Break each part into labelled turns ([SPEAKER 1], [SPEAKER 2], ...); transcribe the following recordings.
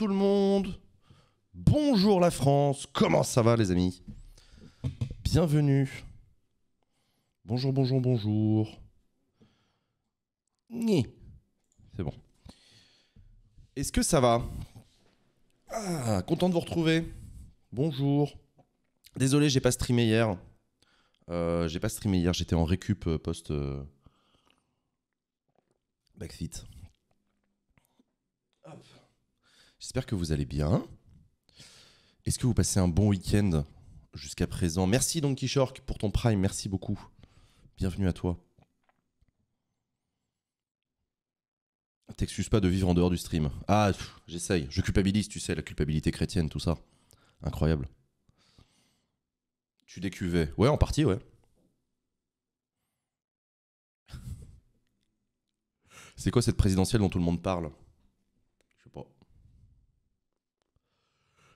[SPEAKER 1] tout le monde. Bonjour la France. Comment ça va les amis Bienvenue. Bonjour, bonjour, bonjour. C'est bon. Est-ce que ça va ah, Content de vous retrouver. Bonjour. Désolé, j'ai pas streamé hier. Euh, j'ai pas streamé hier, j'étais en récup euh, post euh, backfit. J'espère que vous allez bien. Est-ce que vous passez un bon week-end jusqu'à présent Merci Don Kishork pour ton prime, merci beaucoup. Bienvenue à toi. T'excuses pas de vivre en dehors du stream. Ah, j'essaye. Je culpabilise, tu sais, la culpabilité chrétienne, tout ça. Incroyable. Tu décuvais. Ouais, en partie, ouais. C'est quoi cette présidentielle dont tout le monde parle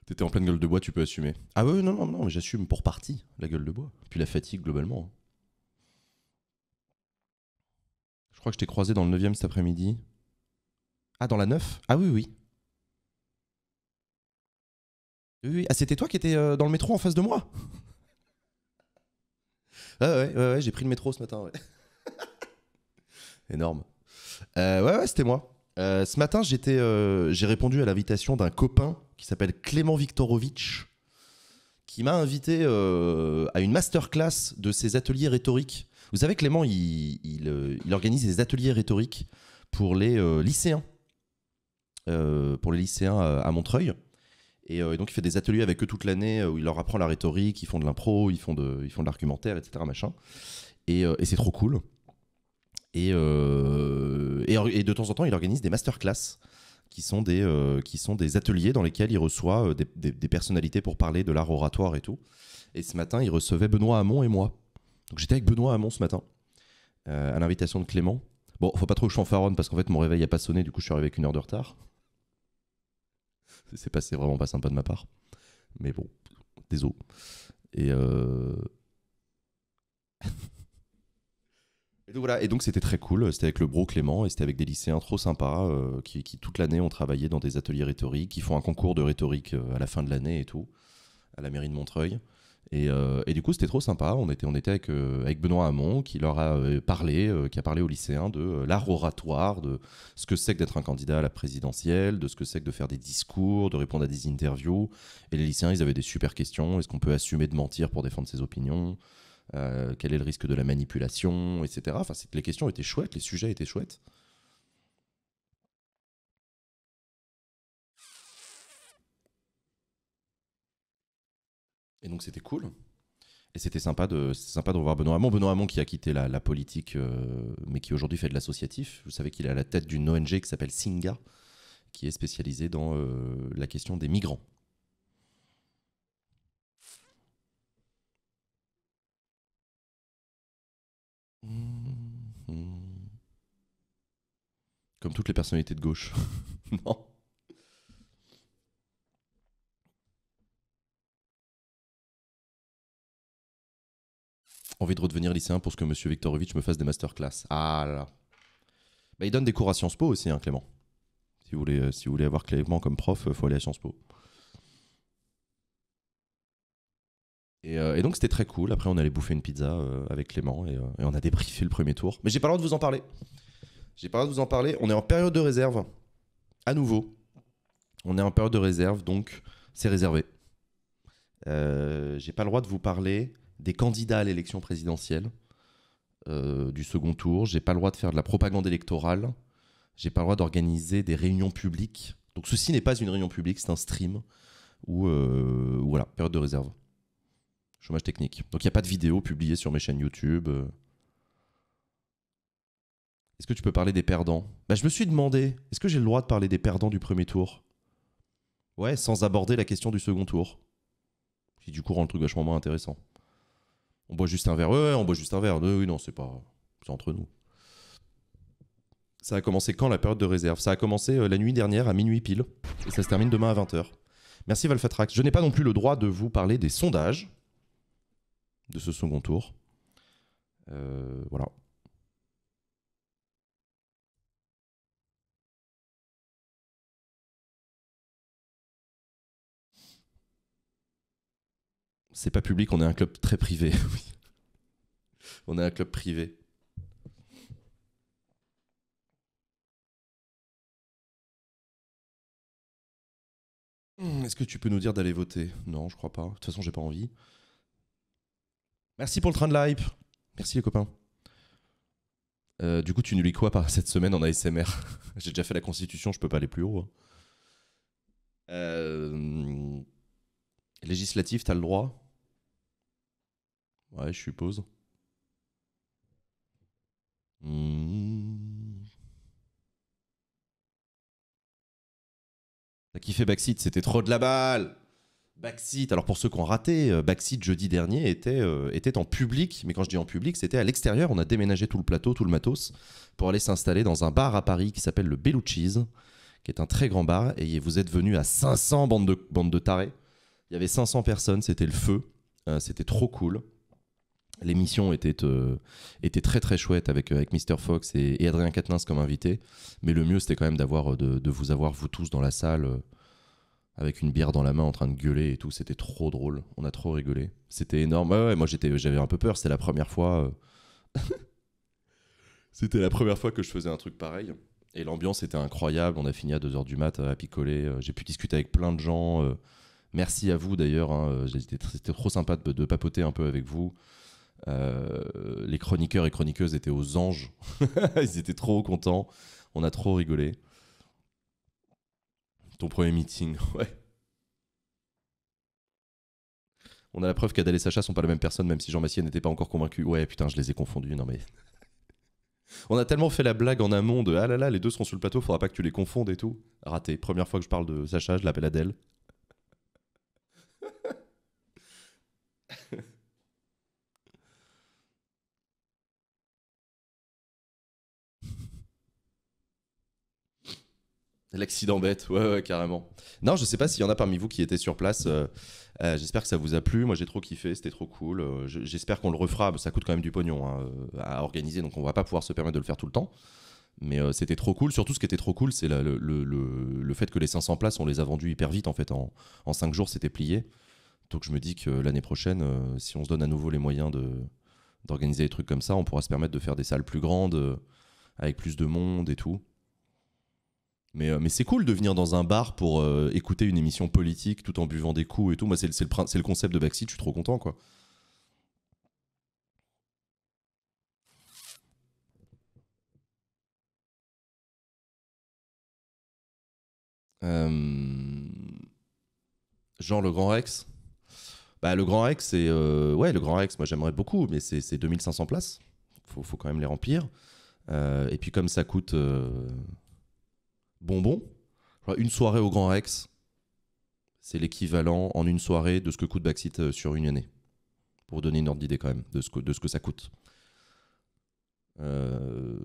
[SPEAKER 1] T'étais en pleine gueule de bois, tu peux assumer. Ah ouais, non, non, non, mais j'assume pour partie la gueule de bois. Puis la fatigue globalement. Hein. Je crois que je t'ai croisé dans le 9 cet après-midi. Ah, dans la 9 Ah oui, oui. Ah, c'était toi qui étais euh, dans le métro en face de moi ouais, ouais, ouais, j'ai pris le métro ce matin, Énorme. Euh, ouais, ouais, c'était moi. Euh, ce matin, euh, j'ai répondu à l'invitation d'un copain qui s'appelle Clément Viktorovitch, qui m'a invité euh, à une masterclass de ses ateliers rhétoriques. Vous savez, Clément, il, organise des ateliers rhétoriques pour les lycéens, pour les lycéens à, Montreuil. Et, donc, il fait des ateliers avec eux toute l'année où il leur apprend la rhétorique, ils font de l'impro, ils font de, de l'argumentaire, etc. Machin. et c'est trop cool. Et, euh, et, de temps en temps, il organise des masterclass qui sont des, euh, qui sont des ateliers dans lesquels il reçoit euh, des, personnalités pour parler de l'art oratoire et tout. Et ce matin, il recevait Benoît Hamon et moi. Donc j'étais avec Benoît Hamon ce matin, à l'invitation de Clément. Bon, faut pas trop que je fanfaronne parce qu'en fait, mon réveil n'a pas sonné, du coup, je suis arrivé avec une heure de retard. C'est passé vraiment pas sympa de ma part. Mais bon, désolé. Et. Et donc, c'était très cool, c'était avec le Bro Clément et c'était avec des lycéens trop sympas euh, qui, toute l'année ont travaillé dans des ateliers rhétoriques, qui font un concours de rhétorique euh, à la fin de l'année et tout, à la mairie de Montreuil. Et, euh, du coup c'était trop sympa, on était, on était avec, avec Benoît Hamon qui leur a parlé, qui a parlé aux lycéens de l'art oratoire, de ce que c'est que d'être un candidat à la présidentielle, de ce que c'est que de faire des discours, de répondre à des interviews. Et les lycéens ils avaient des super questions, est-ce qu'on peut assumer de mentir pour défendre ses opinions euh, quel est le risque de la manipulation, etc. les questions étaient chouettes, les sujets étaient chouettes.
[SPEAKER 2] Et donc c'était cool. Et c'était sympa de, sympa de revoir Benoît
[SPEAKER 1] Hamon. Benoît Hamon qui a quitté la, politique, euh, mais qui aujourd'hui fait de l'associatif. Vous savez qu'il est à la tête d'une ONG qui s'appelle Singa, qui est spécialisée dans euh, la question des migrants.
[SPEAKER 3] Mmh. Comme toutes les personnalités de gauche. non. Envie de redevenir
[SPEAKER 2] lycéen pour que Monsieur Viktorovitch me fasse des masterclass. Ah là là. Bah, il donne des cours à Sciences Po aussi,
[SPEAKER 1] hein, Clément. Si vous voulez, euh, si vous voulez avoir Clément comme prof, il euh, faut aller à Sciences Po. Euh, et, donc c'était très cool. Après, on allait bouffer une pizza euh, avec Clément et, euh, et, on a débriefé le premier tour. Mais j'ai pas le droit de vous en parler. J'ai pas le droit de vous en parler. On est en période de réserve. À nouveau. On est en période de réserve, donc c'est réservé. j'ai pas le droit de vous parler des candidats à l'élection présidentielle du second tour. J'ai pas le droit de faire de la propagande électorale. J'ai pas le droit d'organiser des réunions publiques. Donc ceci n'est pas une réunion publique, c'est un stream. Ou voilà, période de réserve chômage technique. Donc il n'y a pas de vidéo publiée sur mes chaînes YouTube. Euh. Est-ce que tu peux parler des perdants bah, Je me suis demandé, est-ce que j'ai le droit de parler des perdants du premier tour Ouais, sans aborder la question du second tour. Qui du coup rend le truc vachement moins intéressant. On boit juste un verre. Ouais, on boit juste un verre. Oui, non, c'est pas. C'est entre nous. Ça a commencé quand la période de réserve Ça a commencé euh, la nuit dernière à minuit pile. Et ça se termine demain à 20h. Merci Valfatrax. Je n'ai pas non plus le droit de vous parler des sondages de ce second tour.
[SPEAKER 3] Euh, voilà. C'est pas public, on est un club très privé. on est un club privé. Est-ce que tu peux nous dire d'aller
[SPEAKER 2] voter Non, je crois pas. De toute façon, j'ai pas envie. Merci pour le train de la hype.
[SPEAKER 1] Merci les copains. Euh, du coup, tu nous lis quoi par cette semaine en ASMR J'ai déjà fait la constitution, je peux pas aller plus haut. Hein. Euh, législatif, t'as le droit Ouais, je suppose.
[SPEAKER 2] Hmm. T'as kiffé Backseat, c'était trop de la balle
[SPEAKER 1] Backseat, alors pour ceux qui ont raté, euh, Backseat jeudi dernier était, euh, était en public, mais quand je dis en public, c'était à l'extérieur. On a déménagé tout le plateau, tout le matos, pour aller s'installer dans un bar à Paris qui s'appelle le Bellucci's, qui est un très grand bar. Et vous êtes venus à 500 bandes de, bandes de tarés. Il y avait 500 personnes, c'était le feu, euh, c'était trop cool. L'émission était, était très très chouette avec, avec Mr. Fox et, Adrien Quatennens comme invité. Mais le mieux, c'était quand même de, de, vous avoir, vous tous, dans la salle avec une bière dans la main en train de gueuler et tout. C'était trop drôle. On a trop rigolé. C'était énorme. Ouais, moi j'étais, j'avais un peu peur. C'était la première fois. Euh, c'était la première fois que je faisais un truc pareil. Et l'ambiance était incroyable. On a fini à 2h du mat euh, à picoler. Euh, j'ai pu discuter avec plein de gens. Merci à vous d'ailleurs. Hein. C'était trop sympa de, papoter un peu avec vous. les chroniqueurs et chroniqueuses étaient aux anges. Ils étaient trop contents. On a trop rigolé premier meeting, ouais. On a la preuve qu'Adèle et Sacha sont pas la même personne, même si Jean Massier n'était pas encore convaincu. Ouais, putain, je les ai confondus, non mais. On a tellement fait la blague en amont de Ah là là, les deux seront sur le plateau, faudra pas que tu les confondes et tout. Raté. Première fois que je parle de Sacha, je l'appelle Adèle. L'accident bête, ouais, ouais, carrément. Non, je sais pas s'il y en a parmi vous qui étaient sur place. Euh, euh, j'espère que ça vous a plu. Moi, j'ai trop kiffé, c'était trop cool. Euh, j'espère qu'on le refera. Ça coûte quand même du pognon hein, à organiser, donc on va pas pouvoir se permettre de le faire tout le temps. Mais c'était trop cool. Surtout, ce qui était trop cool, c'est le, fait que les 500 places, on les a vendues hyper vite. En fait, en, cinq 5 jours, c'était plié. Donc, je me dis que l'année prochaine, si on se donne à nouveau les moyens de, d'organiser des trucs comme ça, on pourra se permettre de faire des salles plus grandes, avec plus de monde et tout. Euh, mais, c'est cool de venir dans un bar pour euh, écouter une émission politique tout en buvant des coups
[SPEAKER 2] et tout. Moi, c'est le, le, le, concept de Baxi, je suis trop content, quoi.
[SPEAKER 3] Euh, genre le
[SPEAKER 1] Grand Rex bah, Le Grand Rex, c'est. Ouais, le Grand Rex, moi j'aimerais beaucoup, mais c'est 2500 places. Faut, faut quand même les remplir. et puis, comme ça coûte bonbon, Une soirée au Grand Rex, c'est l'équivalent en une soirée de ce que coûte Baxit euh, sur une année. Pour donner une ordre d'idée quand même de ce que, de ce que ça coûte. Euh,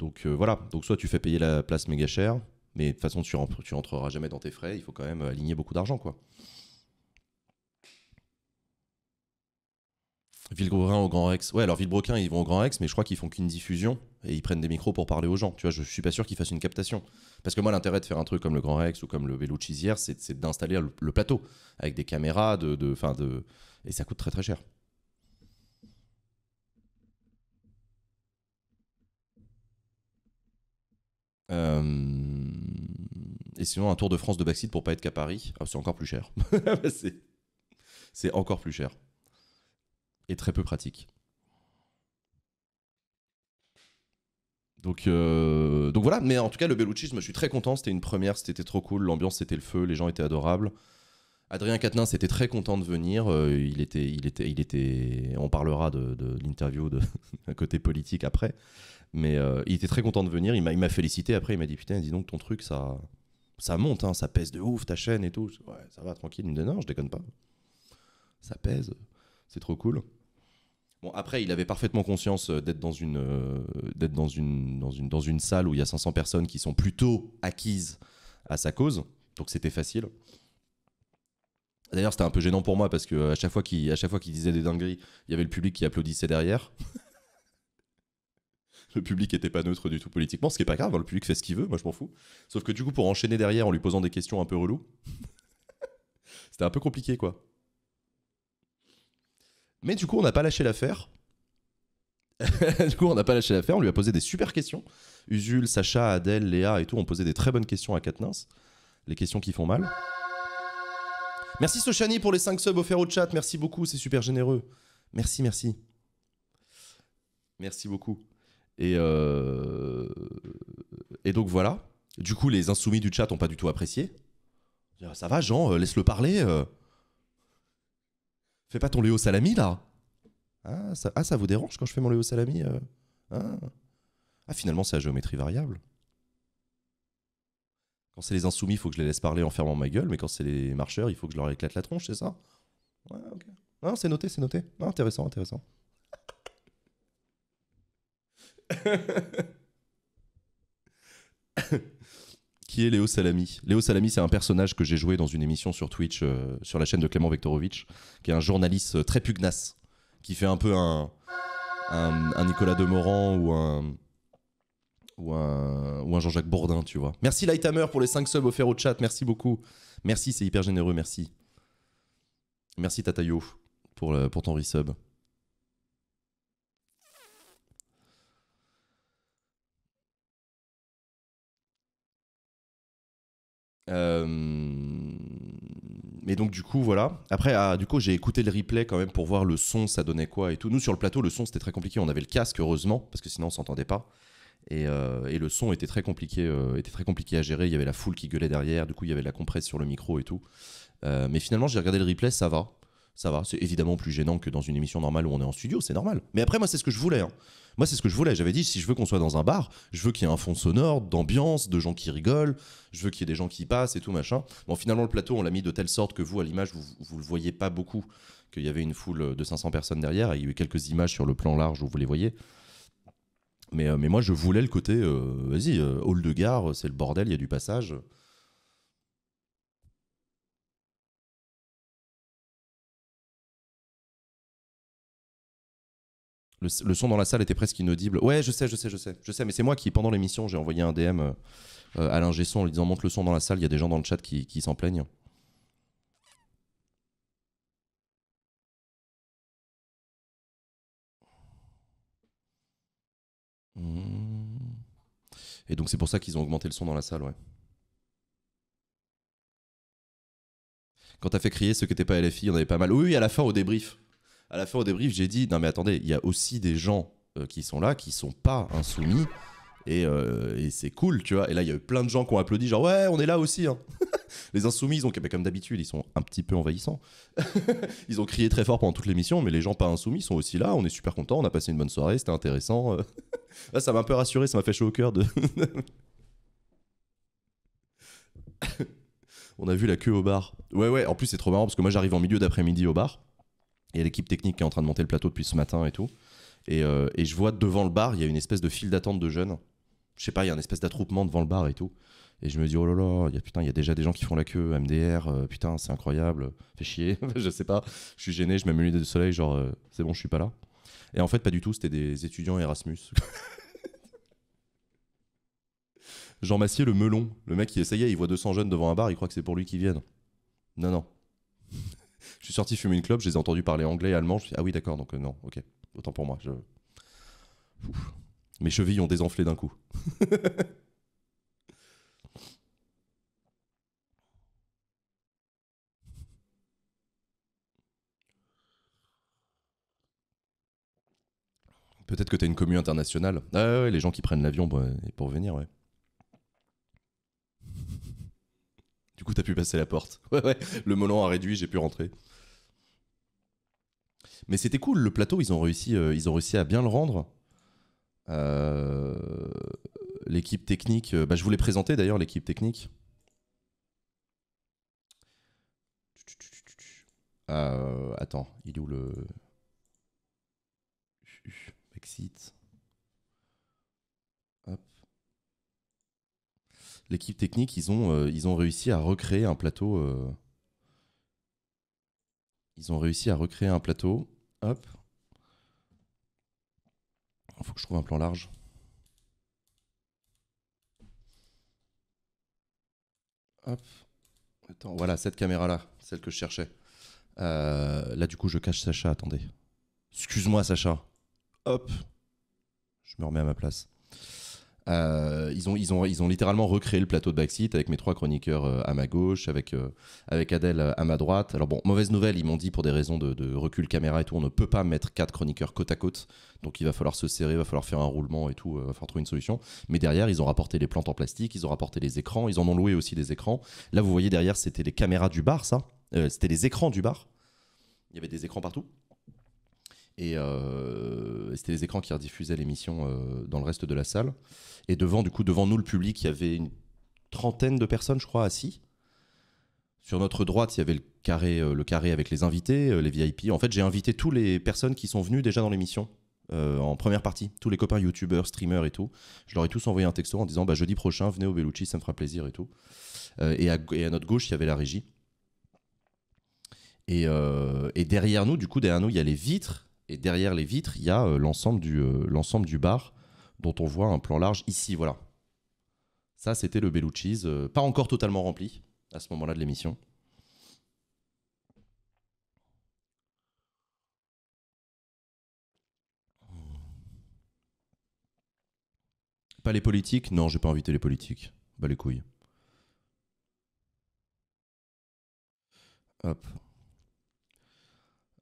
[SPEAKER 1] donc euh, voilà, donc soit tu fais payer la place méga chère, mais de toute façon tu, rentreras jamais dans tes frais, il faut quand même aligner beaucoup d'argent quoi. Villebroquin au Grand Rex. Ouais, alors Villebroquin, ils vont au Grand Rex, mais je crois qu'ils font qu'une diffusion et ils prennent des micros pour parler aux gens. Tu vois, je suis pas sûr qu'ils fassent une captation. Parce que moi, l'intérêt de faire un truc comme le Grand Rex ou comme le vélo hier, c'est d'installer le, plateau avec des caméras, de, fin de, et ça coûte très très cher. Euh, et sinon, un tour de France de backseat pour pas être qu'à Paris, ah, c'est encore plus cher. c'est encore plus cher très peu pratique. Donc, euh, donc voilà, mais en tout cas, le belouchisme, je suis très content. C'était une première, c'était trop cool. L'ambiance, c'était le feu, les gens étaient adorables. Adrien Quatennin, c'était très content de venir. Euh, il, était, il, était, il était. On parlera de, de l'interview de côté politique après. Mais euh, il était très content de venir. Il m'a félicité après. Il m'a dit Putain, dis donc, ton truc, ça, ça monte, hein, ça pèse de ouf ta chaîne et tout. ouais, ça va, tranquille. Il me je déconne pas. Ça pèse, c'est trop cool. Bon, après, il avait parfaitement conscience euh, d'être dans une, euh, d'être dans une, dans une, dans une salle où il y a 500 personnes qui sont plutôt acquises à sa cause. Donc c'était facile. D'ailleurs, c'était un peu gênant pour moi parce que à chaque fois qu'il, à chaque fois disait des dingueries, il y avait le public qui applaudissait derrière. le public n'était pas neutre du tout politiquement, ce qui est pas grave. Hein, le public fait ce qu'il veut. Moi, je m'en fous. Sauf que du coup, pour enchaîner derrière en lui posant des questions un peu relou, c'était un peu compliqué, quoi. Mais du coup, on n'a pas lâché l'affaire. du coup, on n'a pas lâché l'affaire. On lui a posé des super questions. Usul, Sacha, Adèle, Léa et tout ont posé des très bonnes questions à Katnins. Les questions qui font mal. Merci Sochani pour les 5 subs offerts au chat. Merci beaucoup, c'est super généreux. Merci, merci. Merci beaucoup. Et, euh, et donc voilà. Du coup, les insoumis du chat n'ont pas du tout apprécié. Ah, ça va, Jean, euh, laisse-le parler. Euh. Fais pas ton Léo Salami là ah, ah ça, vous dérange quand je fais mon Léo Salami euh, hein ah. finalement, c'est la géométrie variable. Quand c'est les insoumis, il faut que je les laisse parler en fermant ma gueule, mais quand c'est les marcheurs, il faut que je leur éclate la tronche, c'est ça Ouais, ok. Non, c'est noté, c'est noté. Non, intéressant, intéressant. qui est Léo Salami. Léo Salami, c'est un personnage que j'ai joué dans une émission sur Twitch, euh, sur la chaîne de Clément Vektorovitch, qui est un journaliste euh, très pugnace, qui fait un peu un, Nicolas Demorand ou un, ou un, Jean-Jacques Bourdin, tu vois. Merci Lighthammer pour les 5 subs offerts au chat, merci beaucoup. Merci, c'est hyper généreux, merci. Merci Tatayo pour, pour ton resub. Euh, mais donc du coup voilà. Après ah, du coup j'ai écouté le replay quand même pour voir le son ça donnait quoi et tout. Nous sur le plateau le son c'était très compliqué. On avait le casque heureusement parce que sinon on s'entendait pas. Et, euh, le son était très compliqué euh, était très compliqué à gérer. Il y avait la foule qui gueulait derrière. Du coup il y avait la compresse sur le micro et tout. mais finalement j'ai regardé le replay ça va ça va. C'est évidemment plus gênant que dans une émission normale où on est en studio, c'est normal. Mais après, moi, c'est ce que je voulais. Hein. Moi, c'est ce que je voulais. J'avais dit, si je veux qu'on soit dans un bar, je veux qu'il y ait un fond sonore, d'ambiance, de gens qui rigolent, je veux qu'il y ait des gens qui passent et tout, machin. Bon, finalement, le plateau, on l'a mis de telle sorte que vous, à l'image, vous, ne le voyez pas beaucoup, qu'il y avait une foule de 500 personnes derrière. Et il y a eu quelques images sur le plan large où vous les voyez. Mais, euh, mais moi, je voulais le côté, euh, vas-y, euh, hall
[SPEAKER 3] de gare, c'est le bordel, il y a du passage.
[SPEAKER 2] le, son dans la salle était presque inaudible. Ouais, je sais, je sais, je sais, je sais, mais c'est moi qui, pendant l'émission, j'ai envoyé un DM à euh, euh, Gesson en lui disant monte le son dans la salle, il y a des gens dans le chat qui, s'en plaignent.
[SPEAKER 3] Mmh. Et donc c'est pour
[SPEAKER 1] ça qu'ils ont augmenté le son dans la salle, ouais. Quand t'as fait crier ceux qui n'étaient pas LFI, il y en avait pas mal. Oui, à la fin, au débrief à la fin au débrief, j'ai dit non mais attendez, il y a aussi des gens euh, qui sont là, qui sont pas insoumis. Euh, et, c'est cool, tu vois. Et là, il y a eu plein de gens qui ont applaudi, genre ouais, on est là aussi. Hein. les insoumis, ont, comme d'habitude, ils sont un petit peu envahissants. ils ont crié très fort pendant toute l'émission, mais les gens pas insoumis sont aussi là. On est super content, on a passé une bonne soirée, c'était intéressant. Euh. ça m'a un peu rassuré, ça m'a fait chaud au cœur de. on a vu la queue au bar. Ouais, ouais, en plus, c'est trop marrant parce que moi, j'arrive en milieu d'après-midi au bar. Il y a l'équipe technique qui est en train de monter le plateau depuis ce matin et tout. Euh, et, je vois devant le bar, il y a une espèce de file d'attente de jeunes. Je sais pas, il y a une espèce d'attroupement devant le bar et tout. Et je me dis, oh là là, il y a, putain, il y a déjà des gens qui font la queue, MDR, euh, putain, c'est incroyable, fais chier, je sais pas, je suis gêné, je mets mes lunettes de soleil, genre, euh, c'est bon, je suis pas là. Et en fait, pas du tout, c'était des étudiants Erasmus. Jean Massier, le melon, le mec qui essayait, il voit 200 jeunes devant un bar, il croit que c'est pour lui qu'ils viennent. Non, non. Je suis sorti fumer une clope, je les ai entendus parler anglais et allemand. ah oui, d'accord, donc euh, non, ok. Autant pour moi. Mes chevilles ont désenflé d'un coup. Peut-être que tu as une commune internationale. Ah ouais, les gens qui prennent l'avion bah, pour venir, ouais. Du coup, t'as pu passer la porte. Ouais, ouais, le melon a réduit, j'ai pu rentrer. Mais c'était cool, le plateau, ils ont réussi, euh, ils ont réussi à bien le rendre. Euh, l'équipe technique, euh, bah, je voulais présenter d'ailleurs, l'équipe technique. attends, il est où le. Exit. L'équipe technique, ils ont, ils ont réussi à recréer un plateau. ils ont réussi à recréer un plateau Hop. Il faut que je trouve un plan large. Hop. Attends, voilà, cette caméra-là, celle que je cherchais. Euh, là, du coup, je cache Sacha. Attendez. Excuse-moi, Sacha. Hop. Je me remets à ma place. Euh, ils, ont, ils, ont, ils ont littéralement recréé le plateau de Backseat avec mes trois chroniqueurs euh, à ma gauche, avec, euh, avec Adèle à ma droite. Alors bon, mauvaise nouvelle, ils m'ont dit pour des raisons de, de, recul caméra et tout, on ne peut pas mettre quatre chroniqueurs côte à côte. Donc il va falloir se serrer, il va falloir faire un roulement et tout, il va falloir trouver une solution. Mais derrière, ils ont rapporté les plantes en plastique, ils ont rapporté les écrans, ils en ont loué aussi des écrans. Là, vous voyez derrière, c'était les caméras du bar, ça. c'était les écrans du bar. Il y avait des écrans partout. Euh, et c'était les écrans qui rediffusaient l'émission euh, dans le reste de la salle. Et devant, du coup, devant nous, le public, il y avait une trentaine de personnes, je crois, assis. Sur notre droite, il y avait le carré, euh, le carré avec les invités, les VIP. En fait, j'ai invité toutes les personnes qui sont venues déjà dans l'émission. en première partie, tous les copains youtubeurs, streamers et tout. Je leur ai tous envoyé un texto en disant bah, jeudi prochain, venez au Bellucci, ça me fera plaisir et tout. Et à, notre gauche, il y avait la régie. Et, derrière nous, du coup, derrière nous, il y a les vitres et derrière les vitres, il y a euh, l'ensemble du, euh, l'ensemble du bar dont on voit un plan large ici, voilà. Ça, c'était le Bellucci's, euh, pas encore totalement rempli à ce moment-là de l'émission.
[SPEAKER 2] Pas les politiques Non, j'ai pas invité les
[SPEAKER 1] politiques. Bah les couilles. Hop,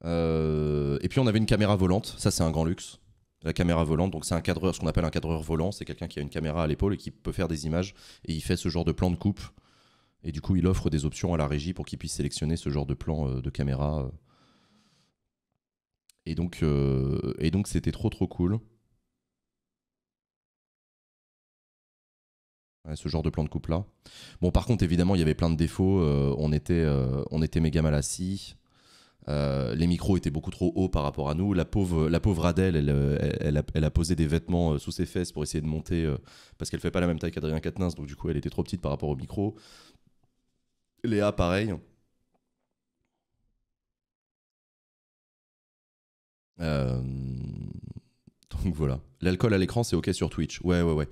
[SPEAKER 1] euh, et puis on avait une caméra volante, ça c'est un grand luxe. La caméra volante, donc c'est un cadreur, ce qu'on appelle un cadreur volant, c'est quelqu'un qui a une caméra à l'épaule et qui peut faire des images et il fait ce genre de plan de coupe. Et du coup, il offre des options à la régie pour qu'il puisse sélectionner ce
[SPEAKER 2] genre de plan euh, de caméra. Euh. Et donc, et donc, c'était trop trop cool.
[SPEAKER 1] ce genre de plan de coupe là. Bon, par contre, évidemment, il y avait plein de défauts. on était, on était méga mal assis. Euh, les micros étaient beaucoup trop hauts par rapport à nous. La pauvre, la pauvre Adèle, elle, euh, elle, a, posé des vêtements euh, sous ses fesses pour essayer de monter parce qu'elle fait pas la même taille qu'Adrien
[SPEAKER 2] Quatennens, donc du coup elle était trop petite par rapport au micro. Léa, pareil.
[SPEAKER 1] Donc voilà. L'alcool à l'écran, c'est OK sur Twitch. Ouais, ouais, ouais.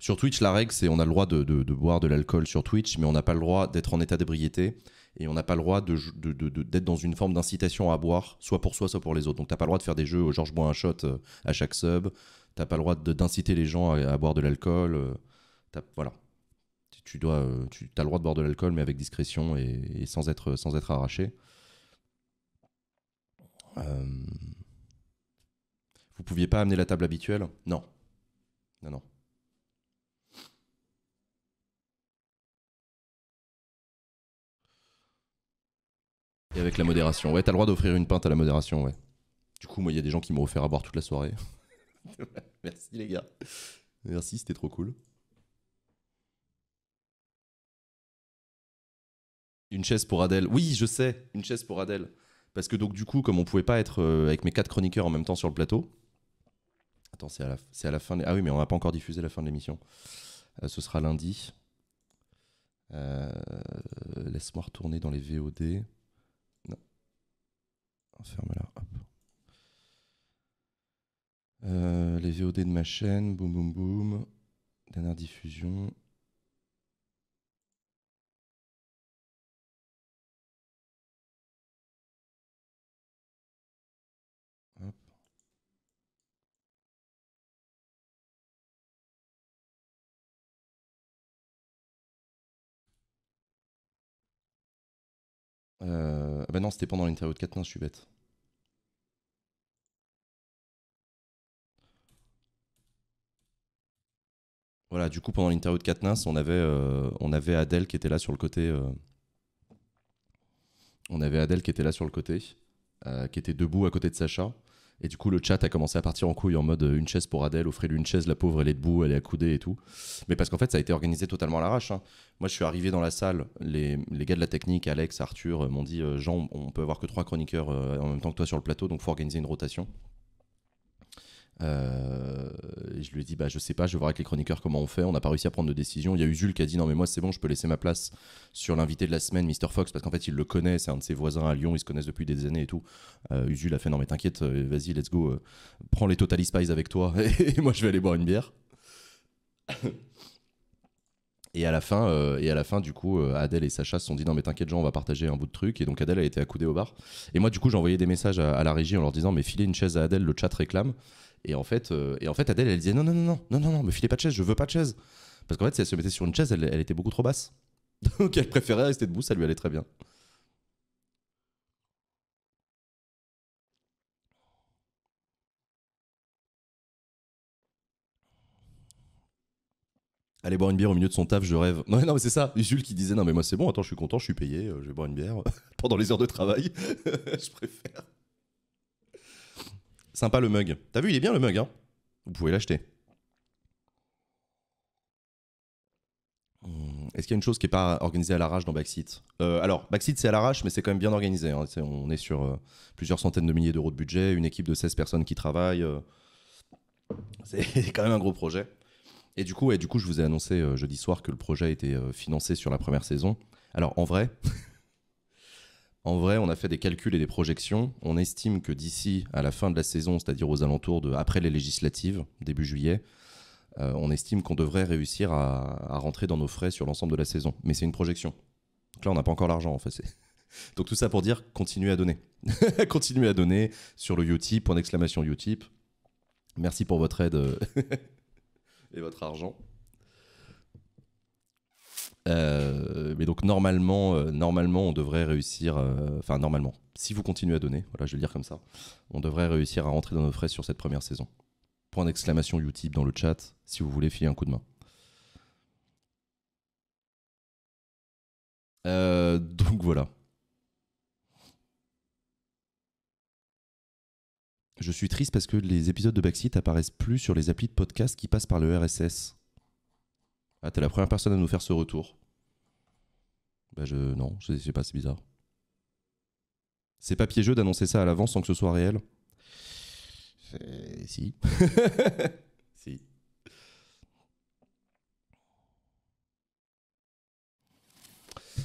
[SPEAKER 1] Sur Twitch, la règle, c'est on a le droit de, de boire de l'alcool sur Twitch, mais on n'a pas le droit d'être en état d'ébriété et on n'a pas le droit d'être de, dans une forme d'incitation à boire, soit pour soi, soit pour les autres. Donc t'as pas le droit de faire des jeux au Georges bois un shot euh, à chaque sub, t'as pas le droit d'inciter les gens à, boire de l'alcool. Euh, voilà. Tu, dois, euh, tu as le droit de boire de l'alcool, mais avec discrétion et, sans, être, sans être arraché.
[SPEAKER 2] Euh... Vous pouviez pas amener la table habituelle Non. Non, non. Et avec la modération. Ouais, t'as le droit d'offrir une pinte à la modération, ouais. Du coup, moi, il y a des gens qui m'ont offert à boire toute la soirée.
[SPEAKER 4] Merci, les
[SPEAKER 2] gars. Merci, c'était trop cool. Une chaise pour Adèle. Oui, je
[SPEAKER 1] sais, une chaise pour Adèle. Parce que donc, du coup, comme on pouvait pas être euh, avec mes quatre chroniqueurs en même temps sur le plateau. Attends, c'est à, la, à la fin. Ah oui, mais on n'a pas encore diffusé la fin de l'émission. Euh, ce sera lundi. Euh, laisse-moi retourner dans les VOD. On ferme là. Hop.
[SPEAKER 2] Euh, les VOD e de ma chaîne, boum boum boum. Dernière diffusion.
[SPEAKER 3] Euh, ah bah non, c'était pendant l'interview de Katniss, je suis bête.
[SPEAKER 2] Voilà, du coup, pendant l'interview de
[SPEAKER 1] Katniss, on avait, euh, on avait Adèle qui était là sur le côté. Euh, on avait Adèle qui était là sur le côté, euh, qui était debout à côté de Sacha. Et du coup, le chat a commencé à partir en couille en mode euh, une chaise pour Adèle, offrez-lui une chaise, la pauvre, elle est debout, elle est accoudée et tout. Mais parce qu'en fait, ça a été organisé totalement à l'arrache. Hein. Moi, je suis arrivé dans la salle, les, gars de la technique, Alex, Arthur, euh, m'ont dit euh, Jean, on peut avoir que trois chroniqueurs en même temps que toi sur le plateau, donc faut organiser une rotation. Euh, et je lui ai dit, bah, je sais pas, je vais voir avec les chroniqueurs comment on fait. On n'a pas réussi à prendre de décision. Il y a Usul qui a dit, non, mais moi, c'est bon, je peux laisser ma place sur l'invité de la semaine, Mr. Fox, parce qu'en fait, il le connaît. C'est un de ses voisins à Lyon. Ils se connaissent depuis des années et tout. Usul euh, a fait, non, mais t'inquiète, euh, vas-y, let's go. prends les Total Spies avec toi. et moi, je vais aller boire une bière. Et à la fin, et à la fin du coup, Adèle et Sacha se sont dit non mais t'inquiète Jean, on va partager un bout de truc. Et donc Adèle a été accoudée au bar. Et moi du coup, j'ai envoyé des messages à, à, la régie en leur disant mais filez une chaise à Adèle, le chat réclame. Et en fait, euh, et en fait Adèle, elle disait non, non, non, non, non, non, non, me filez pas de chaise, je veux pas de chaise. Parce qu'en fait, si elle se mettait sur une chaise, elle, était beaucoup trop basse. Donc elle préférait rester debout, ça lui allait très bien.
[SPEAKER 2] Aller boire une bière au milieu
[SPEAKER 1] de son taf, je rêve. Non, non mais c'est ça. Jules qui disait Non, mais moi c'est bon, attends, je suis content, je suis payé, euh, je vais boire une bière pendant les heures de travail. je préfère. Sympa le mug. T'as vu, il est bien le mug, hein. Vous pouvez l'acheter. Hmm, est-ce qu'il y a une chose qui n'est pas organisée à l'arrache dans Backseat euh, Alors, Backseat, c'est à l'arrache, mais c'est quand même bien organisé. Hein. on est sur euh, plusieurs centaines de milliers d'euros de budget, une équipe de 16 personnes qui travaillent. Euh. c'est quand même un gros projet. Et du coup, et du coup je vous ai annoncé jeudi soir que le projet était financé sur la première saison. Alors, en vrai, En vrai, on a fait des calculs et des projections. On estime que d'ici à la fin de la saison, c'est-à-dire aux alentours de après les législatives, début juillet, euh, on estime qu'on devrait réussir à, rentrer dans nos frais sur l'ensemble de la saison. Mais c'est une projection. Donc là, on n'a pas encore l'argent en Donc tout ça pour dire, continuez à donner. continuez à donner sur le Utip, en exclamation Utip. Merci pour votre aide euh, et votre argent. Euh, mais donc normalement, euh, normalement, on devrait réussir. Euh, enfin, normalement, si vous continuez à donner, voilà, je vais le dire comme ça, on devrait réussir à rentrer dans nos frais sur cette première saison. Point d'exclamation Utip dans le chat si vous voulez filer un coup de main.
[SPEAKER 2] donc voilà. Je suis triste parce que les épisodes
[SPEAKER 1] de Backseat apparaissent plus sur les applis de podcast qui passent par le RSS. Ah, t'es la première personne à nous faire ce retour. Bah, je. Non, je sais pas, c'est bizarre. C'est pas piégeux d'annoncer ça à l'avance sans que ce soit réel euh, Si. si.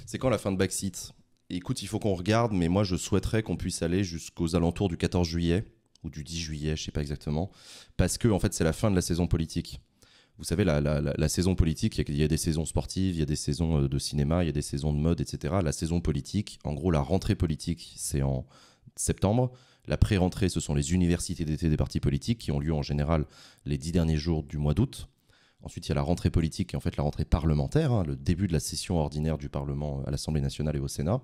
[SPEAKER 1] C'est quand la fin de Backseat Écoute, il faut qu'on regarde, mais moi je souhaiterais qu'on puisse aller jusqu'aux alentours du 14 juillet ou du 10 juillet, je sais pas exactement, parce que en fait c'est la fin de la saison politique vous savez, la, saison politique, il y, a des saisons sportives, il y a des saisons euh, de cinéma, il y a des saisons de mode, etc. La saison politique, en gros, la rentrée politique, c'est en septembre. La pré-rentrée, ce sont les universités d'été des partis politiques qui ont lieu en général les dix derniers jours du mois d'août. Ensuite, il y a la rentrée politique et en fait la rentrée parlementaire, hein, le début de la session ordinaire du Parlement à l'Assemblée nationale et au Sénat.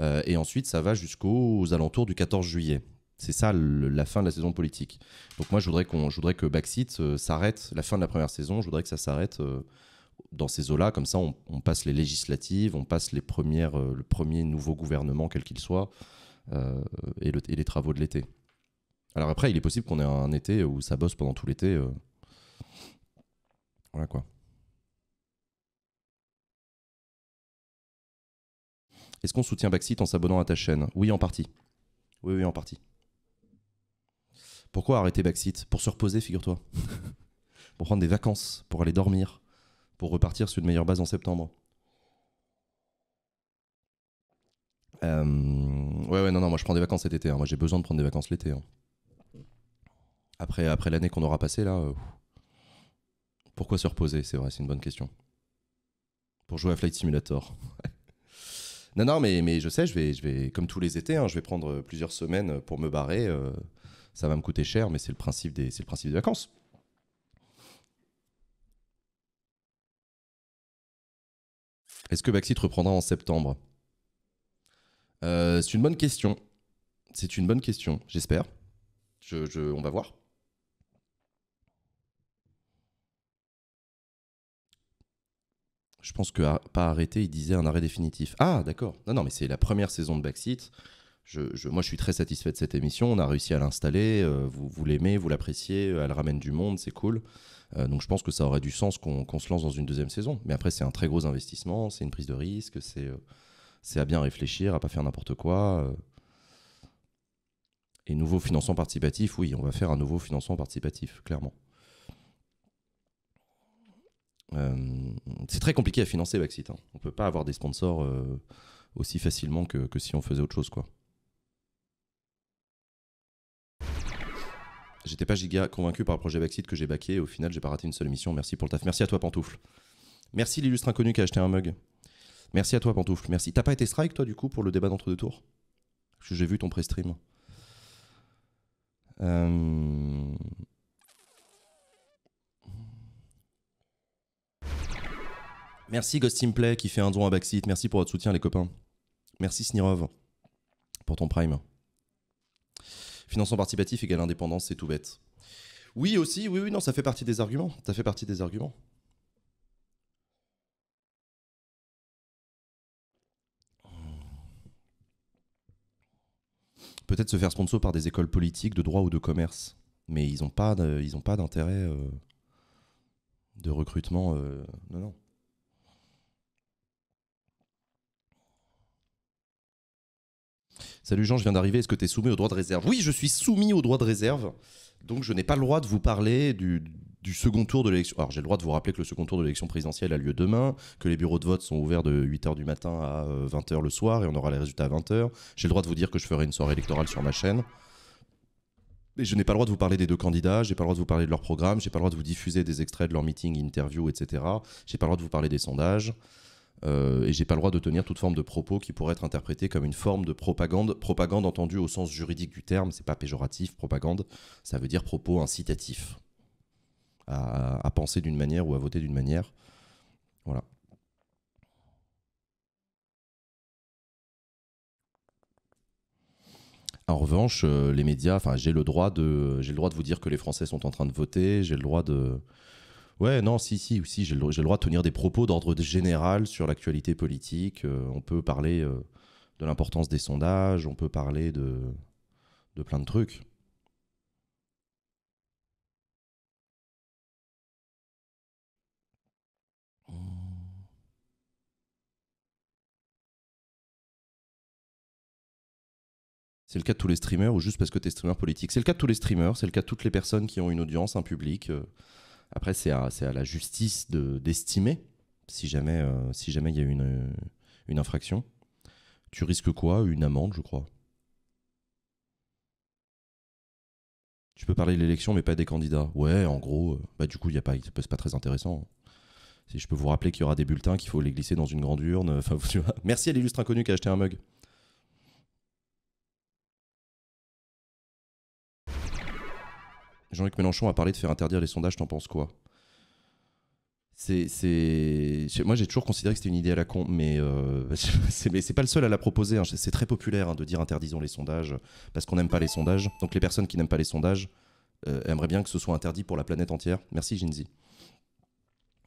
[SPEAKER 1] Euh, et ensuite, ça va jusqu'aux alentours du 14 juillet. C'est ça la fin de la saison politique. Donc moi, je voudrais, voudrais que Backseat euh, s'arrête, la fin de la première saison, je voudrais que ça s'arrête euh, dans ces eaux-là. Comme ça, on, passe les législatives, on passe les premières, euh, le premier nouveau gouvernement, quel qu'il soit, et, les travaux de l'été. Alors après, il est possible qu'on ait un
[SPEAKER 2] été où ça bosse pendant tout l'été. Voilà quoi. Est-ce qu'on soutient Backseat en s'abonnant à ta chaîne Oui, en partie. Oui, oui, en partie. Pourquoi arrêter
[SPEAKER 1] Backseat Pour se reposer, figure-toi. pour prendre des vacances, pour aller dormir, pour repartir sur une meilleure base en septembre. Euh, ouais, ouais, non, non, moi je prends des vacances cet été. Hein. Moi j'ai besoin de prendre des vacances l'été. Hein. Après, après l'année qu'on aura passée là, pourquoi se reposer C'est vrai, c'est une bonne question. Pour jouer à Flight Simulator. non, non, mais, mais je sais, je vais, je vais, comme tous les étés, hein, je vais prendre plusieurs semaines pour me barrer. Euh, ça va me coûter cher, mais c'est le principe
[SPEAKER 2] des, le principe des vacances. Est-ce que Baxit reprendra en septembre
[SPEAKER 1] euh, C'est une bonne question. C'est une bonne question, j'espère. Je, on va voir. Je pense que ah, pas arrêter, il disait un arrêt définitif. Ah, d'accord. Non, non, mais c'est la première saison de Backseat moi, je suis très satisfait de cette émission. On a réussi à l'installer. Euh, vous, vous l'aimez, vous l'appréciez. Euh, elle ramène du monde, c'est cool. Euh, donc, je pense que ça aurait du sens qu'on se lance dans une deuxième saison. Mais après, c'est un très gros investissement. C'est une prise de risque. C'est à bien réfléchir, à pas faire n'importe quoi. Et nouveau financement participatif, oui, on va faire un nouveau financement participatif, clairement. c'est très compliqué à financer Baxit. Hein. On peut pas avoir des sponsors aussi facilement que, que si on faisait autre chose, quoi. j'étais pas giga convaincu par le projet Backseat que j'ai baqué. Au final, j'ai pas raté une seule émission. Merci pour le taf. Merci à toi, Pantoufle. Merci l'illustre inconnu qui a acheté un mug. Merci à toi, Pantoufle. Merci. T'as pas été strike, toi, du coup, pour le débat d'entre deux tours J'ai vu ton pré-stream. Euh, Merci Ghost Play qui fait un don à Backseat. Merci pour votre soutien, les copains. Merci Snirov pour ton prime. Financement participatif égale indépendance, c'est tout bête.
[SPEAKER 2] Oui aussi, oui, oui, non, ça fait partie des arguments. Ça fait partie des arguments.
[SPEAKER 1] Peut-être se faire sponsor par des écoles politiques de droit ou de commerce. Mais ils n'ont pas d'intérêt de, euh, de recrutement. Euh, non, non. Salut Jean, je viens d'arriver, est-ce que tu es soumis au droit de réserve Oui, je suis soumis au droit de réserve, donc je n'ai pas le droit de vous parler du, second tour de l'élection. Alors j'ai le droit de vous rappeler que le second tour de l'élection présidentielle a lieu demain, que les bureaux de vote sont ouverts de 8h du matin à 20h euh, le soir et on aura les résultats à 20h. J'ai le droit de vous dire que je ferai une soirée électorale sur ma chaîne. Mais je n'ai pas le droit de vous parler des deux candidats, j'ai pas le droit de vous parler de leur programme, j'ai pas le droit de vous diffuser des extraits de leurs meetings, interviews, etc. J'ai pas le droit de vous parler des sondages. Euh, et j'ai pas le droit de tenir toute forme de propos qui pourrait être interprété comme une forme de propagande. Propagande entendue au sens juridique du terme, c'est pas péjoratif, propagande, ça veut dire propos incitatif à, penser d'une manière ou à voter d'une manière.
[SPEAKER 2] Voilà. En revanche, euh, les médias, enfin, j'ai le droit de, j'ai le droit de vous dire que les
[SPEAKER 1] Français sont en train de voter. J'ai le droit de, Ouais, non, si, si, aussi, j'ai le, droit de tenir des propos d'ordre général sur l'actualité politique. Euh, on peut parler euh, de l'importance des
[SPEAKER 2] sondages, on peut parler de, plein de trucs. C'est le cas de tous les streamers ou juste parce que tu es streamer politique. C'est le cas de tous les streamers, c'est le cas de toutes les personnes
[SPEAKER 1] qui ont une audience, un public. Euh, après, c'est à, la justice d'estimer si jamais euh, si jamais il y a une, une infraction. Tu risques quoi Une amende, je crois. Tu peux parler de l'élection, mais pas des candidats. Ouais, en gros, euh, bah du coup, il y a pas, c'est pas très intéressant. Si je peux vous rappeler qu'il y aura des bulletins, qu'il faut les glisser dans une grande urne. Merci à l'illustre inconnu qui a acheté un mug. Jean-Luc Mélenchon a parlé de faire interdire les sondages, t'en penses quoi c'est, Moi, j'ai toujours considéré que c'était une idée à la con, mais euh, c'est pas le seul à la proposer. Hein. C'est très populaire hein, de dire interdisons les sondages parce qu'on n'aime pas les sondages. Donc, les personnes qui n'aiment pas les sondages euh, aimeraient bien que ce soit interdit pour la planète entière. Merci, Jinzi.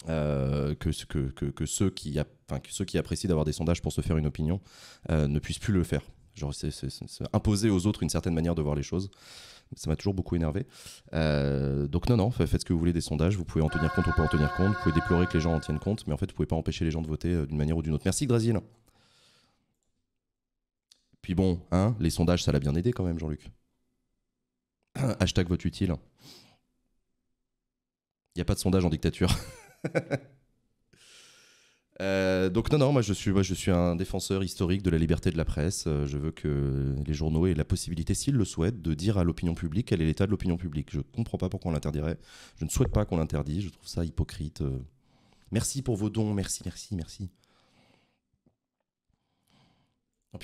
[SPEAKER 1] Euh, que, ceux qui que ceux qui apprécient d'avoir des sondages pour se faire une opinion euh, ne puissent plus le faire. c'est imposer aux autres une certaine manière de voir les choses. Ça m'a toujours beaucoup énervé. Euh, donc non, non, faites ce que vous voulez des sondages. Vous pouvez en tenir compte ou pas en tenir compte. Vous pouvez déplorer que les gens en tiennent compte, mais en fait, vous pouvez pas empêcher les gens de voter euh, d'une manière ou d'une autre. Merci, Grasil. Puis bon, hein, les sondages, ça l'a bien aidé quand même, Jean-Luc. Hashtag vote utile. Il n'y a pas de sondage en dictature. Euh, donc non, non, moi je suis, je suis un défenseur historique de la liberté de la presse. Euh, je veux que les journaux aient la possibilité, s'ils le souhaitent, de dire à l'opinion publique quel est l'état de l'opinion publique. Je ne comprends pas pourquoi on l'interdirait. Je ne souhaite pas qu'on l'interdise. Je trouve ça hypocrite. Euh, merci pour vos dons. Merci, merci, merci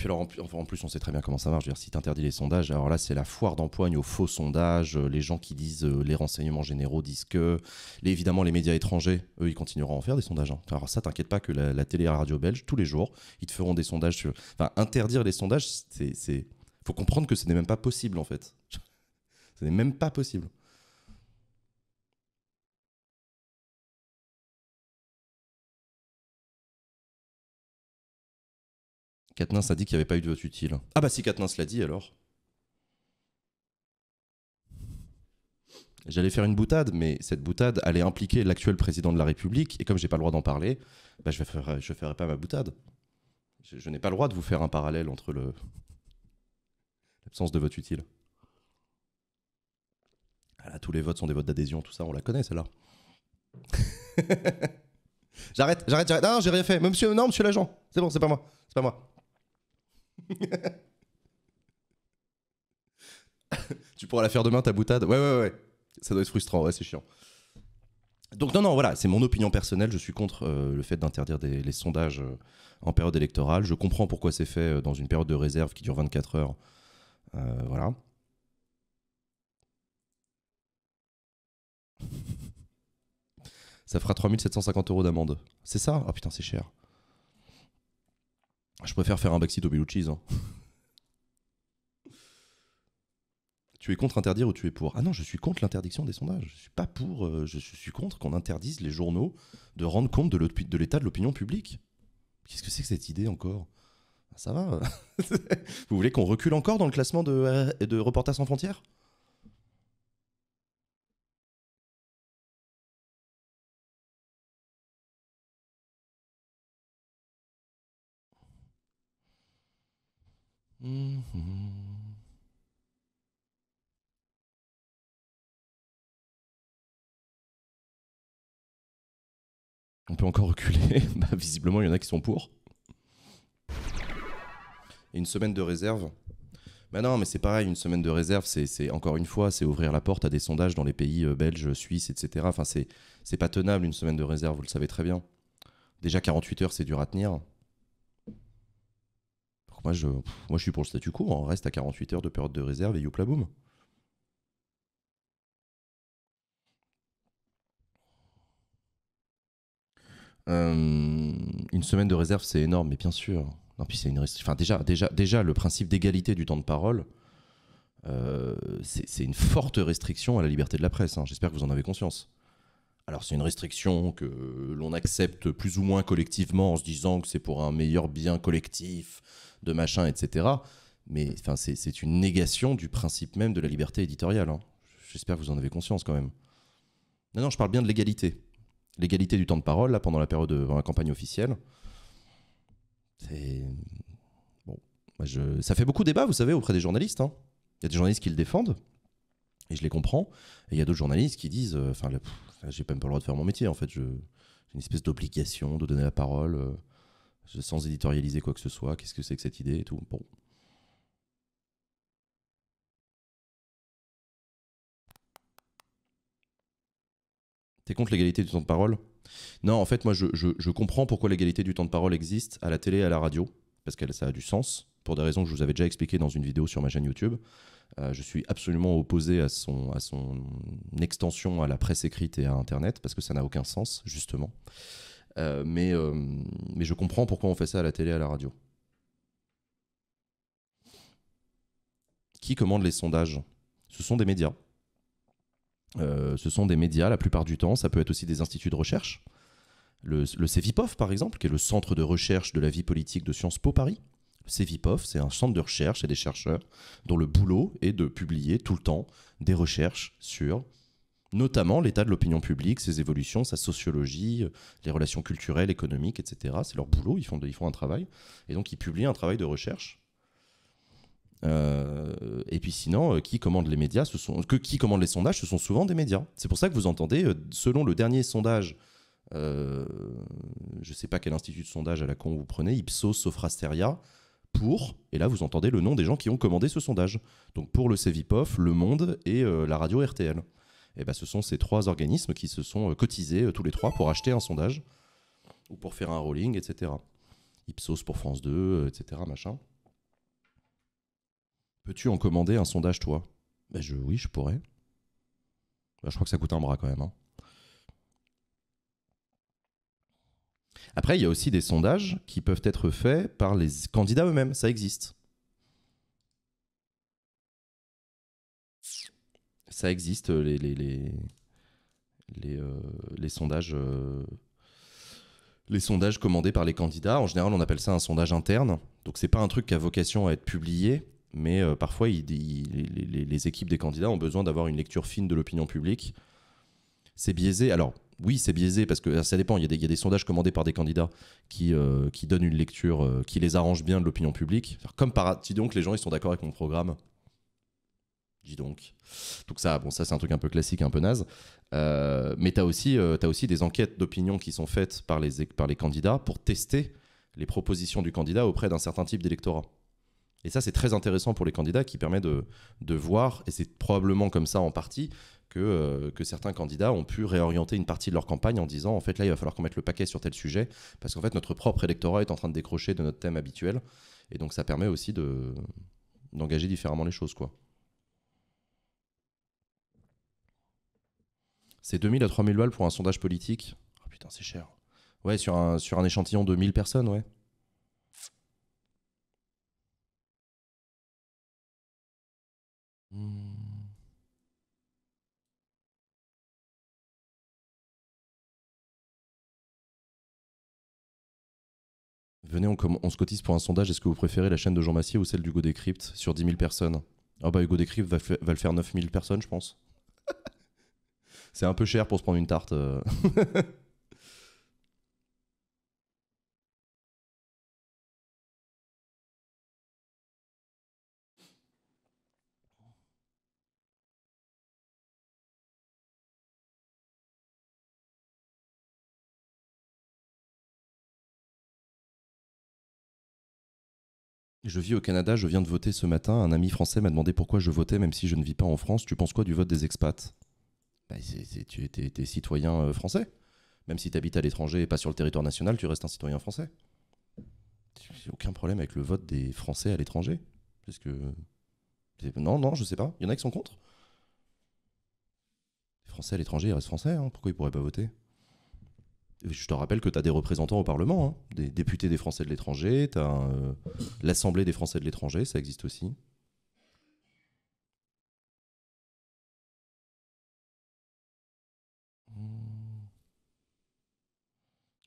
[SPEAKER 1] en plus, on sait très bien comment ça marche. si tu interdis les sondages, alors là, c'est la foire d'empoigne aux faux sondages. Euh, les gens qui disent, euh, les renseignements généraux disent que. évidemment, les médias étrangers, eux, ils continueront à en faire des sondages. Hein. Alors ça, t'inquiète pas que la, télé et la radio belge, tous les jours, ils te feront des sondages. Sur... Enfin, interdire les sondages,
[SPEAKER 2] c'est. Faut comprendre que ce n'est même pas possible, en fait. ce n'est même pas possible.
[SPEAKER 3] Katniss a dit qu'il n'y avait pas eu de vote utile.
[SPEAKER 2] Ah bah si Katniss l'a dit alors.
[SPEAKER 1] J'allais faire une boutade, mais cette boutade allait impliquer l'actuel président de la République, et comme j'ai pas le droit d'en parler, bah, je ne ferai, je ferai pas ma boutade. Je, n'ai pas le droit de vous faire un parallèle entre le l'absence de vote utile. Ah tous les votes sont des votes d'adhésion, tout ça, on la connaît celle-là. j'arrête, j'arrête, j'arrête. Non, j'ai rien fait. Monsieur, non, monsieur l'agent, c'est bon, c'est pas moi, c'est pas moi. tu pourras la faire demain, ta boutade. Ouais, ouais, ouais. Ça doit être frustrant, ouais, c'est chiant. Donc non, non, voilà, c'est mon opinion personnelle. Je suis contre euh, le fait d'interdire les sondages euh, en période électorale. Je comprends pourquoi c'est fait euh, dans une période de réserve qui dure 24 heures. voilà. Ça fera 3750 euros d'amende. C'est ça oh, putain, c'est cher. Je préfère faire un backseat au hein. tu es contre interdire ou tu es pour Ah non, je suis contre l'interdiction des sondages. Je suis pas pour. Euh, je, suis contre qu'on interdise les journaux de rendre compte de l'état de l'opinion publique. Qu'est-ce que c'est que cette idée encore ah, Ça va. Vous
[SPEAKER 2] voulez qu'on recule encore dans le classement de, euh, de Reporters sans frontières
[SPEAKER 3] Mhm. On peut encore reculer.
[SPEAKER 2] Bah, visiblement, il y en a qui sont pour. une semaine de réserve.
[SPEAKER 1] mais bah non, mais c'est pareil, une semaine de réserve, c'est encore une fois, c'est ouvrir la porte à des sondages dans les pays euh, belges, suisses, etc. Enfin, c'est pas tenable une semaine de réserve, vous le savez très bien. Déjà 48 heures, c'est dur à tenir moi, je, moi, je suis pour le statut court. Hein. On reste à 48 heures de période de réserve et youpla boum. une semaine de réserve, c'est énorme, mais bien sûr. Non, c'est une enfin, déjà, déjà, déjà, le principe d'égalité du temps de parole, euh, c'est une forte restriction à la liberté de la presse. Hein. J'espère que vous en avez conscience. Alors c'est une restriction que l'on accepte plus ou moins collectivement en se disant que c'est pour un meilleur bien collectif, de machin, etc. Mais enfin, c'est une négation du principe même de la liberté éditoriale. Hein. J'espère que vous en avez conscience quand même. Non, non, je parle bien de l'égalité. L'égalité du temps de parole, là, pendant la période euh, de la campagne officielle. ça fait beaucoup débat, vous savez, auprès des journalistes. Hein. Il y a des journalistes qui le défendent, et je les comprends. Et il y a d'autres journalistes qui disent... Euh, j'ai même pas le droit de faire mon métier en fait. J'ai une espèce d'obligation de donner la parole euh, sans éditorialiser quoi que ce soit. Qu'est-ce que c'est que cette idée et tout. Bon.
[SPEAKER 2] T'es contre l'égalité du temps de parole Non, en fait, moi, je, je comprends
[SPEAKER 1] pourquoi l'égalité du temps de parole existe à la télé et à la radio, parce que ça a du sens, pour des raisons que je vous avais déjà expliquées dans une vidéo sur ma chaîne YouTube. Euh, je suis absolument opposé à son, à son extension à la presse écrite et à Internet, parce que ça n'a aucun sens, justement. Euh, mais, euh, mais je comprends pourquoi on fait ça à la télé et à la radio. Qui commande les sondages Ce sont des médias. ce sont des médias la plupart du temps, ça peut être aussi des instituts de recherche. Le, le par exemple, qui est le centre de recherche de la vie politique de Sciences Po Paris, c'est VIPOF, c'est un centre de recherche et des chercheurs dont le boulot est de publier tout le temps des recherches sur notamment l'état de l'opinion publique, ses évolutions, sa sociologie, les relations culturelles, économiques, etc. C'est leur boulot, ils font, font un travail. Et donc ils publient un travail de recherche. Euh, et puis sinon, euh, qui commande les médias, que qui commande les sondages, ce sont souvent des médias. C'est pour ça que vous entendez, euh, selon le dernier sondage, je ne sais pas quel institut de sondage à la con vous prenez, Ipsos, Sofrasteria pour, et là vous entendez le nom des gens qui ont commandé ce sondage, donc pour le Cevipof, Le Monde et euh, la radio RTL. Et eh bien ce sont ces trois organismes qui se sont euh, cotisés euh, tous les trois pour acheter un sondage, ou pour faire un rolling, etc. Ipsos pour France 2, etc. Machin. Peux-tu en commander un sondage, toi Ben je, Oui, je pourrais. Ben, je crois que ça coûte un bras quand même. Hein. Après, il y a aussi des sondages qui peuvent être faits par les candidats eux-mêmes, ça existe. Ça existe, euh, les, les, euh, sondages. Euh, les sondages commandés par les candidats, en général on appelle ça un sondage interne, donc c'est pas un truc qui a vocation à être publié, mais parfois les, les, équipes des candidats ont besoin d'avoir une lecture fine de l'opinion publique. C'est biaisé, alors oui, c'est biaisé parce que ça dépend. Il y, a des, sondages commandés par des candidats qui, euh, qui donnent une lecture euh, qui les arrange bien de l'opinion publique. Comme par dis donc, les gens ils sont d'accord avec mon programme. Dis donc. Donc ça, bon, ça c'est un truc un peu classique, un peu naze. Euh, mais tu as, aussi, as aussi des enquêtes d'opinion qui sont faites par les, par les candidats pour tester les propositions du candidat auprès d'un certain type d'électorat. Et ça, c'est très intéressant pour les candidats qui permet de, de voir, et c'est probablement comme ça en partie, euh, que, certains candidats ont pu réorienter une partie de leur campagne en disant en fait là il va falloir qu'on mette le paquet sur tel sujet parce qu'en fait notre propre électorat est en train de décrocher de notre thème habituel et donc ça permet aussi de d'engager différemment les choses quoi. C'est 2000 à 3000 balles pour un sondage politique. Oh putain, c'est cher. Ouais, sur un, sur
[SPEAKER 2] un échantillon de 1000 personnes, ouais.
[SPEAKER 3] Hmm. venez, on, se cotise pour un sondage. Est-ce que vous préférez la chaîne de Jean Massier ou celle d'Hugo Décrypte
[SPEAKER 1] sur 10 000 personnes Ah, bah, Hugo Décrypte va, va, le faire 9 000 personnes, je pense.
[SPEAKER 2] C'est un peu cher pour se prendre une tarte. Euh.
[SPEAKER 3] Je vis au Canada, je viens de voter
[SPEAKER 2] ce matin. Un ami français m'a demandé pourquoi je votais, même si je ne vis pas en France. Tu penses quoi du vote des expats
[SPEAKER 1] bah, Tu es, citoyen euh, français. Même si tu habites à l'étranger et pas sur le territoire national, tu restes un citoyen français. J'ai aucun problème avec le vote des Français à l'étranger. Parce Non, non, je sais pas. Il y en a qui sont contre. Les Français à l'étranger, ils restent français. Hein. Pourquoi ils pourraient pas voter je te rappelle que tu as des représentants au Parlement, hein. des députés des Français de l'étranger, tu euh, l'Assemblée des Français de l'étranger, ça existe
[SPEAKER 3] aussi.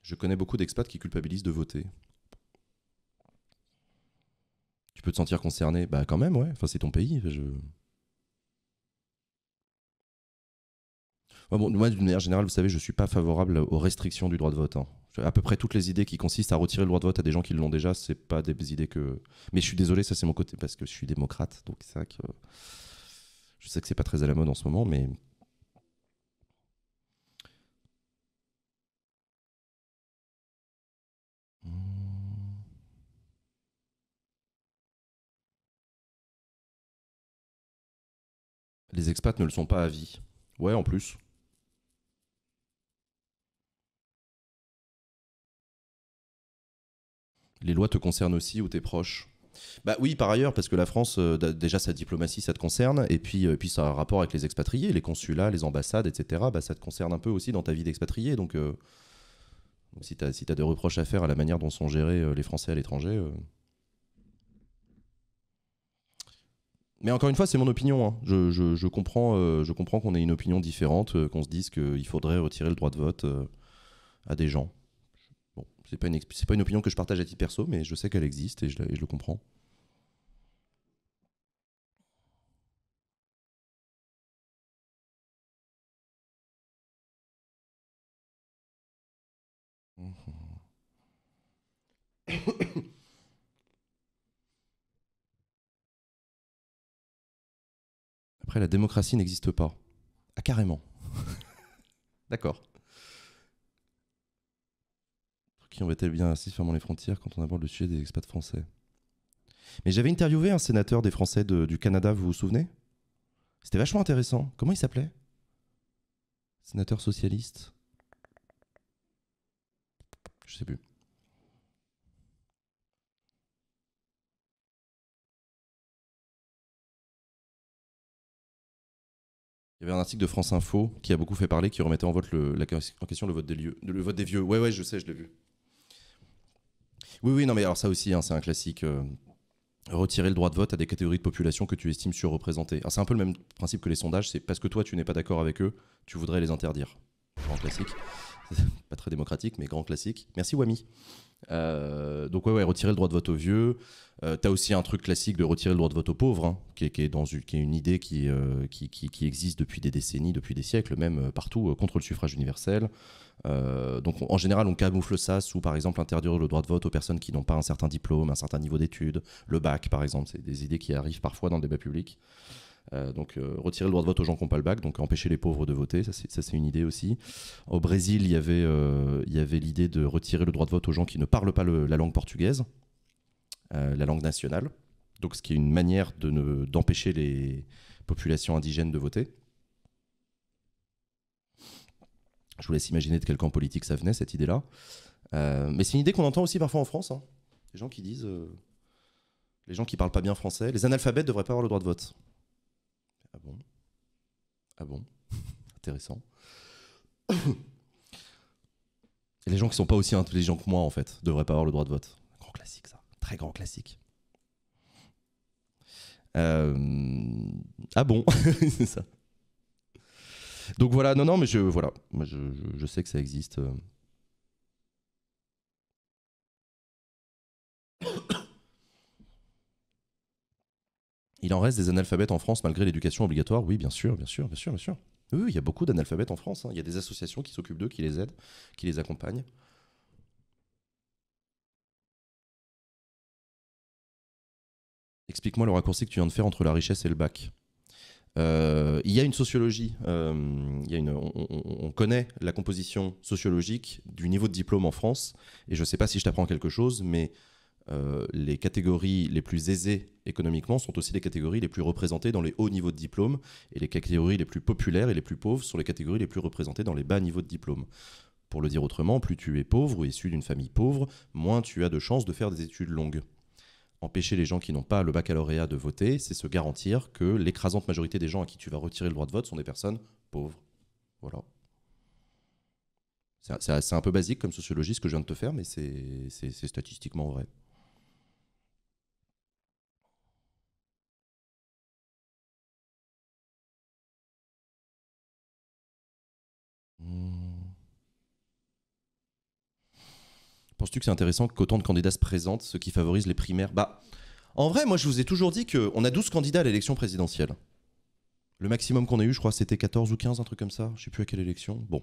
[SPEAKER 3] Je connais beaucoup d'expats
[SPEAKER 1] qui culpabilisent de voter. Tu peux te sentir concerné Bah quand même, ouais, enfin c'est ton pays. Je... moi, d'une manière générale, vous savez, je ne suis pas favorable aux restrictions du droit de vote. Hein. À peu près toutes les idées qui consistent à retirer le droit de vote à des gens qui l'ont déjà, c'est pas des idées que. Mais je suis désolé, ça c'est mon côté parce que je suis démocrate, donc c'est ça que. Je sais que c'est pas très à la mode en ce moment, mais.
[SPEAKER 3] Les expats ne le sont pas à vie. Ouais, en plus.
[SPEAKER 2] Les lois te concernent aussi ou tes proches bah oui, par ailleurs, parce que la
[SPEAKER 1] France, euh, déjà sa diplomatie, ça te concerne, et puis, euh, puis ça a un rapport avec les expatriés, les consulats, les ambassades, etc. Bah, ça te concerne un peu aussi dans ta vie d'expatrié. Donc, euh, si tu as, des reproches à faire à la manière dont sont gérés les Français à l'étranger. Mais encore une fois, c'est mon opinion. Hein. Je, comprends, je comprends qu'on ait une opinion différente, qu'on se dise qu'il faudrait retirer le droit de vote à des gens. Bon,
[SPEAKER 2] c'est pas, une, pas une opinion que je partage à titre perso, mais je sais qu'elle existe et je, et je le comprends. Après, la démocratie n'existe pas. Ah, carrément. D'accord qui
[SPEAKER 1] on va bien ainsi fermant les frontières quand on aborde le sujet des expats français Mais j'avais interviewé un sénateur des Français du Canada, vous vous souvenez C'était vachement intéressant. Comment il s'appelait
[SPEAKER 2] Sénateur socialiste Je sais plus.
[SPEAKER 3] Il y avait un article de France Info
[SPEAKER 2] qui a beaucoup fait parler, qui remettait en, vote la, question le vote des lieux, le vote des vieux. Ouais, ouais, je sais, je l'ai vu.
[SPEAKER 1] Oui, oui, non, mais alors ça aussi, hein, c'est un classique. Euh, retirer le droit de vote à des catégories de population que tu estimes surreprésentées. c'est un peu le même principe que les sondages, c'est parce que toi tu n'es pas d'accord avec eux, tu voudrais les interdire. Grand classique. pas très démocratique, mais grand classique. Merci Wami. Euh, donc ouais, retirer le droit de vote aux vieux. Euh, t'as aussi un truc classique de retirer le droit de vote aux pauvres, hein, qui, est, dans une, qui est une idée euh, qui, qui, existe depuis des décennies, depuis des siècles, même partout, contre le suffrage universel. donc en général, on camoufle ça sous, par exemple, interdire le droit de vote aux personnes qui n'ont pas un certain diplôme, un certain niveau d'études, le bac, par exemple. C'est des idées qui arrivent parfois dans le débat public. Euh, donc euh, retirer le droit de vote aux gens qui n'ont pas le bac, donc empêcher les pauvres de voter, ça c'est une idée aussi. Au Brésil, euh, il y avait, l'idée de retirer le droit de vote aux gens qui ne parlent pas la langue portugaise, la langue nationale, donc ce qui est une manière d'empêcher les populations indigènes de voter. Je vous laisse imaginer de quel camp politique ça venait, cette idée-là. mais c'est une idée qu'on entend aussi parfois en France. Hein. Les gens qui disent... les gens qui parlent pas bien français. Les analphabètes devraient pas avoir le droit de vote. Ah bon Ah bon Intéressant. les gens qui sont pas aussi intelligents que moi, en fait, devraient pas avoir le droit de vote. Grand classique, ça. Très grand classique. Euh, ah bon C'est ça. Donc voilà, non, non, mais je, voilà. je sais que ça existe. Euh. Il en reste des analphabètes en France malgré l'éducation obligatoire. Oui, bien sûr, bien sûr, bien sûr, bien sûr. il y a beaucoup
[SPEAKER 2] d'analphabètes en France. Hein. Il y a des associations qui s'occupent d'eux, qui les aident, qui les accompagnent. Explique-moi le raccourci que tu viens de faire entre la richesse et le bac. Euh, il y a une sociologie, euh,
[SPEAKER 1] il on, on, connaît la composition sociologique du niveau de diplôme en France, et je ne sais pas si je t'apprends quelque chose, mais euh, les catégories les plus aisées économiquement sont aussi les catégories les plus représentées dans les hauts niveaux de diplôme, et les catégories les plus populaires et les plus pauvres sont les catégories les plus représentées dans les bas niveaux de diplôme. Pour le dire autrement, plus tu es pauvre ou issu d'une famille pauvre, moins tu as de chances de faire des études longues. Empêcher les gens qui n'ont pas le baccalauréat de voter, c'est se garantir que l'écrasante majorité des gens à qui tu vas retirer le droit de vote sont des personnes pauvres. Voilà. C'est un peu basique comme sociologie ce que je viens de te faire, mais
[SPEAKER 3] c'est statistiquement vrai. Hmm.
[SPEAKER 1] Penses-tu que c'est intéressant qu'autant de candidats se présentent, ce qui favorise les primaires Bah, en vrai, moi je vous ai toujours dit qu'on a 12 candidats à l'élection présidentielle. Le maximum qu'on a eu, je crois, c'était 14 ou 15, un truc comme ça. Je sais plus à quelle élection. Bon.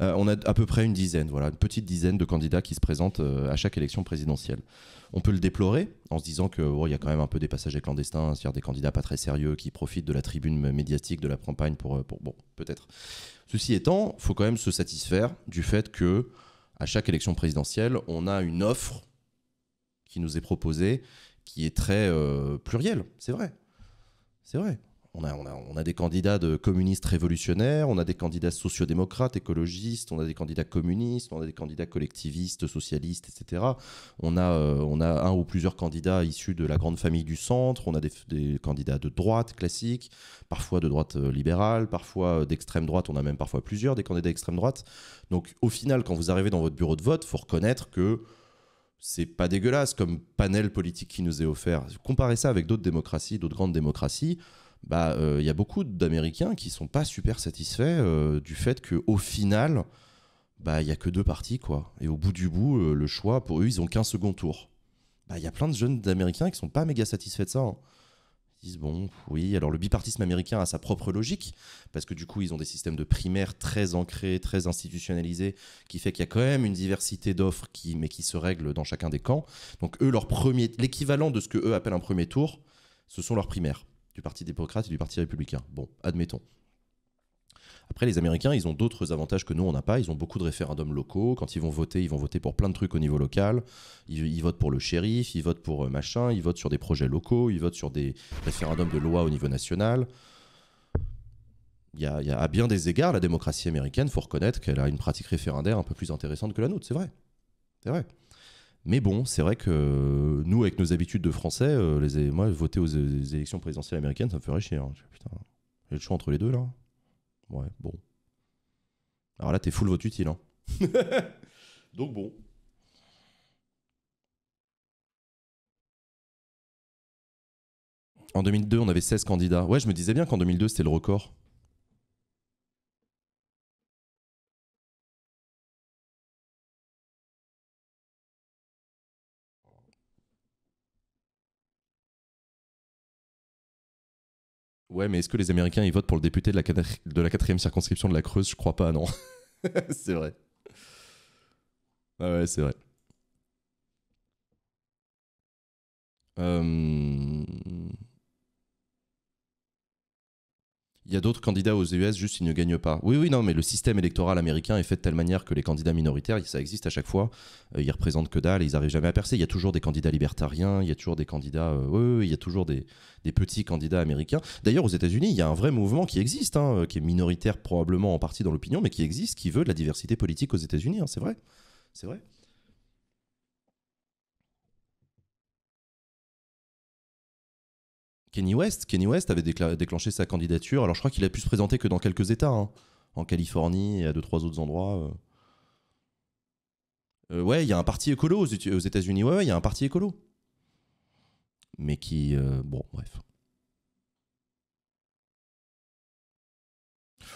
[SPEAKER 1] Euh, on a à peu près une dizaine, voilà, une petite dizaine de candidats qui se présentent euh, à chaque élection présidentielle. On peut le déplorer en se disant qu'il y a quand même un peu des passagers clandestins, c'est-à-dire des candidats pas très sérieux qui profitent de la tribune médiatique de la campagne pour, euh, pour bon, peut-être. Ceci étant, faut quand même se satisfaire du fait que à chaque élection présidentielle, on a une offre qui nous est proposée qui est très plurielle, c'est vrai. C'est vrai on a, des candidats de communistes révolutionnaires, on a des candidats sociodémocrates, écologistes, on a des candidats communistes, on a des candidats collectivistes, socialistes, etc. Euh, on a, un ou plusieurs candidats issus de la grande famille du centre, on a des, des candidats de droite classique, parfois de droite euh, libérale, parfois euh, d'extrême droite, on a même parfois plusieurs des candidats d'extrême droite. Donc au final, quand vous arrivez dans votre bureau de vote, faut reconnaître que c'est pas dégueulasse comme panel politique qui nous est offert. Comparez ça avec d'autres démocraties, d'autres grandes démocraties il bah, euh, y a beaucoup d'Américains qui sont pas super satisfaits euh, du fait que au final, il bah, y a que deux parties quoi. Et au bout du bout, euh, le choix pour eux, ils ont qu'un second tour. il bah, y a plein de jeunes Américains qui sont pas méga satisfaits de ça. Hein. Ils disent bon, oui, alors le bipartisme américain a sa propre logique parce que du coup, ils ont des systèmes de primaires très ancrés, très institutionnalisés, qui fait qu'il y a quand même une diversité d'offres qui, mais qui se règle dans chacun des camps. Donc eux, leur premier, l'équivalent de ce que eux appellent un premier tour, ce sont leurs primaires du Parti démocrate et du Parti républicain. Bon, admettons. Après, les Américains, ils ont d'autres avantages que nous, on n'a pas. Ils ont beaucoup de référendums locaux. Quand ils vont voter, ils vont voter pour plein de trucs au niveau local. Ils, votent pour le shérif, ils votent pour euh, machin, ils votent sur des projets locaux, ils votent sur des référendums de loi au niveau national. Il y, a, à bien des égards, la démocratie américaine, il faut reconnaître qu'elle a une pratique référendaire un peu plus intéressante que la nôtre, c'est vrai. C'est vrai. Mais bon, c'est vrai que euh, nous, avec nos habitudes de français, euh, les, moi, voter aux, élections présidentielles américaines, ça me ferait chier. Hein. j'ai le choix entre les deux, là. Ouais, bon.
[SPEAKER 2] Alors là, t'es full vote utile. Hein. Donc bon.
[SPEAKER 3] En 2002, on avait 16 candidats. Ouais, je me disais bien qu'en 2002, c'était le record. Ouais, mais est-ce que les Américains, ils votent pour le député de la, quatrième circonscription
[SPEAKER 1] de la Creuse Je crois pas, non.
[SPEAKER 2] c'est vrai.
[SPEAKER 1] Ah ouais, c'est vrai. Euh, il y a d'autres candidats aux US, juste ils ne gagnent pas. Oui, oui, non, mais le système électoral américain est fait de telle manière que les candidats minoritaires, ça existe à chaque fois, euh, ils représentent que dalle, ils n'arrivent jamais à percer. Il y a toujours des candidats libertariens, il y a toujours des candidats, euh, il y a toujours des, petits candidats américains. D'ailleurs, aux États-Unis, il y a un vrai mouvement qui existe, hein, qui est minoritaire probablement
[SPEAKER 2] en partie dans l'opinion, mais qui existe, qui veut de la diversité politique aux États-Unis, hein, c'est vrai, c'est vrai.
[SPEAKER 1] Kenny West. West avait déclenché sa candidature. Alors je crois qu'il a pu se présenter que dans quelques États, hein. en Californie et à deux trois autres endroits. Euh. Euh, ouais, il y a un parti écolo aux, États-Unis. Ouais, il y a un parti écolo, mais qui, euh, bon, bref.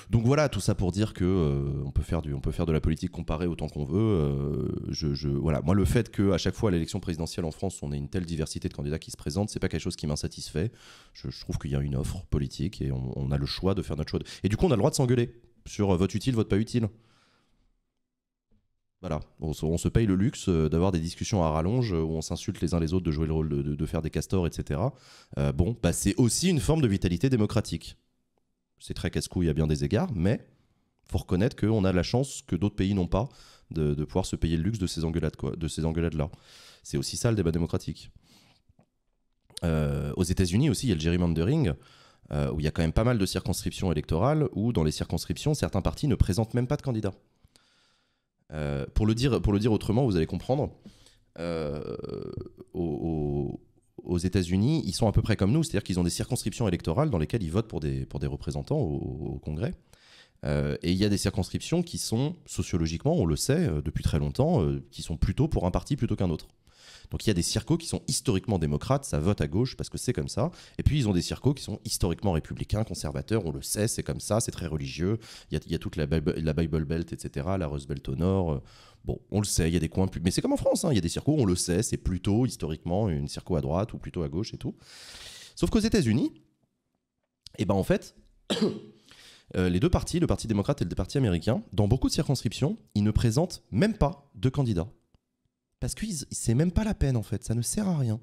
[SPEAKER 1] Donc voilà, tout ça pour dire que euh, on peut faire du, on peut faire de la politique comparée autant qu'on veut. Euh, je, voilà, moi le fait qu'à chaque fois à l'élection présidentielle en France, on ait une telle diversité de candidats qui se présentent, c'est pas quelque chose qui m'insatisfait. Je, trouve qu'il y a une offre politique et on, a le choix de faire notre choix. Et du coup, on a le droit de s'engueuler sur euh, vote utile, vote pas utile. Voilà, on se, paye le luxe d'avoir des discussions à rallonge où on s'insulte les uns les autres de jouer le rôle de, faire des castors, etc. bon, bah, c'est aussi une forme de vitalité démocratique c'est très casse-couille a bien des égards, mais faut reconnaître qu'on a la chance que d'autres pays n'ont pas de, de, pouvoir se payer le luxe de ces engueulades, quoi, de ces engueulades-là. C'est aussi ça le débat démocratique. Euh, aux États-Unis aussi, il y a le gerrymandering, euh, où il y a quand même pas mal de circonscriptions électorales, où dans les circonscriptions, certains partis ne présentent même pas de candidats. Euh, pour, le dire, pour le dire autrement, vous allez comprendre, au, aux États-Unis, ils sont à peu près comme nous, c'est-à-dire qu'ils ont des circonscriptions électorales dans lesquelles ils votent pour des, pour des représentants au, Congrès. Euh, et il y a des circonscriptions qui sont, sociologiquement, on le sait euh, depuis très longtemps, euh, qui sont plutôt pour un parti plutôt qu'un autre. Donc il y a des circos qui sont historiquement démocrates, ça vote à gauche parce que c'est comme ça. Et puis ils ont des circos qui sont historiquement républicains, conservateurs, on le sait, c'est comme ça, c'est très religieux. Il y, a, y a, toute la, Bible, la Bible Belt, etc., la Rose Belt au nord. Bon, on le sait, il y a des coins plus. Mais c'est comme en France, hein, il y a des circos, on le sait, c'est plutôt historiquement une circo à droite ou plutôt à gauche et tout. Sauf qu'aux États-Unis, eh ben en fait, euh, les deux partis, le Parti démocrate et le Parti américain, dans beaucoup de circonscriptions, ils ne présentent même pas de candidats. Parce que c'est même pas la peine en fait, ça ne sert à rien.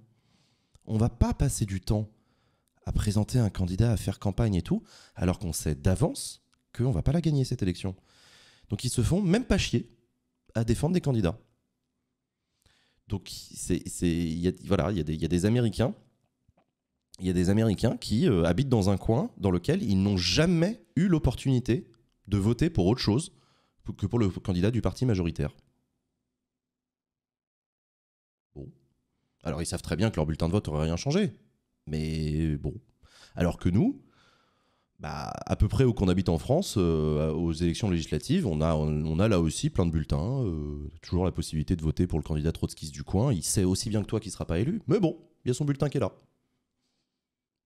[SPEAKER 1] On va pas passer du temps à présenter un candidat, à faire campagne et tout, alors qu'on sait d'avance qu'on va pas la gagner cette élection. Donc ils se font même pas chier à défendre des candidats. Donc, c'est, voilà, il y, a des Américains, il y des Américains qui euh, habitent dans un coin dans lequel ils n'ont jamais eu l'opportunité de voter pour autre chose que pour le candidat du parti majoritaire. Alors, ils savent très bien que leur bulletin de vote n'aurait rien changé, mais bon. Alors que nous, bah, à peu près où qu'on habite en France, euh, aux élections législatives, on a, on, a là aussi plein de bulletins, euh, toujours la possibilité de voter pour le candidat trotskiste du coin. Il sait aussi bien que toi qu'il ne sera pas élu, mais bon, il y a son bulletin qui est là.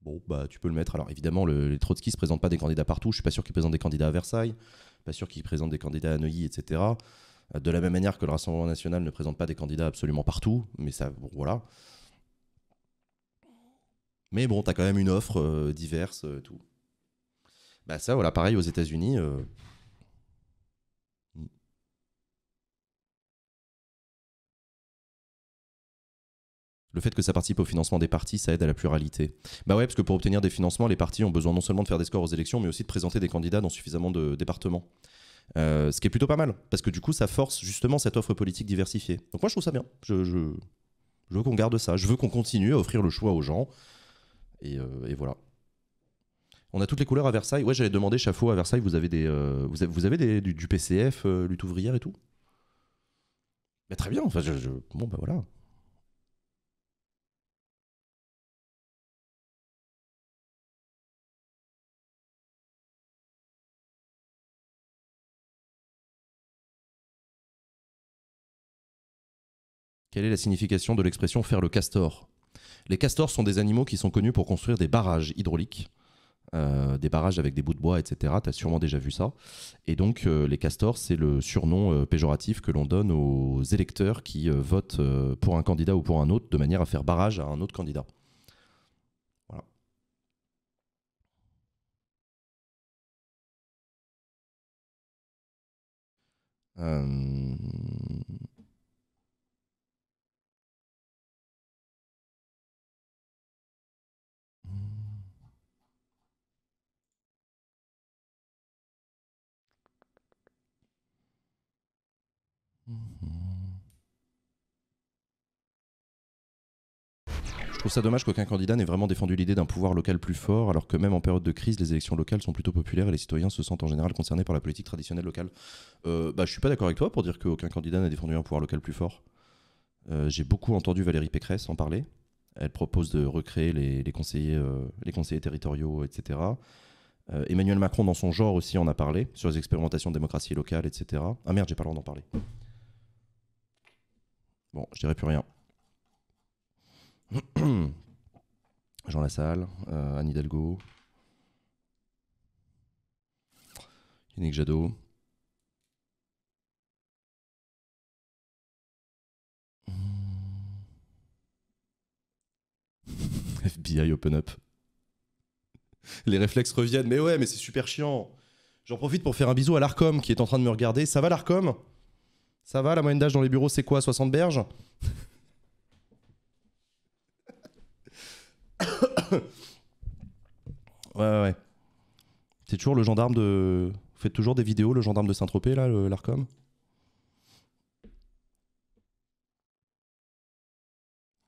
[SPEAKER 1] Bon, bah tu peux le mettre. Alors évidemment, les trotskistes ne présentent pas des candidats partout. Je suis pas sûr qu'ils présentent des candidats à Versailles, pas sûr qu'ils présentent des candidats à Neuilly, etc. De la même manière que le Rassemblement national ne présente pas des candidats absolument partout, mais ça, bon, voilà. Mais bon, t'as quand même une offre euh, diverse, tout. Bah ça, voilà, pareil aux États-Unis. Euh, mm.
[SPEAKER 2] Le fait que ça participe au financement des partis, ça aide à la pluralité.
[SPEAKER 1] Bah ouais, parce que pour obtenir des financements, les partis ont besoin non seulement de faire des scores aux élections, mais aussi de présenter des candidats dans suffisamment de départements. Euh, ce qui est plutôt pas mal, parce que du coup, ça force justement cette offre politique diversifiée. Donc moi, je trouve ça bien. Je, je, veux qu'on garde ça. Je veux qu'on continue à offrir le choix aux gens. Et, euh, et voilà. On a toutes les couleurs à Versailles. Ouais, j'avais demandé, Chafaud, à Versailles, vous avez, des, euh, vous avez, des, du, PCF, euh, lutte ouvrière et tout bah, Très bien, enfin,
[SPEAKER 3] bon, ben voilà. Quelle est la signification de l'expression faire le castor Les castors sont des animaux qui sont connus pour construire
[SPEAKER 1] des barrages hydrauliques. Euh, des barrages avec des bouts de bois, etc. Tu as sûrement déjà vu ça. Et donc, euh, les castors, c'est le surnom euh, péjoratif que l'on donne aux électeurs qui
[SPEAKER 2] votent pour un candidat ou pour un autre de manière à faire barrage à un autre candidat. Voilà.
[SPEAKER 1] Je trouve ça dommage qu'aucun candidat n'ait vraiment défendu l'idée d'un pouvoir local plus fort, alors que même en période de crise, les élections locales sont plutôt populaires et les citoyens se sentent en général concernés par la politique traditionnelle locale. Euh, bah, je suis pas d'accord avec toi pour dire qu'aucun candidat n'a défendu un pouvoir local plus fort. Euh, j'ai beaucoup entendu Valérie Pécresse en parler. Elle propose de recréer les, conseillers, euh, les conseillers territoriaux, etc. Euh, Emmanuel Macron, dans son genre aussi, en a parlé, sur les expérimentations de démocratie locale, etc. Ah merde, j'ai pas le droit d'en parler. Bon, je dirais plus rien. Jean Lassalle,
[SPEAKER 2] euh, Anne Hidalgo, Yannick Jadot.
[SPEAKER 3] FBI Open Up.
[SPEAKER 1] Les réflexes reviennent, mais ouais, mais c'est super chiant. J'en profite pour faire un bisou à l'Arcom qui est en train de me regarder. Ça va l'Arcom ça va, la moyenne d'âge dans les bureaux, c'est quoi 60 berges Ouais, ouais. C'est toujours le gendarme de. Vous faites toujours des vidéos, le gendarme de Saint-Tropez, là, l'ARCOM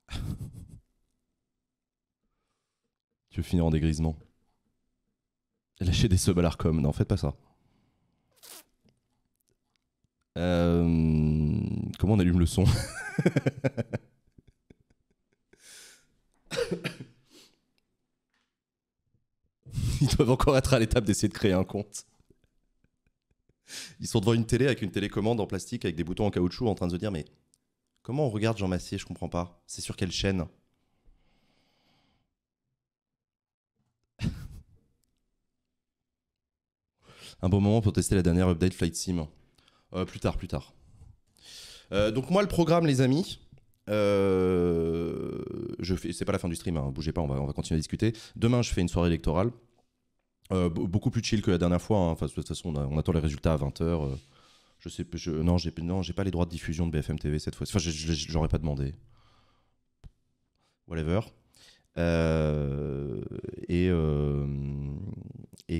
[SPEAKER 1] Tu veux finir en dégrisement. Lâcher des subs à l'ARCOM. Non, faites pas ça. Euh, comment on allume le son Ils doivent encore être à l'étape d'essayer de créer un compte. Ils sont devant une télé avec une télécommande en plastique avec des boutons en caoutchouc en train de se dire mais comment on regarde Jean Massier Je comprends pas. C'est sur quelle chaîne Un bon moment pour tester la dernière update Flight Sim. Euh, plus tard, plus tard. Euh, donc moi, le programme, les amis, euh, je fais, c'est pas la fin du stream, hein, bougez pas, on va, continuer à discuter. Demain, je fais une soirée électorale. beaucoup plus chill que la dernière fois. Hein. de toute façon, on, attend les résultats à 20h. je sais, je, non, j'ai, non, pas les droits de diffusion de BFM TV cette fois. Enfin, je, j'aurais pas demandé. Whatever. et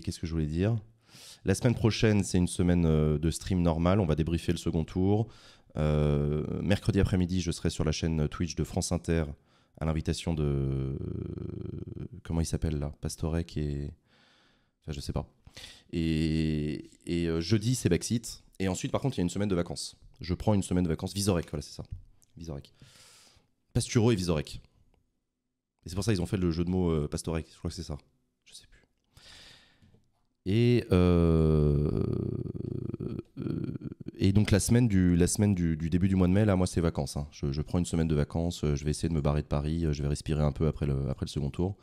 [SPEAKER 1] qu'est-ce que je voulais dire la semaine prochaine, c'est une semaine euh, de stream normal. On va débriefer le second tour. Euh, mercredi après-midi, je serai sur la chaîne euh, Twitch de France Inter à l'invitation de. Comment il s'appelle là Pastorek et. Enfin, je sais pas. Et, jeudi, c'est Backseat. Et ensuite, par contre, il y a une semaine de vacances. Je prends une semaine de vacances. Visorek, voilà, c'est ça. Visorek. Pasturo et Visorek. Et c'est pour ça qu'ils ont fait le jeu de mots pastorec Je crois que c'est ça. Et, euh, euh, et donc la semaine, du, la semaine du, début du mois de mai, là, moi, c'est vacances. Hein. Je, prends une semaine de vacances, euh, je vais essayer de me barrer de Paris, je vais respirer un peu après le, après le second tour.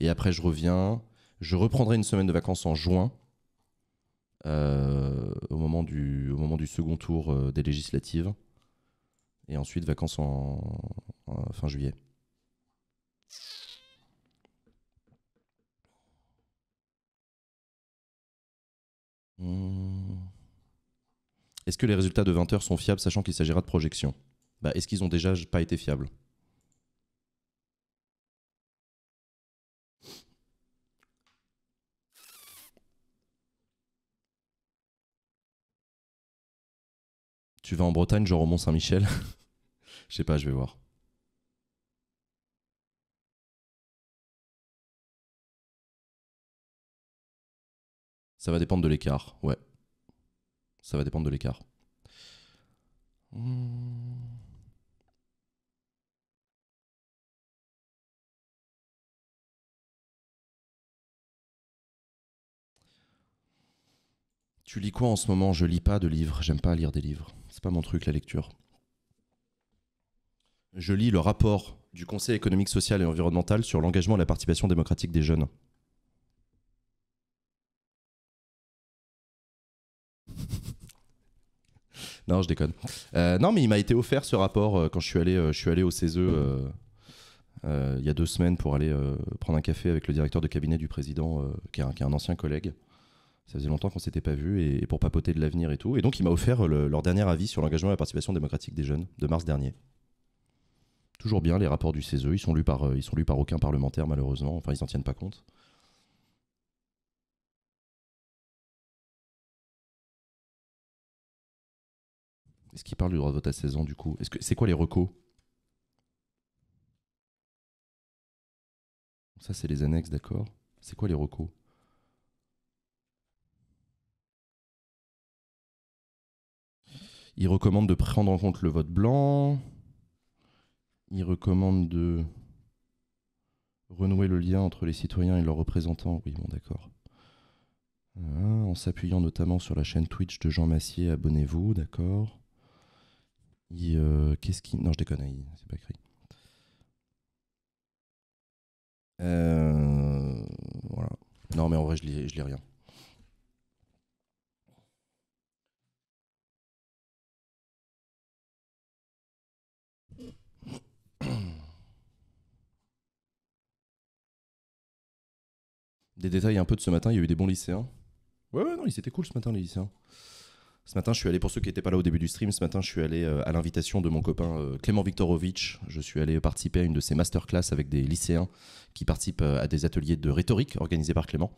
[SPEAKER 1] Et après, je reviens. Je reprendrai une semaine de vacances en juin. au, moment du, au moment du second tour des législatives. Et ensuite, vacances
[SPEAKER 2] en, en fin juillet. Hmm. Est-ce que les résultats de 20 heures sont fiables, sachant qu'il s'agira de projections bah, Est-ce qu'ils ont déjà pas été fiables
[SPEAKER 3] Tu vas en Bretagne, genre au Mont-Saint-Michel Je sais pas, je vais voir. Ça va dépendre de l'écart, ouais. Ça va dépendre de l'écart. Tu lis quoi
[SPEAKER 2] en ce moment Je lis pas de livres, j'aime pas lire des livres. C'est pas mon truc la lecture.
[SPEAKER 1] Je lis le rapport du Conseil économique, social et environnemental sur l'engagement et la participation démocratique
[SPEAKER 2] des jeunes. Non, je déconne. Euh, non, mais il m'a été offert ce rapport euh, quand je
[SPEAKER 1] suis allé, euh, je suis allé au CESE il y a deux semaines pour aller prendre un café avec le directeur de cabinet du président, qui est, un, ancien collègue. Ça faisait longtemps qu'on s'était pas vu et, pour papoter de l'avenir et tout. Et donc, il m'a offert leur dernier avis sur l'engagement et la participation démocratique des jeunes de mars dernier. Toujours bien, les rapports du CESE, ils sont lus par, ils sont lus par aucun parlementaire, malheureusement. Enfin, ils n'en tiennent pas
[SPEAKER 3] compte. Est-ce qu'il parle du droit de vote à 16 ans du coup Est-ce c'est quoi les recos Ça c'est les annexes,
[SPEAKER 2] d'accord. C'est quoi les recos Il recommande de prendre en compte le vote blanc.
[SPEAKER 1] Il recommande de renouer le lien entre les citoyens et leurs représentants. Oui, bon, d'accord. Ah, en s'appuyant notamment sur la chaîne Twitch de Jean Massier, abonnez-vous, d'accord. Euh, qu'est-ce qui. Non, je déconne, c'est pas écrit. Euh,
[SPEAKER 3] voilà. Non, mais en vrai, je lis, je lis rien.
[SPEAKER 1] Des détails un peu de ce matin, il y a eu des bons lycéens. Ouais, ouais, non, ils étaient cool ce matin, les lycéens. Ce matin, je suis allé, pour ceux qui n'étaient pas là au début du stream, ce matin, je suis allé euh, à l'invitation de mon copain euh, Clément Viktorovitch. Je suis allé participer à une de ses masterclass avec des lycéens qui participent euh, à des ateliers de rhétorique organisés par Clément.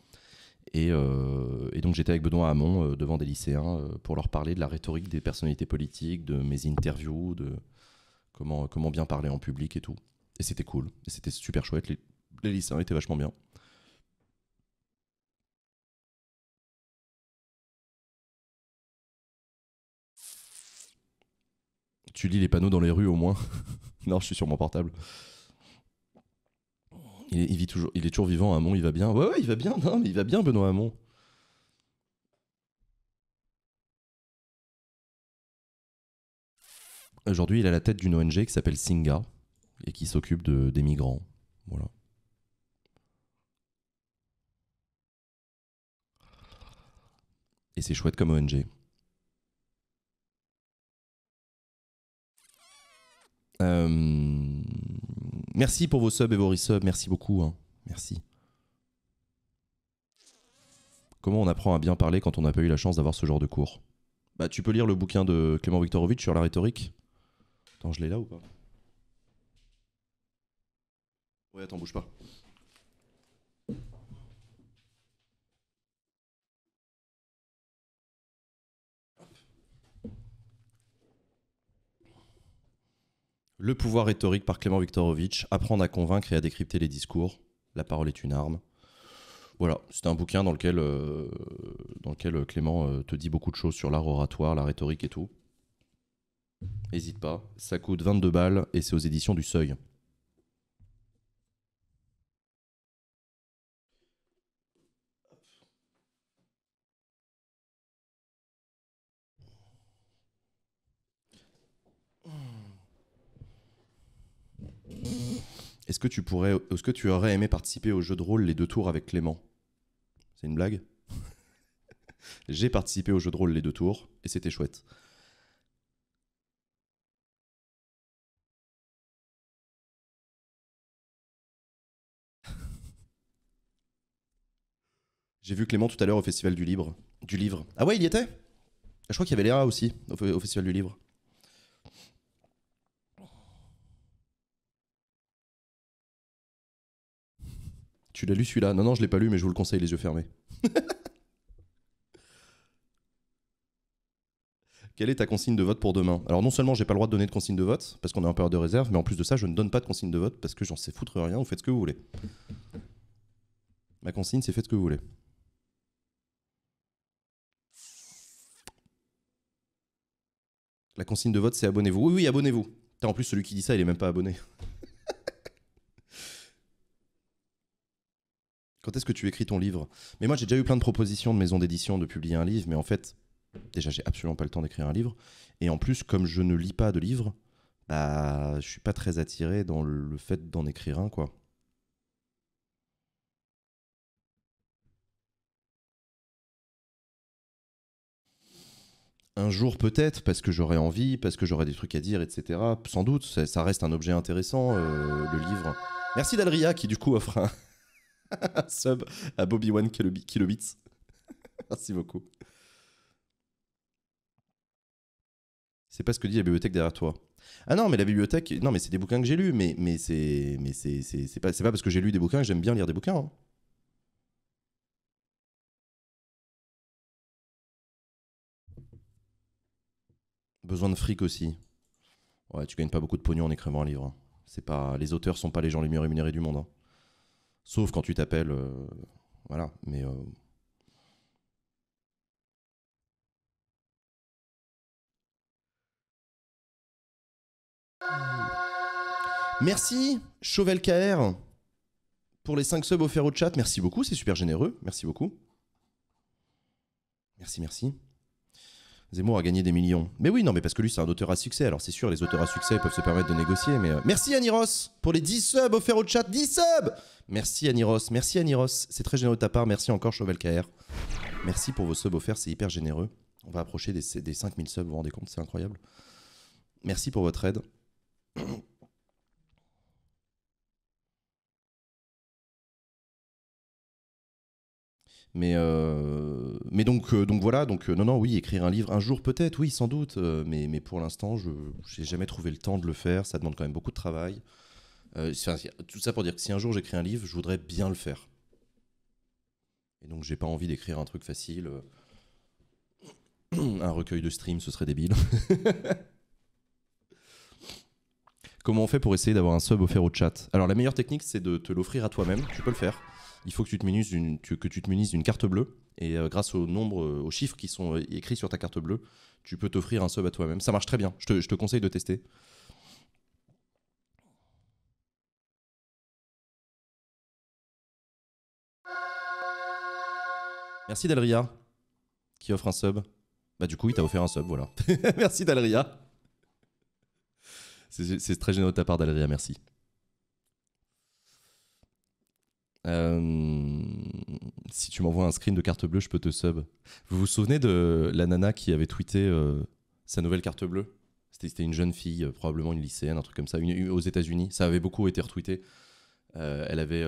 [SPEAKER 1] Et, donc, j'étais avec Benoît Hamon devant des lycéens pour leur parler de la rhétorique des personnalités politiques, de mes interviews, de comment,
[SPEAKER 2] comment bien parler en public et tout. Et c'était cool. c'était super chouette. les lycéens étaient vachement bien.
[SPEAKER 3] Tu lis les panneaux dans les rues au moins.
[SPEAKER 1] non, je suis sur mon portable. Il, est, vit toujours, il est toujours vivant,
[SPEAKER 2] Hamon, il va bien. Ouais, ouais, il va bien, il va bien, Benoît Hamon. Aujourd'hui, il a la tête d'une ONG qui s'appelle Singa et qui s'occupe de, des migrants. Voilà.
[SPEAKER 3] Et c'est chouette comme ONG.
[SPEAKER 1] Euh, merci pour vos subs et vos resubs. Merci beaucoup. Hein. Merci. Comment on apprend à bien parler quand on n'a pas eu la chance d'avoir ce genre de cours Bah, tu peux lire le bouquin de Clément Viktorovitch sur la rhétorique. Attends, je l'ai là ou pas Ouais, attends, bouge pas. Le pouvoir rhétorique par Clément Viktorovitch, apprendre à convaincre et à décrypter les discours. La parole est une arme. Voilà, c'est un bouquin dans lequel, euh, dans lequel euh, Clément euh, te dit beaucoup de choses sur l'art oratoire, la rhétorique et tout. N'hésite pas, ça coûte 22 balles
[SPEAKER 2] et c'est aux éditions du Seuil.
[SPEAKER 1] Est-ce que tu pourrais, est-ce que tu aurais aimé participer au jeu de rôle Les Deux Tours avec Clément C'est une blague J'ai participé au jeu de rôle
[SPEAKER 3] Les Deux Tours et c'était chouette.
[SPEAKER 2] J'ai vu Clément tout à l'heure au Festival du livre. Du livre. Ah ouais, il y était Je crois qu'il y avait Léa aussi au Festival du Livre. Tu l'as lu celui-là Non, non, je l'ai pas lu, mais je vous le conseille les yeux fermés.
[SPEAKER 1] Quelle est ta consigne de vote pour demain Alors non seulement j'ai pas le droit de donner de consigne de vote parce qu'on est en période de réserve, mais en plus de ça, je ne donne pas de consigne de vote parce que j'en sais foutre rien. Vous faites ce que vous voulez. Ma consigne, c'est faites ce que vous voulez. La consigne de vote, c'est abonnez-vous. Oui, oui, abonnez-vous. En plus, celui qui dit ça, il est même pas abonné. Quand est-ce que tu écris ton livre Mais moi, j'ai déjà eu plein de propositions de maisons d'édition de publier un livre, mais en fait, déjà, j'ai absolument pas le temps d'écrire un livre. Et en plus, comme je ne lis pas de livres, bah,
[SPEAKER 2] je suis pas très attiré dans le fait d'en écrire un, quoi. Un jour peut-être, parce que j'aurais envie, parce que j'aurais des trucs à dire, etc. Sans doute, ça,
[SPEAKER 1] reste un objet intéressant, euh, le livre. Merci Dalria qui du coup offre un, sub à Bobby One Kilobits. Merci beaucoup. C'est pas ce que dit la bibliothèque derrière toi. Ah non, mais la bibliothèque,
[SPEAKER 2] non, mais c'est des bouquins que j'ai lus, mais, mais c'est pas, pas parce que j'ai lu des bouquins que j'aime bien lire des bouquins. Hein. Besoin de fric aussi. Ouais, tu gagnes pas beaucoup de pognon
[SPEAKER 1] en écrivant un livre. Hein. C'est pas, les auteurs sont pas les gens les mieux rémunérés du monde. Hein. Sauf quand tu t'appelles.
[SPEAKER 3] Euh, voilà, mais. Euh,
[SPEAKER 2] merci, Chauvel KR, pour les 5 subs offerts au chat.
[SPEAKER 1] Merci beaucoup, c'est super généreux. Merci beaucoup. Merci, merci. Zemmour a gagné des millions. Mais oui, non, mais parce que lui, c'est un auteur à succès. Alors c'est sûr, les auteurs à succès peuvent se permettre de négocier. Mais euh, merci Aniros pour les 10 subs offerts au chat. 10 subs Merci Aniros, merci Aniros. C'est très généreux de ta part. Merci encore Chauvel KR. Merci pour vos subs offerts, c'est hyper généreux. On va approcher des, 5000 subs, vous vous rendez compte, c'est incroyable. Merci pour votre aide.
[SPEAKER 2] Mais euh, mais donc, euh, donc voilà, donc euh, non, non, oui,
[SPEAKER 1] écrire un livre un jour peut-être, oui, sans doute, euh, mais, mais pour l'instant, je n'ai jamais trouvé le temps de le faire, ça demande quand même beaucoup de travail. tout ça pour dire que si un jour j'écris un livre, je voudrais bien le faire. Et donc, j'ai pas envie d'écrire un truc facile. un recueil de streams, ce serait débile. Comment on fait pour essayer d'avoir un sub offert au chat Alors, la meilleure technique, c'est de te l'offrir à toi-même. Tu peux le faire il faut que tu te munisses d'une, que tu te carte bleue. Et euh, grâce au nombre, euh, aux chiffres qui sont euh, écrits sur
[SPEAKER 2] ta carte bleue, tu peux t'offrir un sub à toi-même. Ça marche très bien. Je te, conseille de tester. Merci Dalria qui offre un sub.
[SPEAKER 1] Bah du coup, il t'a offert un sub, voilà. merci Dalria. C'est très généreux de ta part Dalria, merci. Euh, si tu m'envoies un screen de carte bleue, je peux te sub. Vous vous souvenez de la nana qui avait tweeté euh, sa nouvelle carte bleue C'était une jeune fille, euh, probablement une lycéenne, un truc comme ça, aux États-Unis. Ça avait beaucoup été retweeté. elle, avait,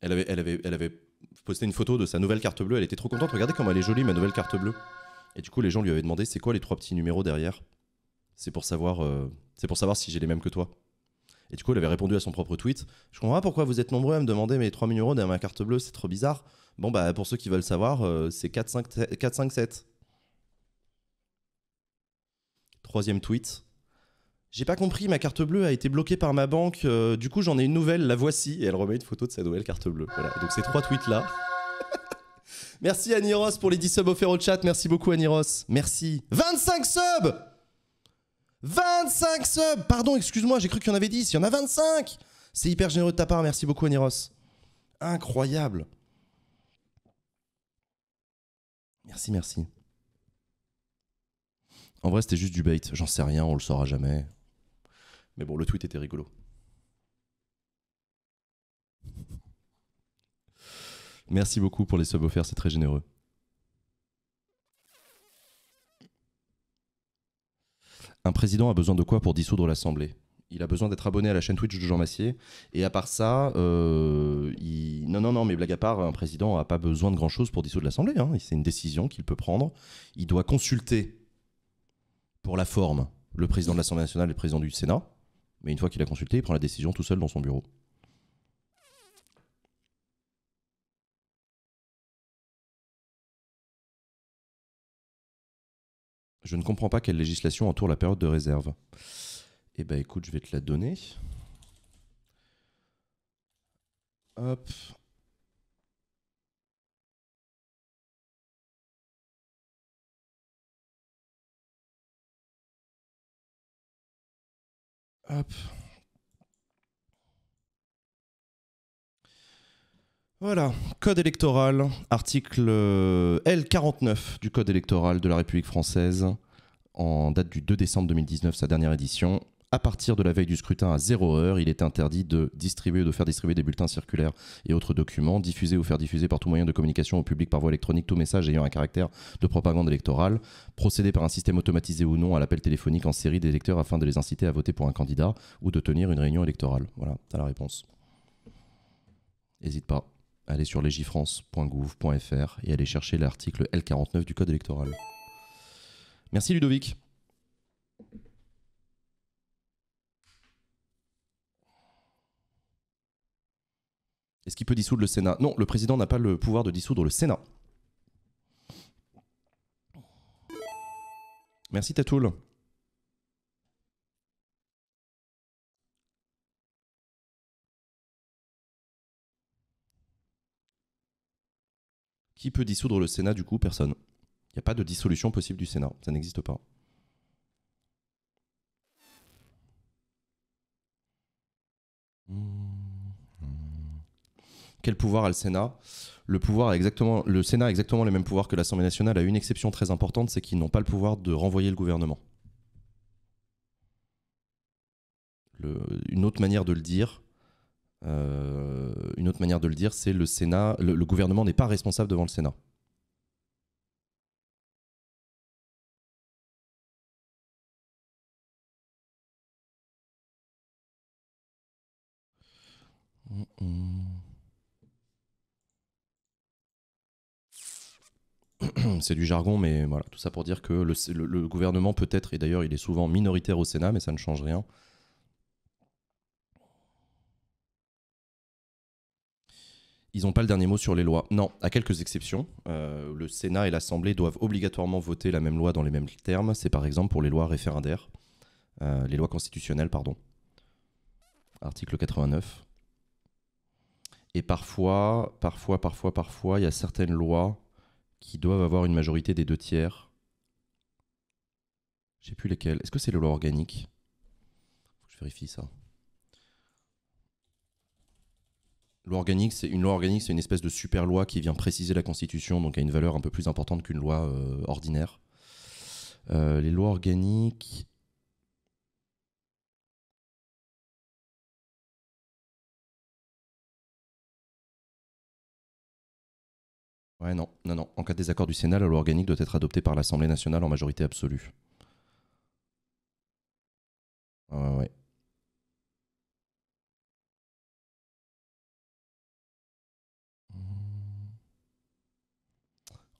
[SPEAKER 1] elle, avait, elle, avait, elle avait posté une photo de sa nouvelle carte bleue. Elle était trop contente. Regardez comme elle est jolie, ma nouvelle carte bleue. Et du coup, les gens lui avaient demandé c'est quoi les trois petits numéros derrière C'est pour savoir, c'est pour savoir si j'ai les mêmes que toi. Et du coup, elle avait répondu à son propre tweet. Je comprends pas pourquoi vous êtes nombreux à me demander mes 000 euros derrière ma carte bleue, c'est trop bizarre. Bon, bah, pour ceux qui veulent savoir, 4, euh, c'est 7. Troisième tweet. J'ai pas compris, ma carte bleue a été bloquée par ma banque. Euh, du coup, j'en ai une nouvelle, la voici. Et elle remet une photo de sa nouvelle carte bleue. Voilà. Donc, ces trois tweets-là. Merci Annie pour les 10 subs offerts au chat. Merci beaucoup Annie Merci. 25 subs 25 subs Pardon, excuse-moi, j'ai cru qu'il y en avait 10. Il y en a 25 C'est hyper généreux de ta part, merci beaucoup Aniros. Incroyable. Merci, merci. En vrai, c'était juste du bait. J'en sais rien, on le saura jamais. Mais bon, le tweet était rigolo. Merci beaucoup pour les subs offerts, c'est très généreux. un président a besoin de quoi pour dissoudre l'Assemblée il a besoin d'être abonné à la chaîne Twitch de Jean Massier. Et à part ça, euh, il... non, non, non, mais blague à part, un président n'a pas besoin de grand-chose pour dissoudre l'Assemblée. Hein. C'est une décision qu'il peut prendre. Il doit consulter, pour la forme, le président de l'Assemblée nationale et le président du Sénat. Mais une
[SPEAKER 3] fois qu'il a consulté, il prend la décision tout seul dans son bureau. Je ne comprends pas quelle législation entoure la période de réserve. Eh ben écoute, je vais te la donner. Hop. Hop. Voilà,
[SPEAKER 1] code électoral, article euh, L49 du code électoral de la République française, en date du 2 décembre 2019, sa dernière édition. À partir de la veille du scrutin à 0 heure, il est interdit de distribuer ou de faire distribuer des bulletins circulaires et autres documents, diffuser ou faire diffuser par tout moyen de communication au public par voie électronique tout message ayant un caractère de propagande électorale, procéder par un système automatisé ou non à l'appel téléphonique en série des électeurs afin de les inciter à voter pour un candidat ou de tenir une réunion électorale. Voilà, t'as la réponse. N'hésite pas allez sur legifrance.gouv.fr et allez chercher l'article L49 du Code électoral. Merci Ludovic. Est-ce qu'il peut dissoudre le Sénat Non, le président n'a pas le pouvoir de dissoudre le Sénat.
[SPEAKER 3] Merci Tatoul.
[SPEAKER 2] Qui peut dissoudre le Sénat du coup Personne. Il n'y a pas de dissolution possible du
[SPEAKER 1] Sénat. Ça n'existe pas. Hmm. Quel pouvoir a le Sénat le, pouvoir exactement, le Sénat a exactement les mêmes pouvoirs que l'Assemblée nationale, à une exception très importante, c'est qu'ils n'ont pas le pouvoir de renvoyer le gouvernement. une autre manière de le dire, euh, une autre manière de le dire, c'est le Sénat,
[SPEAKER 3] le, gouvernement n'est pas responsable devant le Sénat.
[SPEAKER 2] C'est du jargon, mais voilà, tout ça pour dire que
[SPEAKER 1] le gouvernement peut être, et d'ailleurs il est souvent minoritaire au Sénat, mais ça ne change rien, ils n'ont pas le dernier mot sur les lois. Non, à quelques exceptions. Euh, le Sénat et l'Assemblée doivent obligatoirement voter la même loi dans les mêmes termes. C'est par exemple pour les lois référendaires, euh, les lois constitutionnelles, pardon. Article 89. Et parfois, parfois, parfois, parfois, il y a certaines lois qui doivent avoir une majorité des deux tiers. Je sais plus lesquelles. Est-ce que c'est les lois organiques je vérifie ça. Loi organique, c'est une loi organique, c'est une espèce de super loi qui vient préciser la Constitution, donc a une valeur un peu plus importante qu'une loi euh, ordinaire.
[SPEAKER 3] Euh, les lois organiques. Ouais, non, non, non. En cas de désaccord du Sénat, la loi organique doit être adoptée par l'Assemblée nationale en majorité absolue. ouais. ouais.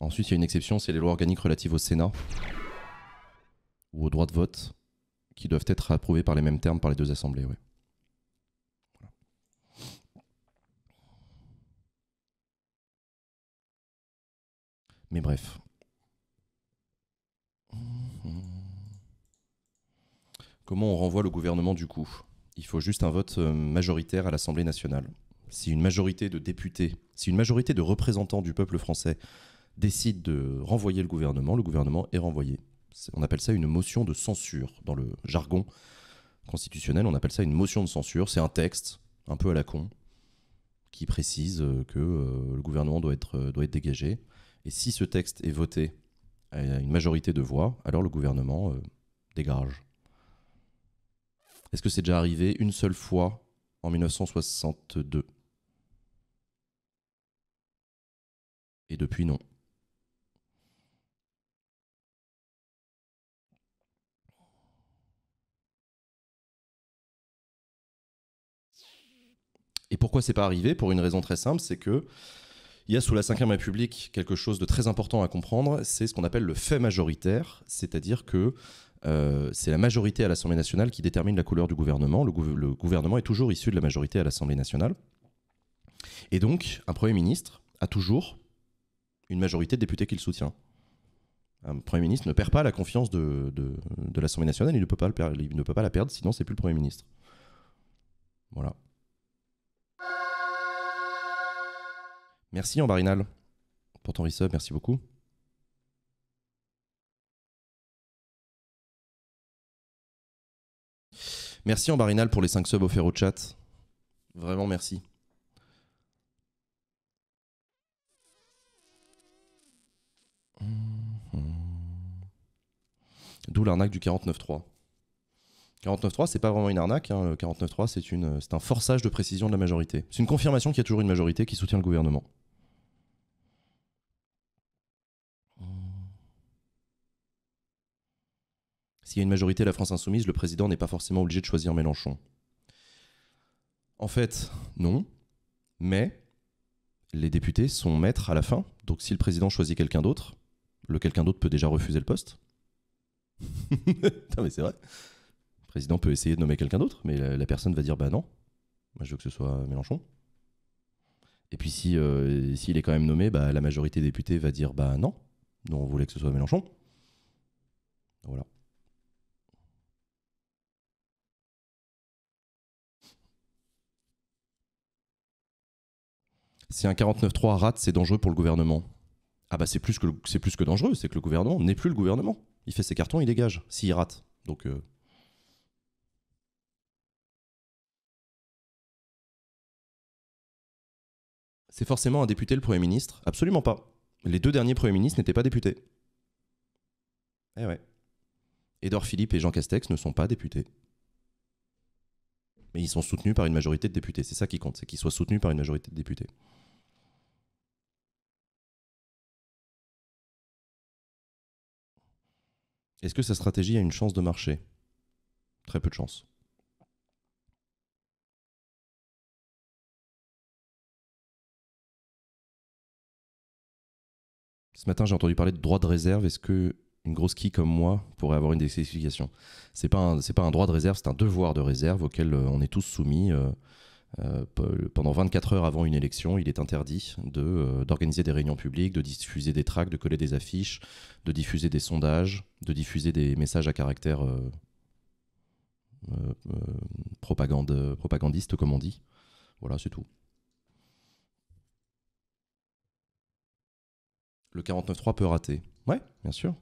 [SPEAKER 2] Ensuite, il y a une exception, c'est les lois organiques relatives au Sénat
[SPEAKER 1] ou au droit de vote, qui doivent être approuvées par les mêmes termes par les deux assemblées.
[SPEAKER 3] Mais bref.
[SPEAKER 2] Comment on renvoie le gouvernement du coup
[SPEAKER 1] Il faut juste un vote euh, majoritaire à l'Assemblée nationale. Si une majorité de députés, si une majorité de représentants du peuple français décide de renvoyer le gouvernement, le gouvernement est renvoyé. On appelle ça une motion de censure. Dans le jargon constitutionnel, on appelle ça une motion de censure. C'est un texte, un peu à la con, qui précise euh, que euh, le gouvernement doit être, euh, doit être dégagé. Et si ce texte est voté à une majorité de voix, alors le gouvernement dégage. Est-ce que c'est déjà arrivé
[SPEAKER 2] une seule fois en 1962 Et depuis, non. Et pourquoi c'est pas arrivé Pour une raison très simple, c'est que
[SPEAKER 1] il y a sous la Ve République quelque chose de très important à comprendre, c'est ce qu'on appelle le fait majoritaire, c'est-à-dire que euh, c'est la majorité à l'Assemblée nationale qui détermine la couleur du gouvernement. Le, gouvernement est toujours issu de la majorité à l'Assemblée nationale. Et donc, un Premier ministre a toujours une majorité de députés qu'il soutient. Un Premier ministre ne perd pas la confiance de, l'Assemblée nationale, il ne, peut pas il ne peut pas la perdre, sinon c'est plus le Premier ministre. Voilà.
[SPEAKER 2] Merci Barinal pour ton resub, merci beaucoup. Merci Barinal pour les 5 subs offerts au chat. Vraiment merci.
[SPEAKER 1] D'où l'arnaque du 49.3. 49.3, c'est pas vraiment une arnaque. Hein. 49.3, c'est un forçage de précision de la majorité. C'est une confirmation qu'il y a toujours une majorité qui soutient le gouvernement. S'il y a une majorité à la France insoumise, le président n'est pas forcément obligé de choisir Mélenchon. En fait, non, mais les députés sont maîtres à la fin, donc si le président choisit quelqu'un d'autre, le quelqu'un d'autre peut déjà refuser le poste. non mais c'est vrai. Le président peut essayer de nommer quelqu'un d'autre, mais la, personne va dire bah non, moi je veux que ce soit Mélenchon. Et puis si euh, s'il est quand même nommé, bah, la majorité des députés va dire bah non, nous on voulait que ce soit Mélenchon.
[SPEAKER 2] Voilà. si un 49-3
[SPEAKER 1] rate, c'est dangereux pour le gouvernement. Ah bah c'est plus que c'est plus que dangereux, c'est que le gouvernement n'est plus le gouvernement.
[SPEAKER 2] Il fait ses cartons, il dégage s'il rate. Donc euh, c'est forcément un député le premier ministre Absolument pas. Les deux derniers premiers ministres n'étaient pas députés.
[SPEAKER 1] Eh ouais. Édouard Philippe et Jean Castex ne sont pas députés.
[SPEAKER 2] Mais ils sont soutenus par une majorité de députés. C'est ça qui compte, c'est qu'ils soient soutenus par une majorité de députés.
[SPEAKER 3] Est-ce que sa stratégie a une chance de marcher Très peu de chance. Ce matin, j'ai entendu parler de droit de réserve. Est-ce que une grosse qui
[SPEAKER 1] comme moi pourrait avoir une déclassification C'est pas c'est pas un droit de réserve, c'est un devoir de réserve auquel euh, on est tous soumis. Euh, euh, pendant 24 heures avant une élection, il est interdit d'organiser de, euh, d'organiser des réunions publiques, de diffuser des tracts, de coller des affiches, de diffuser des sondages, de diffuser des messages à caractère euh, propagande, propagandiste, comme on dit. Voilà, c'est tout. Le 49.3 peut rater. Ouais, bien sûr.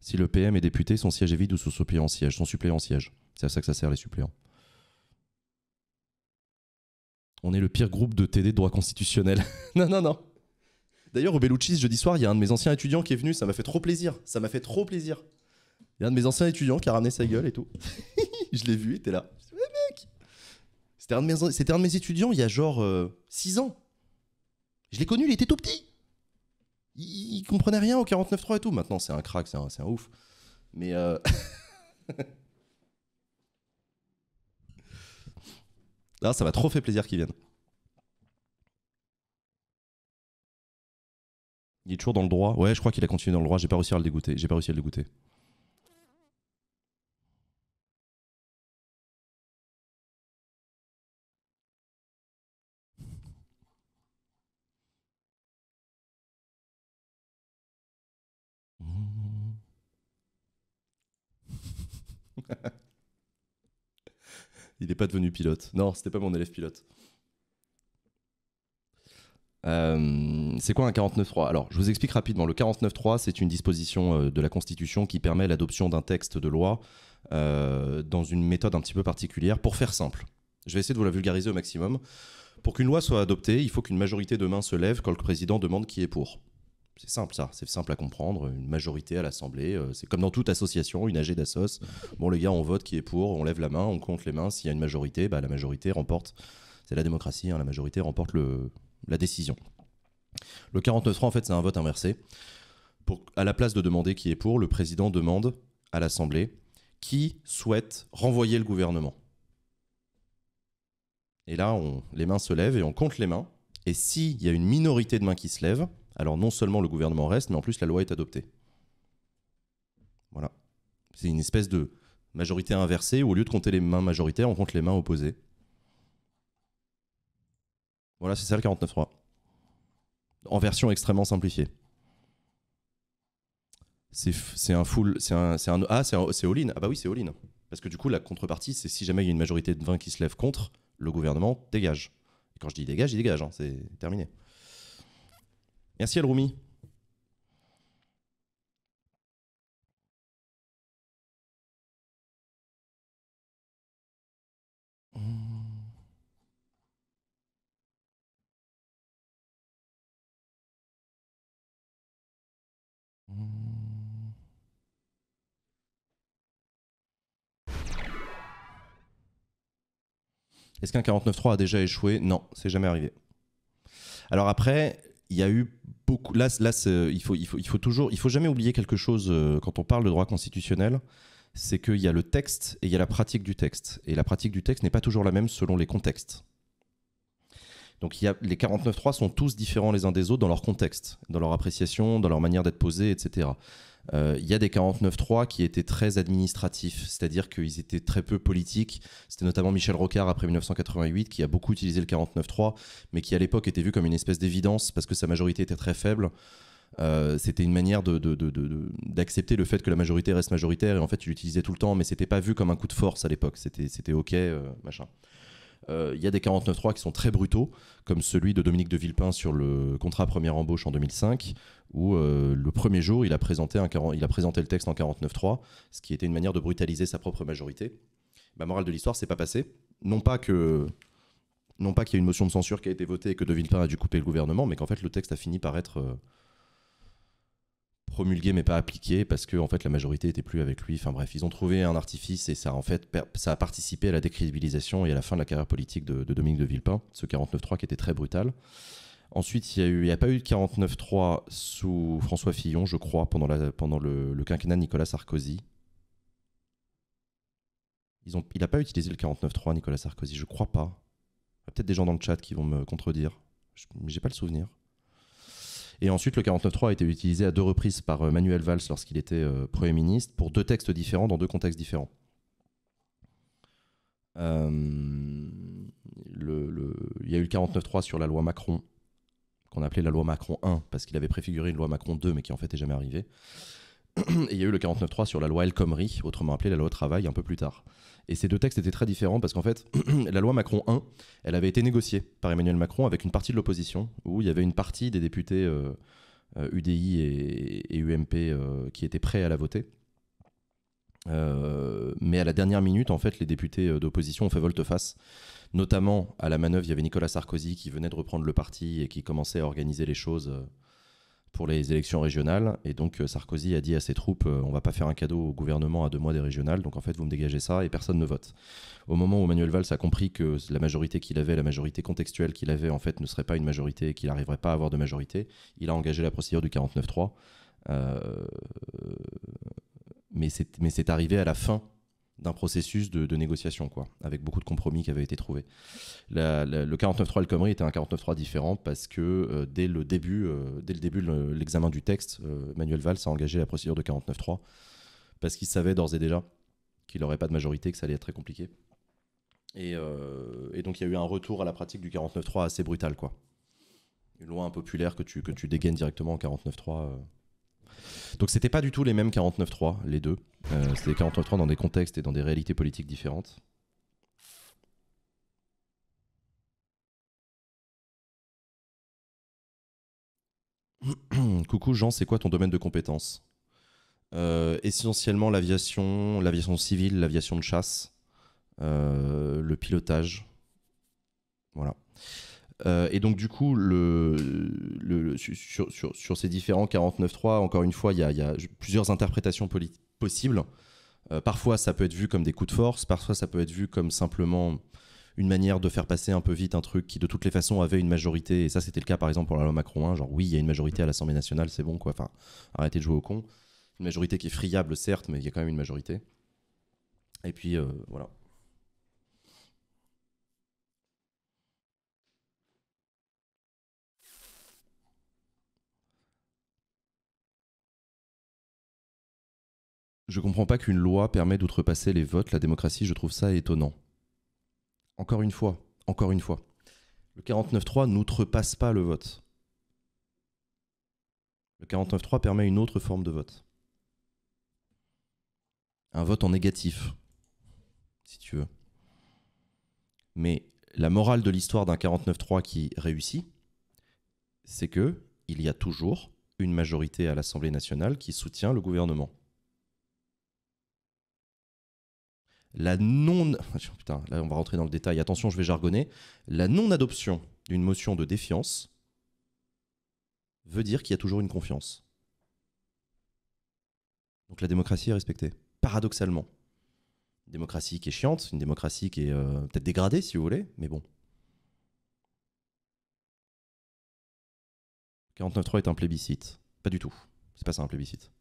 [SPEAKER 1] Si le PM est député, son siège est vide ou son suppléant siège. Son suppléant siège. C'est à ça que ça sert les suppléants. On est le pire groupe de TD de droit constitutionnel. non, non, non. D'ailleurs, au Bellucci's, jeudi soir, il y a un de mes anciens étudiants qui est venu. Ça m'a fait trop plaisir. Ça m'a fait trop plaisir. Il y a un de mes anciens étudiants qui a ramené sa gueule et tout. je l'ai vu, il était là. C'était un, de mes étudiants il y a genre 6 euh, ans. Je l'ai connu, il était tout petit. Il, comprenait rien au 49.3 et tout. Maintenant, c'est un crack, c'est un, ouf. Mais. Euh,
[SPEAKER 2] Là, ah, ça m'a trop fait plaisir qu'il vienne. Il est toujours dans le droit. Ouais, je crois qu'il a continué dans le droit. J'ai pas réussi à le dégoûter. J'ai pas réussi à le dégoûter.
[SPEAKER 1] Il n'est pas devenu pilote. Non, c'était pas mon élève pilote. Euh, c'est quoi un 49.3 Alors, je vous explique rapidement. Le 49.3, c'est une disposition euh, de la Constitution qui permet l'adoption d'un texte de loi euh, dans une méthode un petit peu particulière. Pour faire simple, je vais essayer de vous la vulgariser au maximum. Pour qu'une loi soit adoptée, il faut qu'une majorité de mains se lève quand le président demande qui est pour. C'est simple ça, c'est simple à comprendre. Une majorité à l'Assemblée, euh, c'est comme dans toute association, une AG d'assos. Bon les gars, on vote qui est pour, on lève la main, on compte les mains. S'il y a une majorité, bah, la majorité remporte. C'est la démocratie, hein. la majorité remporte le, la décision. Le 49-3, en fait, c'est un vote inversé. Pour, à la place de demander qui est pour, le président demande à l'Assemblée qui souhaite renvoyer le gouvernement. Et là, on, les mains se lèvent et on compte les mains. Et s'il y a une minorité de mains qui se lèvent, alors non seulement le gouvernement reste, mais en plus la loi est adoptée. Voilà. C'est une espèce de majorité inversée où au lieu de compter les mains majoritaires, on compte les mains opposées. Voilà, c'est ça le 49.3. En version extrêmement simplifiée. C'est un full. C'est un, Ah, c'est all-in. Ah bah oui, c'est all-in. Parce que du coup, la contrepartie, c'est si jamais il y a une majorité de 20 qui se lève contre, le gouvernement dégage.
[SPEAKER 2] Et quand je dis dégage, il dégage, hein, c'est terminé. Merci El
[SPEAKER 1] Est-ce qu'un 49.3 a déjà échoué Non, c'est jamais arrivé. Alors après, il y a eu beaucoup. Là, là il, faut, il, faut, il faut toujours. Il faut jamais oublier quelque chose euh, quand on parle de droit constitutionnel c'est qu'il y a le texte et il y a la pratique du texte. Et la pratique du texte n'est pas toujours la même selon les contextes. Donc il y a, les 49.3 sont tous différents les uns des autres dans leur contexte, dans leur appréciation, dans leur manière d'être posée, etc. Euh, il y a des 49-3 qui étaient très administratifs, c'est-à-dire qu'ils étaient très peu politiques. C'était notamment Michel Rocard après 1988 qui a beaucoup utilisé le 49-3, mais qui à l'époque était vu comme une espèce d'évidence parce que sa majorité était très faible. Euh, c'était une manière d'accepter le fait que la majorité reste majoritaire et en fait il l'utilisait tout le temps mais c'était pas vu comme un coup de force à l'époque c'était ok euh, machin euh, il y a des 49.3 qui sont très brutaux, comme celui de Dominique de Villepin sur le contrat première embauche en 2005, où euh, le premier jour, il a présenté, un, il a présenté le texte en 49.3, ce qui était une manière de brutaliser sa propre majorité. La bah, morale de l'histoire, c'est pas passé. Non pas que non pas qu'il y ait une motion de censure qui a été votée et que De Villepin a dû couper le gouvernement, mais qu'en fait le texte a fini par être euh, promulgué mais pas appliqué parce que en fait la majorité était plus avec lui. Enfin bref, ils ont trouvé un artifice et ça en fait ça a participé à la décrédibilisation et à la fin de la carrière politique de, Dominique de Villepin, ce 49-3 qui était très brutal. Ensuite, il n'y a, a, pas eu de 49-3 sous François Fillon, je crois, pendant, la, pendant le, quinquennat de Nicolas Sarkozy. Ils ont, il n'a pas utilisé le 49-3, Nicolas Sarkozy, je crois pas. peut-être des gens dans le chat qui vont me contredire. J'ai pas le souvenir. Et ensuite, le 49.3 a été utilisé à deux reprises par euh, Manuel Valls lorsqu'il était euh, Premier ministre pour deux textes différents dans deux contextes différents. Euh, il y a eu le 49.3 sur la loi Macron qu'on appelait la loi Macron 1 parce qu'il avait préfiguré une loi Macron 2 mais qui en fait n'est jamais arrivée et il y a eu le 49.3 sur la loi El Khomri, autrement appelée la loi travail, un peu plus tard. Et ces deux textes étaient très différents parce qu'en fait, la loi Macron 1, elle avait été négociée par Emmanuel Macron avec une partie de l'opposition, où il y avait une partie des députés UDI euh, euh, et, UMP euh, qui étaient prêts à la voter. mais à la dernière minute, en fait, les députés d'opposition ont fait volte-face. Notamment, à la manœuvre, il y avait Nicolas Sarkozy qui venait de reprendre le parti et qui commençait à organiser les choses pour les élections régionales. Et donc euh, Sarkozy a dit à ses troupes, euh, on va pas faire un cadeau au gouvernement à deux mois des régionales, donc en fait vous me dégagez ça et personne ne vote. Au moment où Manuel Valls a compris que la majorité qu'il avait, la majorité contextuelle qu'il avait en fait ne serait pas une majorité et qu'il n'arriverait pas à avoir de majorité, il a engagé la procédure du 49-3. Euh, mais c'est arrivé à la fin d'un processus de, négociation, quoi, avec beaucoup de compromis qui avaient été trouvés. La, le 49.3 El Khomri était un 49.3 différent parce que euh, dès le début, euh, dès le début de l'examen du texte, euh, Manuel Valls a engagé la procédure de 49.3 parce qu'il savait d'ores et déjà qu'il n'aurait pas de majorité, que ça allait être très compliqué. Et, donc il y a eu un retour à la pratique du 49.3 assez brutal, quoi. Une loi impopulaire que tu, que tu dégaines directement en 49.3. Donc c'était pas du tout les mêmes 49.3, les deux. Euh, c'était 49 dans des contextes et dans des
[SPEAKER 2] réalités politiques différentes. Coucou Jean, c'est quoi ton
[SPEAKER 1] domaine de compétences euh, Essentiellement l'aviation, l'aviation civile, l'aviation de chasse, euh, le pilotage. Voilà. Euh, et donc, du coup, sur, ces différents 49-3 encore une fois, il y a, plusieurs interprétations possibles. Euh, parfois, ça peut être vu comme des coups de force, parfois, ça peut être vu comme simplement une manière de faire passer un peu vite un truc qui, de toutes les façons, avait une majorité. Et ça, c'était le cas, par exemple, pour la loi Macron 1. Genre, oui, il y a une majorité à l'Assemblée nationale, c'est bon, quoi. Enfin, arrêtez de jouer au con. Une majorité qui est friable, certes, mais il y a quand même une majorité. Et puis, euh, voilà.
[SPEAKER 2] Je ne comprends pas qu'une loi permet d'outrepasser les votes,
[SPEAKER 1] la démocratie, je trouve ça étonnant. Encore une fois, encore une fois. Le 49.3 n'outrepasse pas le vote. Le 49.3 permet une autre forme de vote. Un vote en négatif, si tu veux. Mais la morale de l'histoire d'un 49.3 qui réussit, c'est que il y a toujours une majorité à l'Assemblée nationale qui soutient le gouvernement. la non. Putain, là, on va rentrer dans le détail. Attention, je vais jargonner. La non-adoption d'une motion de défiance veut dire qu'il y a toujours une confiance. Donc la démocratie est respectée, paradoxalement. Une démocratie qui est chiante, une démocratie qui est euh, peut-être dégradée, si vous voulez, mais bon.
[SPEAKER 2] 49.3 est un plébiscite. Pas du tout. C'est pas ça un plébiscite.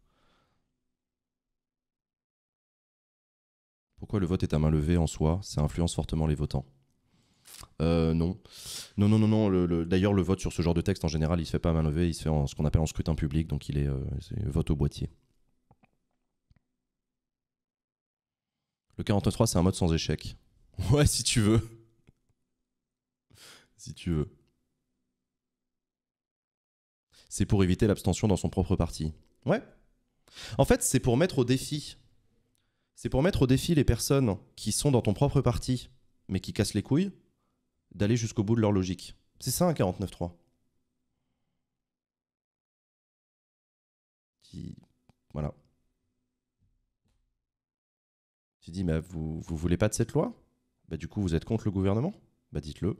[SPEAKER 1] Pourquoi le vote est à main levée en soi Ça influence fortement les votants. Euh, non. Non, non, non, non. D'ailleurs, le vote sur ce genre de texte, en général, il se fait pas à main levée, il se fait en ce qu'on appelle en scrutin public, donc il est, euh, vote au boîtier. Le 43, c'est un mode sans échec. Ouais, si tu veux. si tu veux. C'est pour éviter l'abstention dans son propre parti. Ouais. En fait, c'est pour mettre au défi c'est pour mettre au défi les personnes qui sont dans ton propre parti, mais qui cassent les couilles, d'aller jusqu'au bout de leur logique.
[SPEAKER 2] C'est ça un 49-3. Voilà. Tu dis, mais
[SPEAKER 1] vous, vous voulez pas de cette loi bah, Du coup, vous êtes contre le gouvernement Bah dites-le.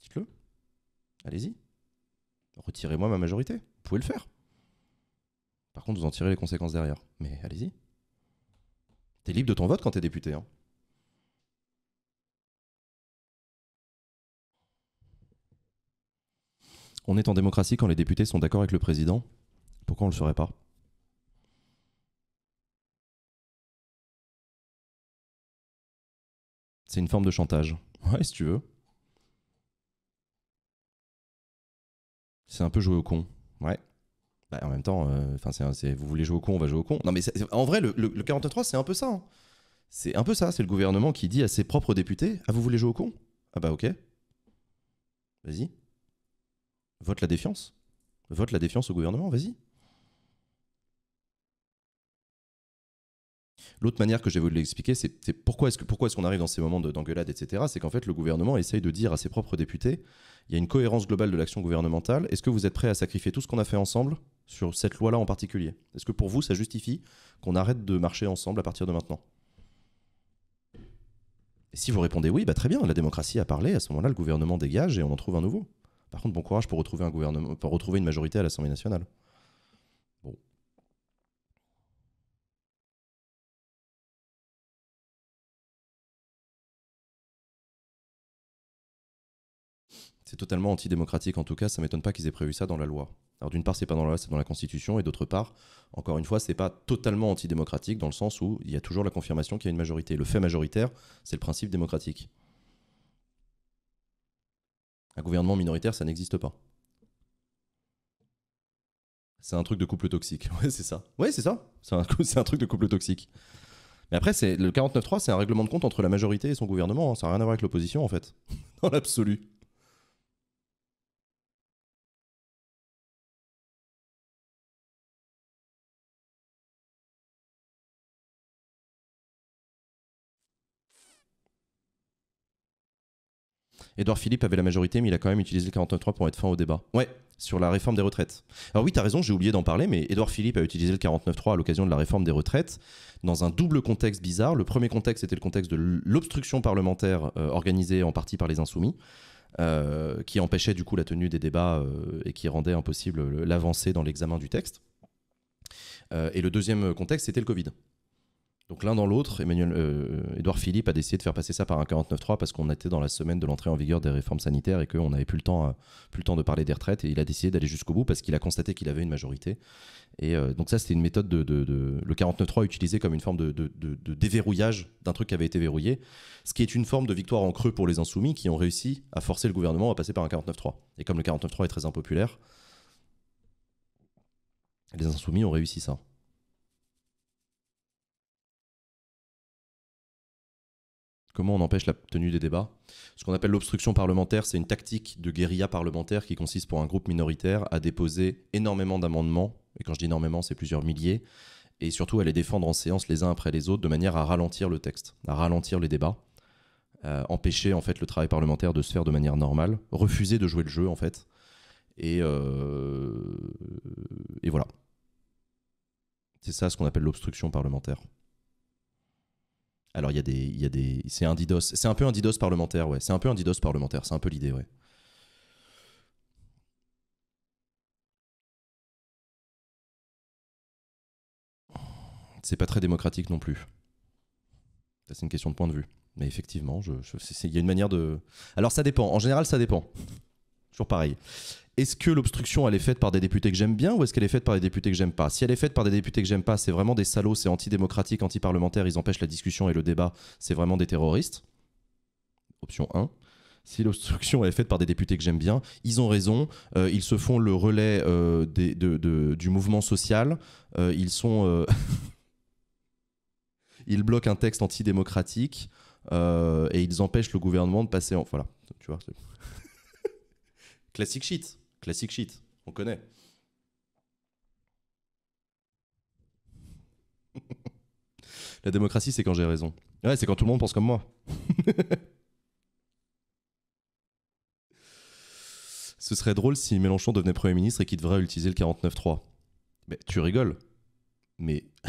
[SPEAKER 1] Dites-le. Allez-y. Retirez-moi ma majorité. Vous pouvez le faire.
[SPEAKER 2] Par contre, vous en tirez les conséquences derrière. Mais allez-y. T'es libre de ton vote quand t'es député. Hein. On est en démocratie quand les députés sont d'accord avec le président. Pourquoi on le
[SPEAKER 3] ferait pas C'est une forme de chantage. Ouais, si tu veux.
[SPEAKER 2] C'est un peu jouer au con. Ouais. Bah, en même temps,
[SPEAKER 1] euh, c'est vous voulez jouer au con, on va jouer au con. Non, mais en vrai, le, 43, c'est un peu ça. Hein. C'est un peu ça. C'est le gouvernement qui dit à ses propres députés Ah, vous voulez jouer au con Ah, bah, ok.
[SPEAKER 2] Vas-y. Vote la défiance. Vote la défiance au gouvernement, vas-y. L'autre manière que j'ai voulu l'expliquer, c'est
[SPEAKER 1] pourquoi est-ce qu'on arrive dans ces moments d'engueulade, etc. C'est qu'en fait, le gouvernement essaye de dire à ses propres députés il y a une cohérence globale de l'action gouvernementale. Est-ce que vous êtes prêt à sacrifier tout ce qu'on a fait ensemble sur cette loi-là en particulier Est-ce que pour vous, ça justifie qu'on arrête de marcher ensemble à partir de maintenant et si vous répondez oui, bah, très bien, la démocratie a parlé, à ce moment-là, le gouvernement dégage et on en trouve un nouveau. Par contre, bon courage pour retrouver, un gouvernement, pour retrouver une majorité à l'Assemblée nationale.
[SPEAKER 2] C'est totalement antidémocratique en tout cas, ça m'étonne pas qu'ils aient prévu ça dans la loi. Alors d'une part, c'est pas dans la loi, c'est dans la Constitution, et
[SPEAKER 1] d'autre part, encore une fois, c'est pas totalement antidémocratique dans le sens où il y a toujours la confirmation qu'il y a une majorité. Le fait majoritaire, c'est le principe démocratique. Un gouvernement minoritaire, ça n'existe pas. C'est un truc de couple toxique. Ouais, c'est ça. Ouais, c'est ça. C'est un, truc de couple toxique. Mais après, c'est le 3
[SPEAKER 2] c'est un règlement de compte entre la majorité et son gouvernement. Hein. Ça n'a rien à voir avec l'opposition, en fait. Dans l'absolu.
[SPEAKER 3] Édouard Philippe avait la majorité, mais
[SPEAKER 1] il a quand même utilisé le 49.3 pour être fin au débat. Ouais, sur la réforme des retraites. Alors oui, tu as raison, j'ai oublié d'en parler, mais Édouard Philippe a utilisé le 49.3 à l'occasion de la réforme des retraites dans un double contexte bizarre. Le premier contexte était le contexte de l'obstruction parlementaire euh, organisée en partie par les insoumis. Euh, qui empêchait du coup la tenue des débats euh, et qui rendait impossible l'avancée dans l'examen du texte. et le deuxième contexte, c'était le Covid. Donc l'un dans l'autre, Emmanuel euh, euh, Philippe a décidé de faire passer ça par un 49-3 parce qu'on était dans la semaine de l'entrée en vigueur des réformes sanitaires et qu'on n'avait plus le temps, euh, plus le temps de parler des retraites. Et il a décidé d'aller jusqu'au bout parce qu'il a constaté qu'il avait une majorité. Et donc ça, c'était une méthode de, de, de le 49.3 utilisé comme une forme de, de déverrouillage d'un truc qui avait été verrouillé, ce qui est une forme de victoire en creux pour les insoumis qui ont réussi à forcer le gouvernement à passer par un 49-3. Et comme le 49-3 est très impopulaire, les
[SPEAKER 2] insoumis ont réussi ça. Comment on empêche la tenue des débats Ce qu'on appelle l'obstruction parlementaire, c'est une tactique
[SPEAKER 1] de guérilla parlementaire qui consiste pour un groupe minoritaire à déposer énormément d'amendements, et quand je dis énormément, c'est plusieurs milliers, et surtout à les défendre en séance les uns après les autres de manière à ralentir le texte, à ralentir les débats, empêcher en fait le travail parlementaire de se faire de manière normale, refuser de jouer le jeu en fait, et euh, voilà. C'est ça ce qu'on appelle l'obstruction parlementaire. Alors, il y a des. Y a des c'est un didos C'est un peu un didos parlementaire, ouais. C'est un peu un didos parlementaire, c'est un peu l'idée, ouais.
[SPEAKER 3] C'est pas très démocratique non plus.
[SPEAKER 1] C'est une question de point de vue. Mais effectivement, il y a une manière de. Alors, ça dépend. En général, ça dépend. Toujours pareil. Est-ce que l'obstruction, elle est faite par des députés que j'aime bien ou est-ce qu'elle est faite par des députés que j'aime pas Si elle est faite par des députés que j'aime pas, c'est vraiment des salauds, c'est antidémocratique, antiparlementaire, ils empêchent la discussion et le débat, c'est vraiment des terroristes. Option 1 si l'obstruction elle est faite par des députés que j'aime bien, ils ont raison, euh, ils se font le relais euh, des, du mouvement social, euh, ils sont... ils bloquent un texte antidémocratique et ils empêchent le gouvernement de passer en... Voilà, tu vois. Classic shit. Classic shit. On connaît. La démocratie, c'est quand j'ai raison. Ouais, c'est quand tout le monde pense comme moi. Ce serait drôle si Mélenchon devenait Premier ministre et qu'il devrait utiliser le 49.3. Mais tu rigoles. Mais.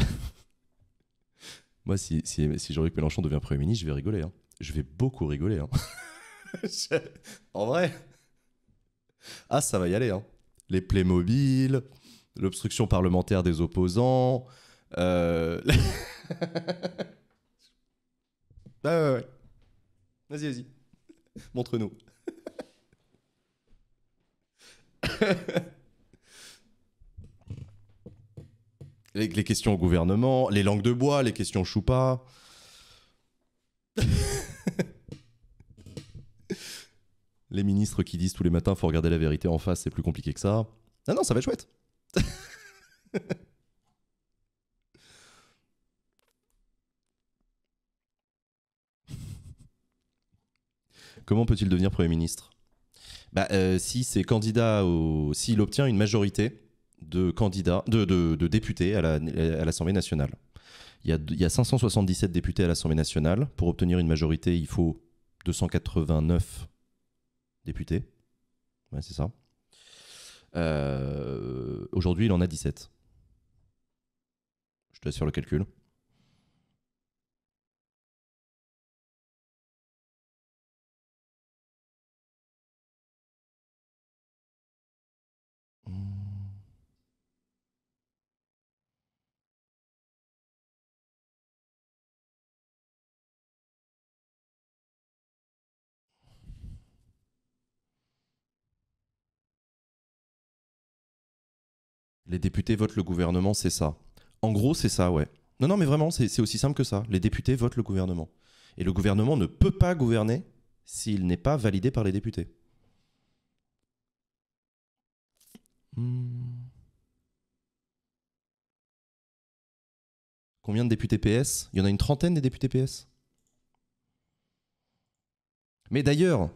[SPEAKER 1] Moi, si, si, si que Mélenchon devient Premier ministre, je vais rigoler. Hein. Je vais beaucoup rigoler. Hein. En vrai, ah, ça va y aller. Hein. Les mobiles, l'obstruction parlementaire des opposants. Euh... Vas-y, vas-y. Montre-nous. les, les, questions au gouvernement, les langues de bois, les questions choupa. les ministres qui disent tous les matins faut regarder la vérité en face, c'est plus compliqué que ça. Non, ah non, ça va être chouette. Comment peut-il devenir Premier ministre bah, euh, Si c'est candidat ou s'il obtient une majorité de candidats, de, députés à l'Assemblée nationale. Il y, a, il y a 577 députés à l'Assemblée nationale. Pour obtenir une majorité, il faut 289 Député, Ouais, c'est ça. Euh, aujourd'hui, il en a 17.
[SPEAKER 3] Je te laisse faire le calcul. Les députés votent le
[SPEAKER 1] gouvernement, c'est ça. En gros, c'est ça, ouais. Non, non, mais vraiment, c'est aussi simple que ça. Les députés votent le gouvernement. Et le gouvernement ne peut pas gouverner s'il n'est pas validé par les députés.
[SPEAKER 4] Hmm.
[SPEAKER 1] Combien de députés PS Il y en a une trentaine des députés PS. Mais d'ailleurs,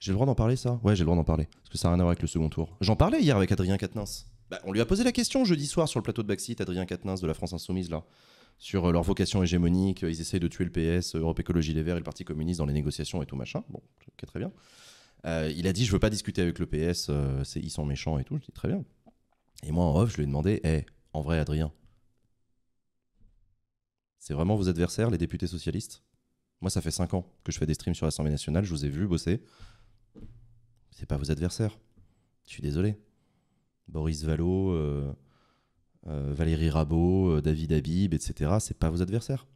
[SPEAKER 1] j'ai le droit d'en parler ça Ouais, j'ai le droit d'en parler, parce que ça n'a rien à voir avec le second tour. J'en parlais hier avec Adrien Quatennens. Bah, on lui a posé la question jeudi soir sur le plateau de Backseat, Adrien Quatennens de la France Insoumise, là, sur euh, leur vocation hégémonique. Euh, ils essayent de tuer le PS, euh, Europe Écologie Les Verts et le Parti Communiste dans les négociations et tout machin. Bon, très bien. il a dit Je veux pas discuter avec le PS, ils sont méchants et tout. Je dis Très bien. Et moi, en off, je lui ai demandé Eh en vrai, Adrien, c'est vraiment vos adversaires, les députés socialistes Moi, ça fait 5 ans que je fais des streams sur l'Assemblée nationale, je vous ai vu bosser. C'est pas vos adversaires. Je suis désolé. Boris Vallot, euh, euh, Valérie Rabault, euh, David Habib, etc. C'est pas vos adversaires.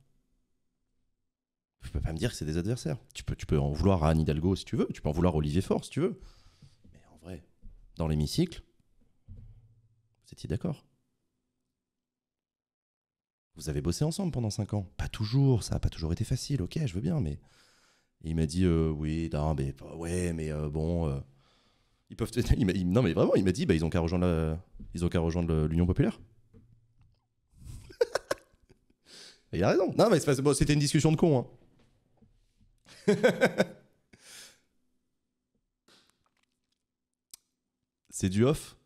[SPEAKER 1] Tu peux pas me dire que c'est des adversaires. Tu peux, tu peux en vouloir à Anne Hidalgo si tu veux, tu peux en vouloir à Olivier Faure si tu veux. Mais en vrai, dans l'hémicycle, vous étiez d'accord. Vous avez bossé ensemble pendant 5 ans. Pas toujours, ça n'a pas toujours été facile, ok, je veux bien, mais. il m'a dit, oui, non, mais ouais, mais bon. Ils peuvent. non, mais vraiment, il m'a dit, bah, ils ont qu'à rejoindre, ils ont l'Union populaire. il a raison. Non, mais c'était une discussion de con. Hein. c'est du off.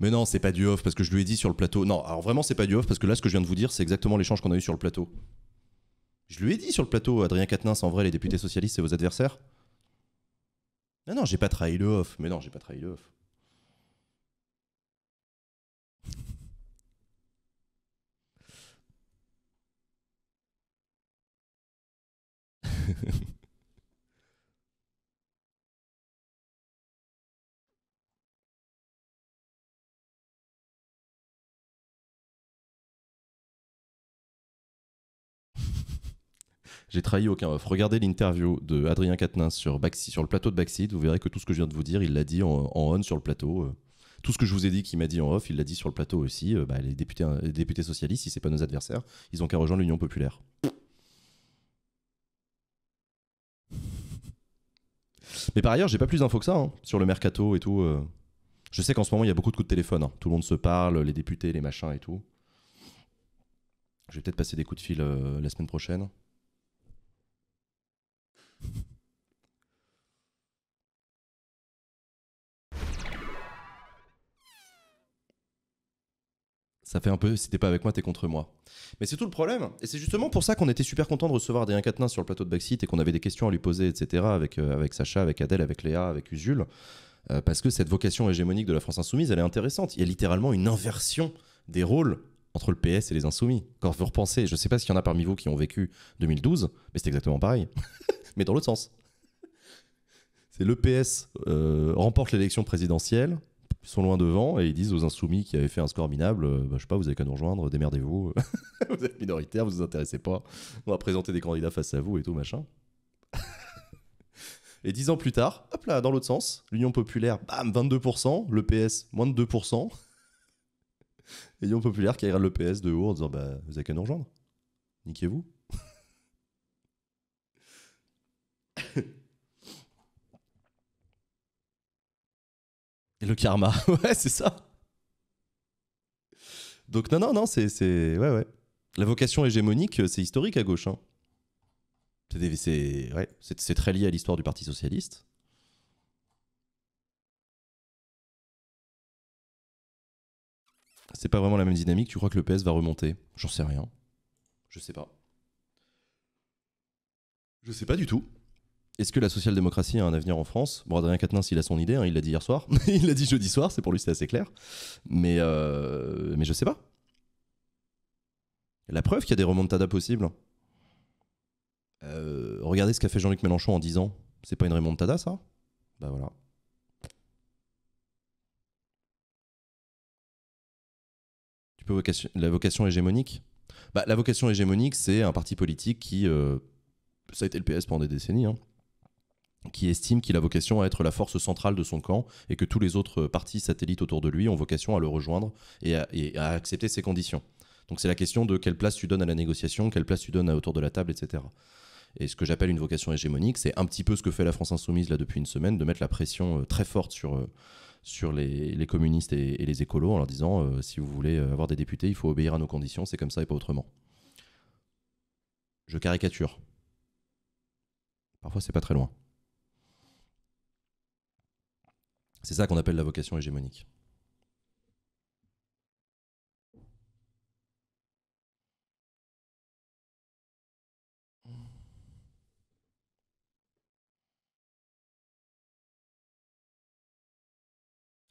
[SPEAKER 1] Mais non, c'est pas du off parce que je lui ai dit sur le plateau. Non, alors vraiment, c'est pas du off parce que là, ce que je viens de vous dire, c'est exactement l'échange qu'on a eu sur le plateau. Je lui ai dit sur le plateau, Adrien Quatennens, en vrai, les députés socialistes, c'est vos adversaires. Non, non, j'ai pas trahi le off.
[SPEAKER 2] Mais non, j'ai pas trahi le off. J'ai trahi aucun off. Regardez l'interview de Adrien Quatennens sur, sur le plateau de Backseat. Vous verrez que tout ce que je viens de vous dire,
[SPEAKER 1] il l'a dit en, on sur le plateau. Euh, tout ce que je vous ai dit qu'il m'a dit en off, il l'a dit sur le plateau aussi. Euh, bah, les, députés, euh, députés socialistes, si c'est pas nos adversaires, ils ont qu'à rejoindre l'Union populaire. Mais par ailleurs, j'ai pas plus d'infos que ça hein, sur le mercato et tout. Je sais qu'en ce moment, il y a beaucoup de coups de téléphone. Hein. Tout le monde se parle, les députés, les machins et tout. Je vais peut-être passer des coups de fil la semaine prochaine. Ça fait un peu, si t'es pas avec moi, t'es contre moi. Mais c'est tout le problème. Et c'est justement pour ça qu'on était super content de recevoir des Quatennin sur le plateau de Backseat et qu'on avait des questions à lui poser, etc. Avec, euh, avec Sacha, avec Adèle, avec Léa, avec Usul. Euh, parce que cette vocation hégémonique de la France Insoumise, elle est intéressante. Il y a littéralement une inversion des rôles entre le PS et les Insoumis. Quand vous repensez, je ne sais pas s'il y en a parmi vous qui ont vécu 2012, mais c'est exactement pareil, mais dans l'autre sens. C'est le PS euh, remporte l'élection présidentielle, ils sont loin devant et ils disent aux insoumis qui avaient fait un score minable je euh, bah, Je sais pas, vous avez qu'à nous rejoindre, démerdez-vous, vous êtes minoritaire, vous vous intéressez pas, on va présenter des candidats face à vous et tout, machin. et dix ans plus tard, hop là, dans l'autre sens, l'Union populaire, bam, 22%, le PS, moins de 2%. Ayons populaire qui regarde le PS de haut en disant Bah, vous avez qu'à nous rejoindre. Niquez-vous.
[SPEAKER 2] Et le karma, ouais, c'est ça. Donc
[SPEAKER 1] non, non, non, c'est... Ouais, ouais. La vocation hégémonique, c'est historique à gauche. Hein.
[SPEAKER 2] C'est très lié à l'histoire du Parti Socialiste. c'est pas vraiment la même dynamique. Tu crois que le PS va remonter J'en sais rien. Je sais pas.
[SPEAKER 1] Je sais pas du tout. Est-ce que la social-démocratie a un avenir en France Bon, Adrien Quatennens, il a son idée, hein. il l'a dit hier soir, il l'a dit jeudi soir, c'est pour lui c'est assez clair. Mais, euh, mais je sais pas. La preuve qu'il y a des remontadas possibles.
[SPEAKER 2] Euh, regardez ce qu'a fait Jean-Luc Mélenchon en 10 ans. C'est pas une remontada, ça Bah voilà.
[SPEAKER 1] la vocation hégémonique bah, La vocation hégémonique, c'est un parti politique qui, euh, ça a été le PS pendant des décennies, hein, qui estime qu'il a vocation à être la force centrale de son camp et que tous les autres partis satellites autour de lui ont vocation à le rejoindre et à, accepter ses conditions. Donc c'est la question de quelle place tu donnes à la négociation, quelle place tu donnes autour de la table, etc. Et ce que j'appelle une vocation hégémonique, c'est un petit peu ce que fait la France insoumise là depuis une semaine, de mettre la pression euh, très forte sur, euh, sur les, communistes et, les écolos en leur disant euh, si vous voulez euh, avoir des députés, il faut obéir à nos conditions, c'est comme ça et pas autrement. Je caricature. Parfois, c'est pas très loin.
[SPEAKER 3] C'est ça qu'on appelle la vocation hégémonique.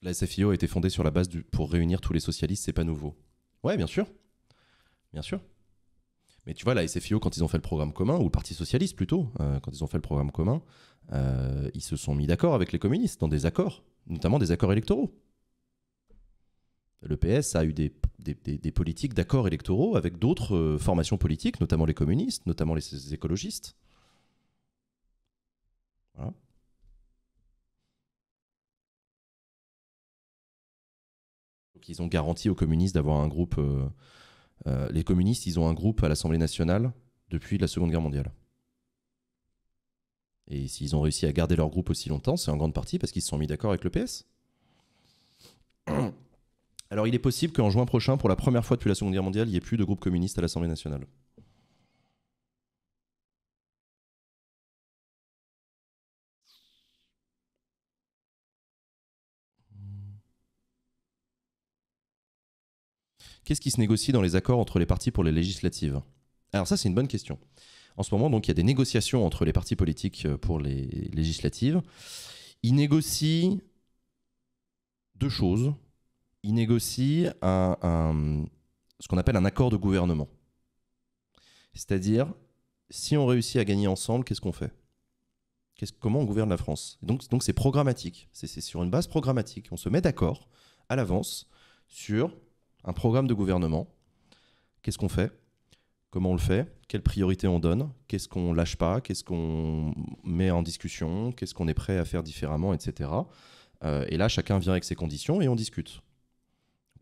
[SPEAKER 2] La SFIO a été fondée sur la base du pour réunir tous les socialistes, c'est pas nouveau. Ouais,
[SPEAKER 1] bien sûr. Bien sûr. Mais tu vois, la SFIO, quand ils ont fait le programme commun, ou le Parti Socialiste plutôt, euh, quand ils ont fait le programme commun, euh, ils se sont mis d'accord avec les communistes dans des accords, notamment des accords électoraux. L'EPS a eu des, politiques d'accords électoraux avec d'autres euh, formations politiques, notamment les communistes, notamment les, les écologistes.
[SPEAKER 2] Voilà. qu'ils ont garanti aux communistes d'avoir un groupe. Euh,
[SPEAKER 1] euh, les communistes, ils ont un groupe à l'Assemblée nationale depuis la Seconde Guerre mondiale. Et s'ils ont réussi à garder leur groupe aussi longtemps, c'est en grande partie parce qu'ils se sont mis d'accord avec le PS. Alors il est possible qu'en juin prochain, pour la première fois
[SPEAKER 2] depuis la Seconde Guerre mondiale, il n'y ait plus de groupe communiste à l'Assemblée nationale.
[SPEAKER 3] Qu'est-ce qui
[SPEAKER 1] se négocie dans les accords entre les partis pour les législatives Alors ça, c'est une bonne question. En ce moment, donc, il y a des négociations entre les partis politiques euh, pour les législatives. Ils négocient deux choses. Ils négocient un, ce qu'on appelle un accord de gouvernement. C'est-à-dire, si on réussit à gagner ensemble, qu'est-ce qu'on fait Comment on gouverne la France Donc, donc c'est programmatique. C'est sur une base programmatique. On se met d'accord à l'avance sur un programme de gouvernement. Qu'est-ce qu'on fait Comment on le fait Quelles priorités on donne Qu'est-ce qu'on lâche pas Qu'est-ce qu'on met en discussion Qu'est-ce qu'on est prêt à faire différemment, etc. Euh, et là, chacun vient avec ses conditions et on discute.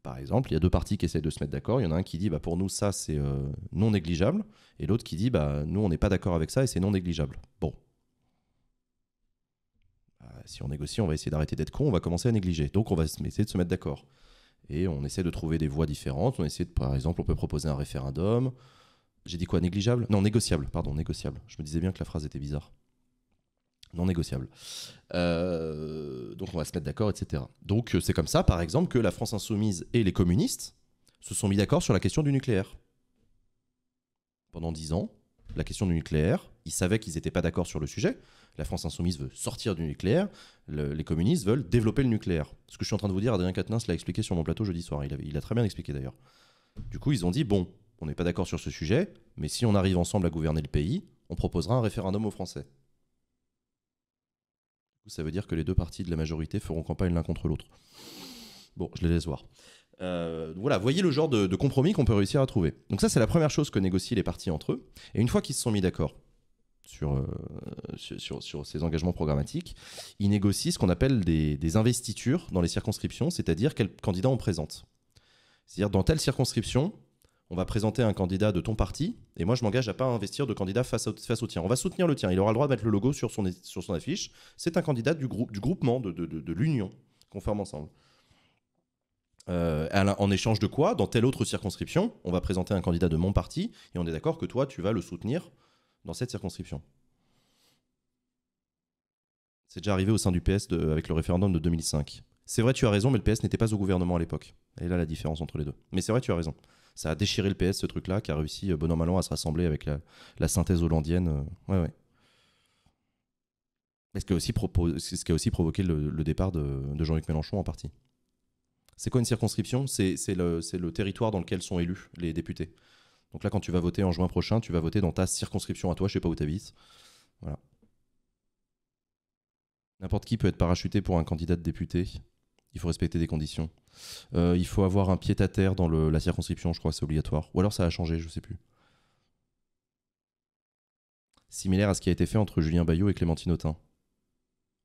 [SPEAKER 1] Par exemple, il y a deux parties qui essayent de se mettre d'accord. Il y en a un qui dit bah, pour nous, ça, c'est euh, non négligeable. Et l'autre qui dit bah, nous, on n'est pas d'accord avec ça et c'est non négligeable. Bon. Bah, si on négocie, on va essayer d'arrêter d'être con, on va commencer à négliger. Donc, on va essayer de se mettre d'accord et on essaie de trouver des voies différentes. On essaie de, par exemple, on peut proposer un référendum. J'ai dit quoi Négligeable Non, négociable, pardon, négociable. Je me disais bien que la phrase était bizarre. Non négociable. Euh, donc on va se mettre d'accord, etc. Donc euh, c'est comme ça, par exemple, que la France insoumise et les communistes se sont mis d'accord sur la question du nucléaire. Pendant dix ans, la question du nucléaire, ils savaient qu'ils n'étaient pas d'accord sur le sujet. La France insoumise veut sortir du nucléaire. les communistes veulent développer le nucléaire. Ce que je suis en train de vous dire, Adrien Quatennens l'a expliqué sur mon plateau jeudi soir. Il a, il a très bien expliqué d'ailleurs. Du coup, ils ont dit bon, on n'est pas d'accord sur ce sujet, mais si on arrive ensemble à gouverner le pays, on proposera un référendum aux Français. Ça veut dire que les deux parties de la majorité feront campagne l'un contre l'autre. Bon, je les laisse voir. Euh, voilà, voyez le genre de, de compromis qu'on peut réussir à trouver. Donc ça, c'est la première chose que négocient les partis entre eux. Et une fois qu'ils se sont mis d'accord, euh, sur, sur, ses engagements programmatiques, il négocie ce qu'on appelle des, investitures dans les circonscriptions, c'est-à-dire quel candidat on présente. C'est-à-dire dans telle circonscription, on va présenter un candidat de ton parti, et moi je m'engage à pas investir de candidat face, face, au tien. On va soutenir le tien, il aura le droit de mettre le logo sur son, sur son affiche, c'est un candidat du, du groupement, de, l'union qu'on forme ensemble. Euh, en échange de quoi, dans telle autre circonscription, on va présenter un candidat de mon parti, et on est d'accord que toi, tu vas le soutenir dans cette circonscription. C'est déjà arrivé au sein du PS avec le référendum de 2005. C'est vrai, tu as raison, mais le PS n'était pas au gouvernement à l'époque. Et là, la différence entre les deux. Mais c'est vrai, tu as raison. Ça a déchiré le PS, ce truc-là, qui a réussi, bon an, mal à se rassembler avec la, synthèse hollandienne. Euh, ouais, ouais. Et ce qui a aussi, provoqué le, départ de, Jean-Luc Mélenchon en partie. C'est quoi une circonscription C'est le territoire dans lequel sont élus les députés. Donc là, quand tu vas voter en juin prochain, tu vas voter dans ta circonscription à toi, je sais pas où tu Voilà. N'importe qui peut être parachuté pour un candidat de député. Il faut respecter des conditions. Euh, il faut avoir un pied à terre dans la circonscription, je crois, c'est obligatoire. Ou alors ça a changé, je sais plus. Similaire à ce qui a été fait entre Julien Bayot et Clémentine Autain.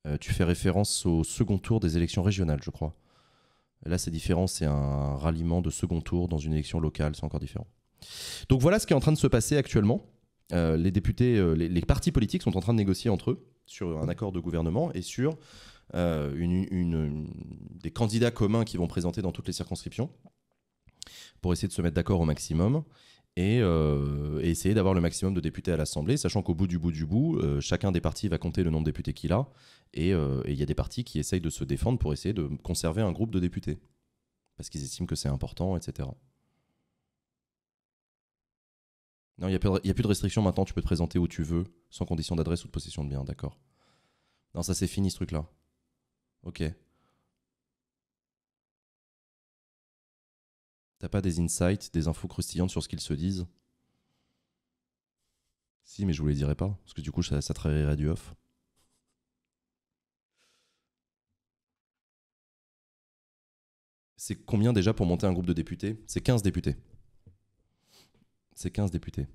[SPEAKER 1] Euh, tu fais référence au second tour des élections régionales, je crois. Là, c'est différent, c'est un ralliement de second tour dans une élection locale, c'est encore différent. Donc voilà ce qui est en train de se passer actuellement. Euh, les députés, euh, les, partis politiques sont en train de négocier entre eux sur un accord de gouvernement et sur euh, une, des candidats communs qui vont présenter dans toutes les circonscriptions pour essayer de se mettre d'accord au maximum et, et essayer d'avoir le maximum de députés à l'Assemblée, sachant qu'au bout du bout du bout, chacun des partis va compter le nombre de députés qu'il a et il y a des partis qui essayent de se défendre pour essayer de conserver un groupe de députés parce qu'ils estiment que c'est important, etc. Non, il n'y a, plus de restrictions maintenant, tu peux te présenter où tu veux, sans condition d'adresse ou de possession de biens, d'accord. Non, ça c'est fini ce truc-là. Ok.
[SPEAKER 2] T'as pas des insights, des infos croustillantes sur ce qu'ils se disent Si, mais je vous les dirai pas,
[SPEAKER 1] parce que du coup ça, ça trahirait du off. C'est combien déjà pour monter un groupe de députés C'est 15 députés c'est 15 députés.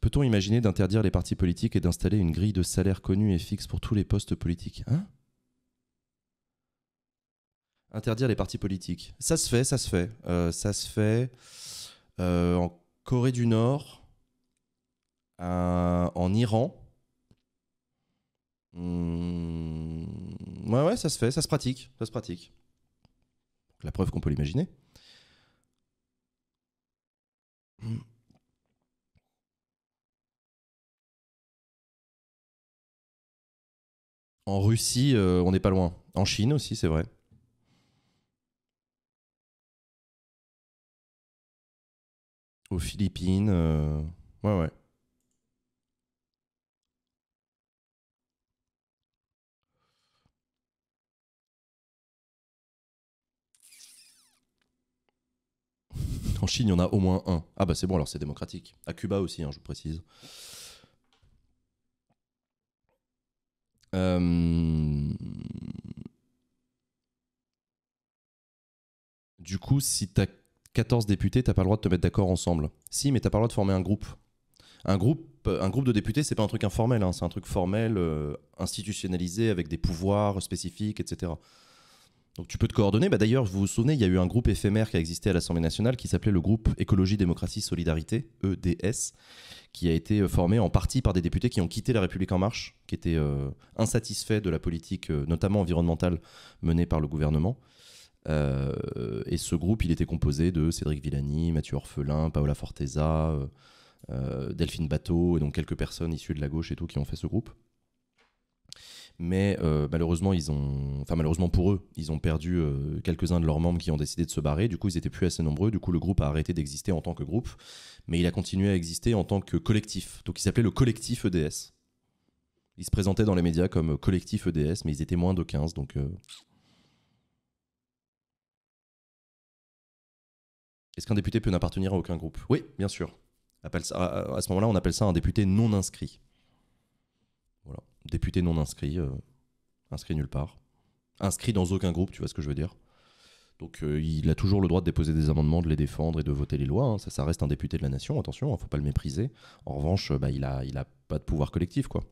[SPEAKER 1] Peut-on imaginer d'interdire les partis politiques et d'installer une grille de salaire connue et fixe pour tous les postes politiques hein Interdire les partis politiques. Ça se fait, ça se fait. Euh, ça se fait euh, en Corée du Nord, euh, en Iran. Hmm, ouais, ouais, ça se fait, ça se pratique, ça se pratique. La preuve qu'on peut l'imaginer.
[SPEAKER 3] En Russie, euh, on n'est pas loin. En Chine aussi, c'est vrai. Aux Philippines. Euh, ouais, ouais.
[SPEAKER 2] En Chine, il y en a au moins un. Ah bah c'est bon, alors c'est démocratique. À Cuba aussi, hein, je
[SPEAKER 1] précise. Euh, du coup, si t'as 14 députés, t'as pas le droit de te mettre d'accord ensemble. Si, mais t'as pas le droit de former un groupe. Un groupe, euh, un groupe de députés, c'est pas un truc informel, hein, c'est un truc formel, euh, institutionnalisé, avec des pouvoirs spécifiques, etc. Donc tu peux te coordonner. Bah, d'ailleurs, vous vous souvenez, il y a eu un groupe éphémère qui a existé à l'Assemblée nationale qui s'appelait le groupe Écologie, Démocratie, Solidarité, EDS, qui a été euh, formé en partie par des députés qui ont quitté La République En Marche, qui étaient euh, insatisfaits de la politique, euh, notamment environnementale, menée par le gouvernement. et ce groupe, il était composé de Cédric Villani, Mathieu Orphelin, Paola Forteza, Delphine Bateau, et donc quelques personnes issues de la gauche et tout qui ont fait ce groupe mais euh, malheureusement, ils ont, enfin malheureusement pour eux, ils ont perdu euh, quelques-uns de leurs membres qui ont décidé de se barrer. Du coup, ils étaient plus assez nombreux. Du coup, le groupe a arrêté d'exister en tant que groupe, mais il a continué à exister en tant que collectif. Donc, il s'appelait le collectif EDS. Il se présentait dans les médias comme collectif EDS, mais ils étaient moins de 15, donc. Euh. Est-ce qu'un député peut n'appartenir à aucun groupe Oui, bien sûr. à ce moment-là, on appelle ça un député non inscrit député non inscrit, euh, inscrit nulle part, inscrit dans aucun groupe, tu vois ce que je veux dire. Donc euh, il a toujours le droit de déposer des amendements, de les défendre et de voter les lois. Hein. Ça, ça reste un député de la nation, attention, ne hein, faut pas le mépriser. En
[SPEAKER 2] revanche, bah, il n'a il a pas de pouvoir collectif, quoi.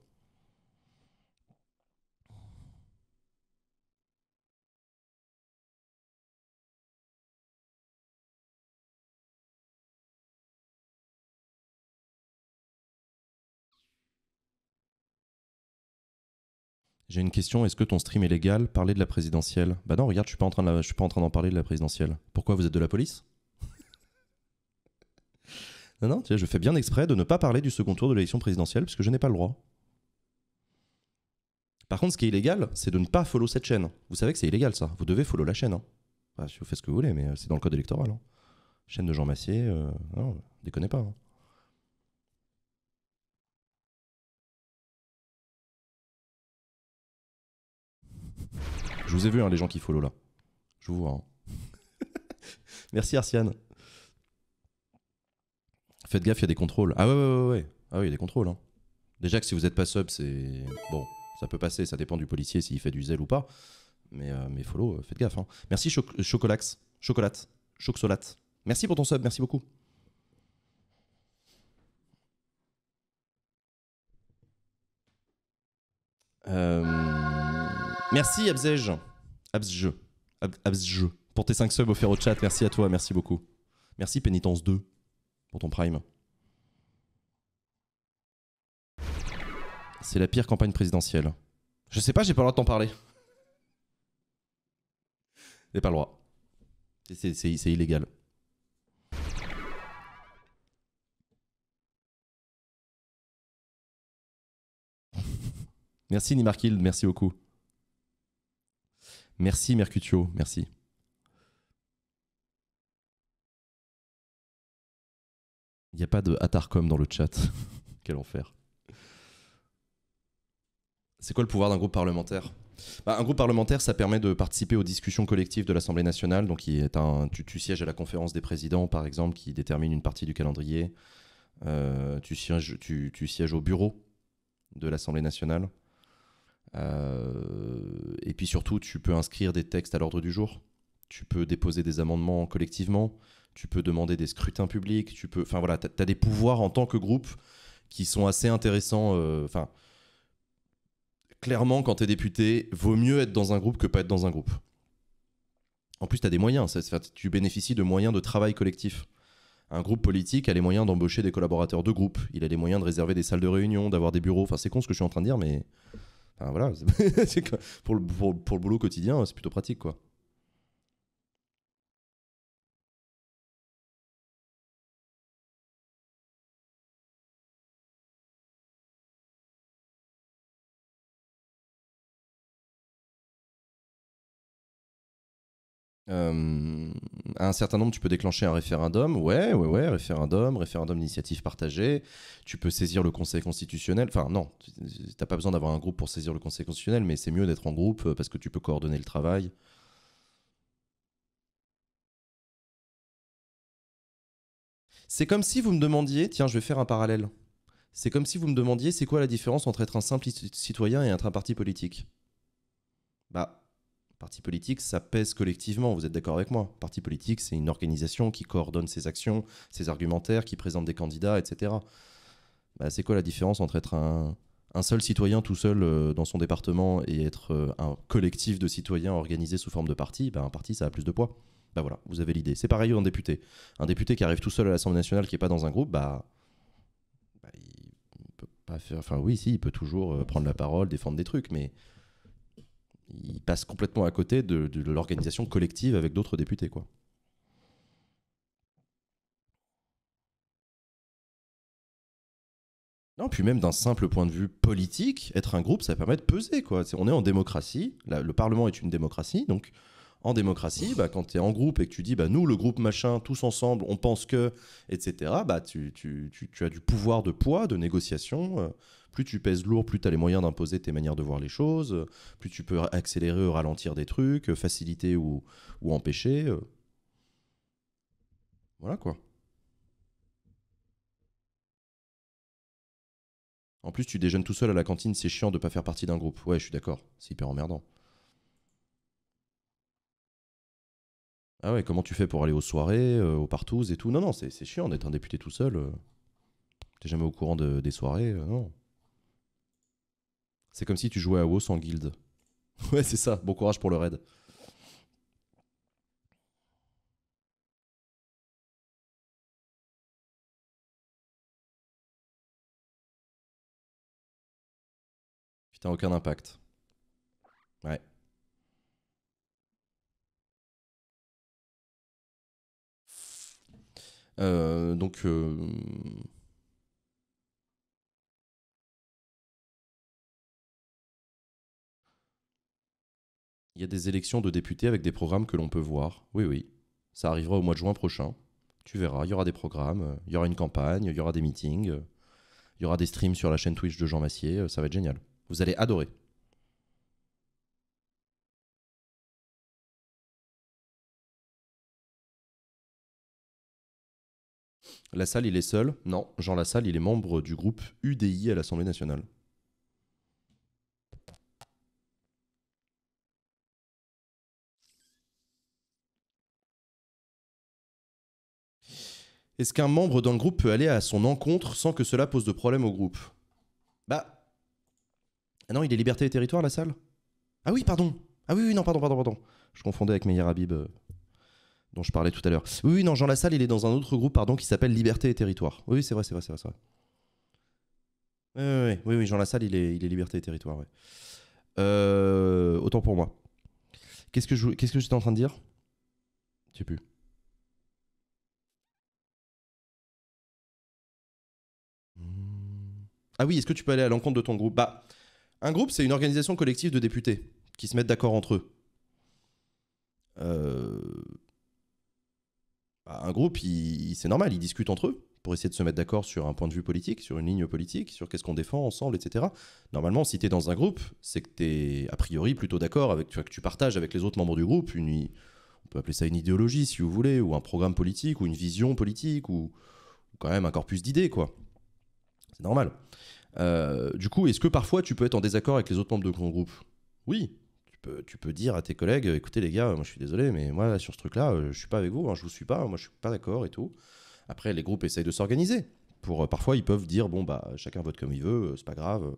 [SPEAKER 3] J'ai une question,
[SPEAKER 1] est-ce que ton stream est légal Parler de la présidentielle. Bah non, regarde, je suis pas en train de suis pas en train d'en parler de la présidentielle. Pourquoi vous êtes de la police Non, non, je fais bien exprès de ne pas parler du second tour de l'élection présidentielle puisque je n'ai pas le droit. Par contre, ce qui est illégal, c'est de ne pas follow cette chaîne. Vous savez que c'est illégal ça. Vous devez follow la chaîne. Hein. si vous faites ce que vous voulez, mais euh, c'est dans le
[SPEAKER 3] code électoral. Hein. Chaîne de Jean Massier, euh... non, déconnez pas. Hein. Je vous ai vu, hein, les gens qui follow là. Je vous vois. Hein.
[SPEAKER 1] Merci Arsiane. Faites gaffe, il y a des contrôles. Ah ouais, ouais, Ah oui, il y a des contrôles. Hein. Déjà que si vous n'êtes pas sub, c'est. Bon, ça peut passer, ça dépend du policier s'il fait du zèle ou pas. Mais, euh, follow, euh, faites gaffe. Hein. Merci Chocolax. Chocolate. Solate. Merci pour ton sub, merci beaucoup. Euh. Merci Abzej. Abzje. Abzje. Pour tes 5 subs offerts au chat, merci à toi, merci beaucoup. Merci Pénitence 2 pour ton prime. C'est la pire campagne présidentielle. Je sais pas, j'ai pas le droit de t'en parler. J'ai pas le droit. C'est
[SPEAKER 2] illégal. merci Nimarkild, merci beaucoup. Merci Mercutio, merci. Il n'y a pas de Atarcom dans le chat. Quel enfer. C'est quoi le pouvoir d'un groupe parlementaire
[SPEAKER 1] bah, Un groupe parlementaire, ça permet de participer aux discussions collectives de l'Assemblée nationale. Donc, est un, tu, sièges à la conférence des présidents, par exemple, qui détermine une partie du calendrier. Euh, tu, tu sièges au bureau de l'Assemblée nationale. Euh, et puis surtout, tu peux inscrire des textes à l'ordre du jour. Tu peux déposer des amendements collectivement. Tu peux demander des scrutins publics. Tu peux, enfin voilà, tu as, des pouvoirs en tant que groupe qui sont assez intéressants. Euh, enfin, clairement, quand tu es député, vaut mieux être dans un groupe que pas être dans un groupe. En plus, tu as des moyens. tu bénéficies de moyens de travail collectif. Un groupe politique a les moyens d'embaucher des collaborateurs de groupe. Il a les moyens de réserver des salles de réunion, d'avoir des bureaux. Enfin, c'est con ce que je suis en train de dire, mais voilà,
[SPEAKER 3] pour, le, pour, pour le boulot quotidien, c'est plutôt pratique, quoi à un
[SPEAKER 2] certain nombre, tu peux déclencher un référendum. Ouais, ouais, ouais, référendum, référendum d'initiative partagée. Tu
[SPEAKER 1] peux saisir le Conseil constitutionnel. Enfin, non, tu n'as pas besoin d'avoir un groupe pour saisir le Conseil constitutionnel, mais c'est mieux d'être
[SPEAKER 2] en groupe euh, parce que tu peux coordonner le travail. C'est comme si vous me demandiez, tiens, je vais faire un parallèle.
[SPEAKER 1] C'est comme si vous me demandiez, c'est quoi la différence entre être un simple citoyen et être un parti politique Bah, Parti politique, ça pèse collectivement, vous êtes d'accord avec moi Parti politique, c'est une organisation qui coordonne ses actions, ses argumentaires, qui présente des candidats, etc. Bah, c'est quoi la différence entre être un, seul citoyen tout seul euh, dans son département et être euh, un collectif de citoyens organisés sous forme de parti bah, Un parti, ça a plus de poids. Bah voilà, vous avez l'idée. C'est pareil un député. Un député qui arrive tout seul à l'Assemblée nationale, qui n'est pas dans un groupe, bah, bah il peut Enfin oui, si, il peut toujours euh, prendre la parole, défendre des trucs, mais
[SPEAKER 2] il passe complètement à côté de, l'organisation collective avec d'autres députés. Quoi. Non, puis même d'un simple point de vue politique, être un groupe, ça permet de peser. Quoi. on est en
[SPEAKER 1] démocratie, le Parlement est une démocratie, donc en démocratie, bah, quand tu es en groupe et que tu dis, bah, nous, le groupe machin, tous ensemble, on pense que, etc., bah, tu, as du pouvoir de poids, de négociation. Euh, plus tu pèses lourd, plus tu as les moyens d'imposer tes manières de voir les choses, plus tu peux accélérer ou ralentir des trucs, faciliter ou, ou empêcher. Euh. Voilà quoi. En plus, tu déjeunes tout seul à la cantine, c'est chiant de pas faire partie d'un groupe. Ouais, je suis d'accord, c'est hyper emmerdant. Ah ouais, comment tu fais pour aller aux soirées, euh, aux partous et tout Non, non, c'est chiant d'être un député tout seul. Euh. T'es jamais au courant des soirées, non. C'est comme si tu jouais à WoW sans guild.
[SPEAKER 3] ouais, c'est ça. Bon courage pour le raid. Putain, aucun impact. Ouais. Euh, donc... Euh,
[SPEAKER 2] il y a des élections de députés avec des programmes que l'on peut voir. Oui, oui. Ça arrivera
[SPEAKER 1] au mois de juin prochain. Tu verras, il y aura des programmes, il y aura une campagne, il y aura des meetings,
[SPEAKER 2] il y aura des streams sur la chaîne Twitch de Jean Massier. Euh, ça va être génial. Vous allez adorer.
[SPEAKER 3] La salle, il est seul Non, Jean Lassalle, il est membre du
[SPEAKER 2] groupe UDI à l'Assemblée nationale. Est-ce qu'un membre d'un groupe peut aller à son encontre sans que cela pose de
[SPEAKER 1] problème au groupe Bah. Ah non, il est liberté et territoire, la salle Ah oui, pardon Ah oui, oui, non, pardon, pardon, pardon. Je confondais avec Meyer Habib, euh, dont je parlais tout à l'heure. Oui, oui, non, Jean Lassalle, il est dans un autre groupe, pardon, qui s'appelle Liberté et territoire. Oui, c'est vrai, c'est vrai, c'est vrai. c'est vrai. oui, oui, oui, Jean Lassalle, il est, il est Liberté et territoire, oui. Euh,
[SPEAKER 2] autant pour moi. Qu'est-ce que j'étais en train de dire Je sais plus. Ah oui, est-ce que tu peux aller à l'encontre de ton groupe Bah, un groupe, c'est une organisation collective de députés
[SPEAKER 1] qui se mettent d'accord entre eux. Euh, bah, un groupe, c'est normal, ils discutent entre eux pour essayer de se mettre d'accord sur un point de vue politique, sur une ligne politique, sur qu'est-ce qu'on défend ensemble, etc. Normalement, si tu es dans un groupe, c'est que tu es a priori plutôt d'accord avec, tu que tu partages avec les autres membres du groupe une, on peut appeler ça une idéologie si vous voulez, ou un programme politique, ou une vision politique, ou quand même un corpus d'idées, quoi normal. Euh, du coup, est-ce que parfois tu peux être en désaccord avec les autres membres de ton groupe Oui. Tu peux, dire à tes collègues, écoutez les gars, moi je suis désolé, mais moi sur ce truc-là, euh, je suis pas avec vous, hein, je vous suis pas, moi je suis pas d'accord et tout. Après, les groupes essayent de s'organiser. Pour, euh, parfois, ils peuvent dire, bon, bah, chacun vote comme il veut, c'est pas grave.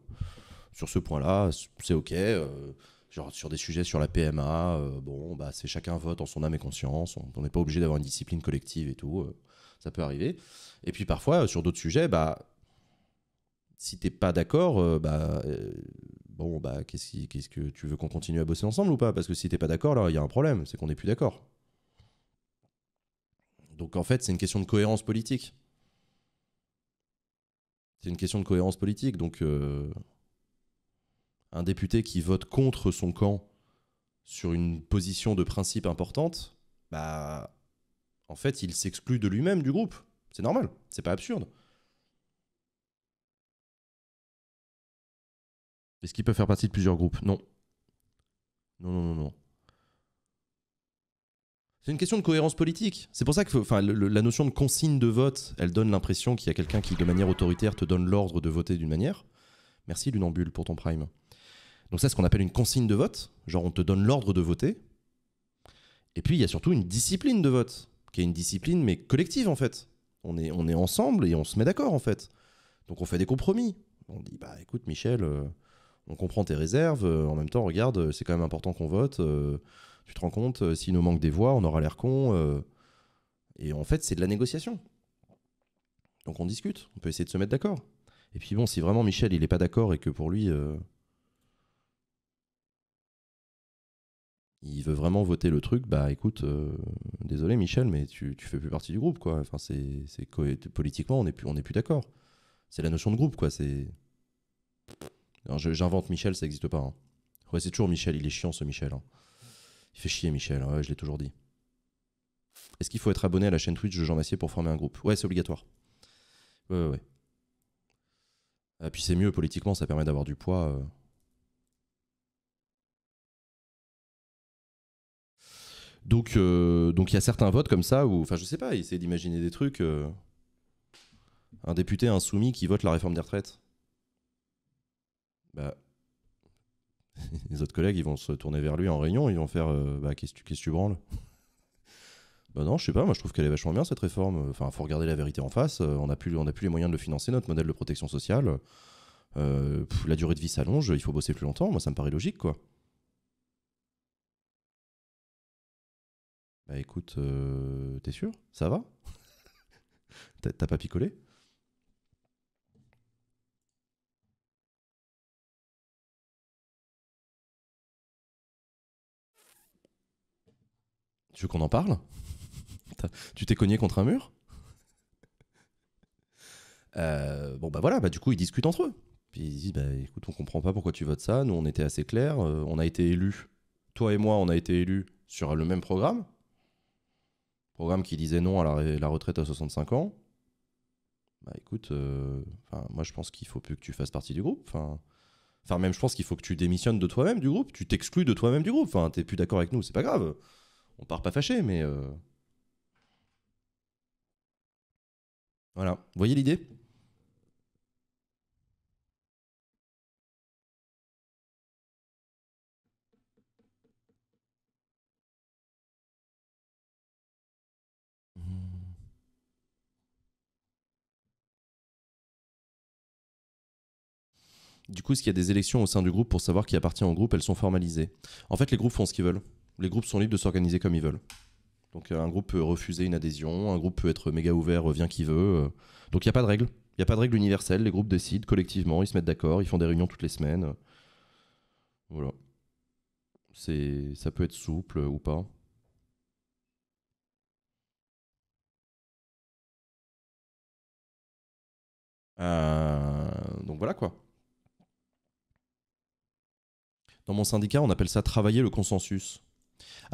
[SPEAKER 1] Sur ce point-là, c'est OK. genre sur des sujets sur la PMA, bon, bah, c'est chacun vote en son âme et conscience, on n'est pas obligé d'avoir une discipline collective et tout, ça peut arriver. Et puis parfois, sur d'autres sujets, bah, si t'es pas d'accord, euh, bah euh, bon bah qu'est-ce, qu'est-ce que tu veux qu'on continue à bosser ensemble ou pas Parce que si t'es pas d'accord, là il y a un problème, c'est qu'on n'est plus d'accord. Donc en fait, c'est une question de cohérence politique. C'est une question de cohérence politique. Donc euh, un député qui vote contre son camp sur une position de principe importante, bah
[SPEAKER 2] en fait, il s'exclut de lui-même du groupe. C'est normal, c'est pas absurde. Est-ce qu'il peut faire partie de plusieurs groupes Non. Non, non, non, non. C'est une question de cohérence politique. C'est
[SPEAKER 1] pour ça que enfin, la notion de consigne de vote, elle donne l'impression qu'il y a quelqu'un qui, de manière autoritaire, te donne l'ordre de voter d'une manière. Merci Lunambule pour ton prime. Donc c'est ce qu'on appelle une consigne de vote. Genre, on te donne l'ordre de voter. Et puis, il y a surtout une discipline de vote, qui est une discipline, mais collective, en fait. On est, on est ensemble et on se met d'accord, en fait. Donc on fait des compromis. On dit, bah écoute, Michel... Euh, on comprend tes réserves. Euh, en même temps, regarde, euh, c'est quand même important qu'on vote. Euh, tu te rends compte, s'il nous manque des voix, on aura l'air con. et en fait, c'est de la négociation. Donc on discute, on peut essayer de se mettre d'accord. Et puis bon, si vraiment Michel il n'est pas d'accord et que pour lui il veut vraiment voter le truc, bah écoute, désolé Michel, mais tu, tu fais plus partie du groupe quoi. Enfin c'est, c'est politiquement on n'est plus on plus d'accord. C'est la notion de groupe quoi. C'est J'invente Michel, ça n'existe pas. Hein. Ouais, c'est toujours Michel, il est chiant ce Michel. Hein. Il fait chier Michel, je l'ai toujours dit. Est-ce qu'il faut être abonné à la chaîne Twitch de Jean Massier pour former un groupe Ouais, c'est obligatoire. Ouais, ouais, ouais. Et ah, puis c'est mieux politiquement, ça permet d'avoir du poids. Euh. Donc, euh, donc il y a certains votes comme ça où, enfin, je sais pas, essayer d'imaginer des trucs. Euh. Un député insoumis qui vote la réforme des retraites bah, les autres collègues, ils vont se tourner vers lui en réunion, ils vont faire euh, bah, qu'est-ce que tu, branles Bah non, je sais pas, moi je trouve qu'elle est vachement bien cette réforme. Enfin, faut regarder la vérité en face. Euh, on n'a plus, a plus les moyens de financer, notre modèle de protection sociale. Euh, la durée de vie s'allonge, il faut bosser plus longtemps. Moi, ça me paraît logique, quoi. Bah écoute, t'es sûr
[SPEAKER 3] Ça va T'as pas picolé Tu veux qu'on en parle
[SPEAKER 1] Tu t'es cogné contre un mur euh, Bon, bah voilà, bah, du coup, ils discutent entre eux. Puis ils disent, bah écoute, on comprend pas pourquoi tu votes ça. Nous, on était assez clair, euh, on a été élus. Toi et moi, on a été élus sur le même programme. Programme qui disait non à la, retraite à 65 ans. Bah écoute, euh, moi je pense qu'il faut plus que tu fasses partie du groupe. Enfin, enfin même je pense qu'il faut que tu démissionnes de toi-même du groupe. Tu t'exclus de toi-même du groupe. Enfin, t'es plus d'accord avec nous, c'est pas grave on part pas fâché, mais. Euh,
[SPEAKER 3] voilà. Vous voyez l'idée
[SPEAKER 2] Du coup, est-ce qu'il y a des élections au sein du groupe pour savoir qui appartient au groupe Elles sont formalisées.
[SPEAKER 1] En fait, les groupes font ce qu'ils veulent les groupes sont libres de s'organiser comme ils veulent. Donc euh, un groupe peut refuser une adhésion, un groupe peut être méga ouvert, euh, vient qui veut. Euh. Donc il n'y a pas de règle. Il n'y a pas de règle universelle. Les groupes décident collectivement, ils se mettent d'accord, ils font des réunions toutes les semaines. Voilà.
[SPEAKER 3] C'est, ça peut être souple ou pas. donc voilà quoi. Dans mon syndicat, on appelle ça
[SPEAKER 1] travailler le consensus.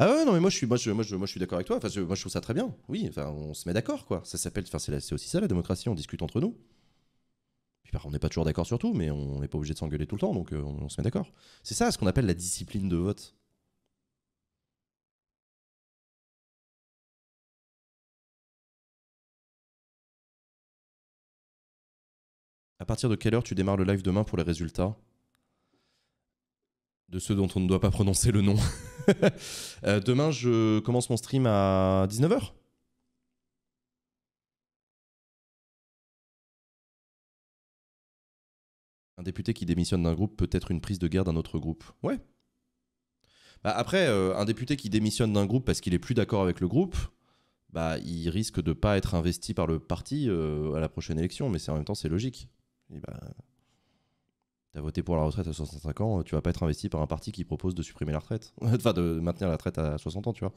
[SPEAKER 1] Ah ouais, non, mais moi je suis, moi, je, suis d'accord avec toi. moi je trouve ça très bien. Oui, on se met d'accord, quoi. Ça s'appelle, c'est aussi ça la démocratie. On discute entre nous. Puis, on
[SPEAKER 2] n'est pas toujours d'accord sur tout, mais on n'est pas obligé de s'engueuler tout le temps, donc euh, on, se met d'accord. C'est ça ce qu'on appelle la discipline de
[SPEAKER 3] vote. À partir
[SPEAKER 2] de quelle heure tu démarres le live demain pour les résultats de ceux dont on ne doit pas prononcer le nom. Euh, demain, je commence mon stream à 19h. Un député qui démissionne d'un groupe peut être une prise de guerre d'un autre groupe.
[SPEAKER 3] Ouais.
[SPEAKER 1] Bah, après, euh, un député qui démissionne d'un groupe parce qu'il est plus d'accord avec le groupe, bah il risque de pas être investi par le parti euh, à la prochaine élection. Mais c'est en même temps, c'est logique. Bah, T'as voté pour la retraite à 65 ans, euh, tu vas pas être investi par un parti qui propose de supprimer
[SPEAKER 2] la retraite. enfin, de maintenir la retraite à 60 ans, tu vois.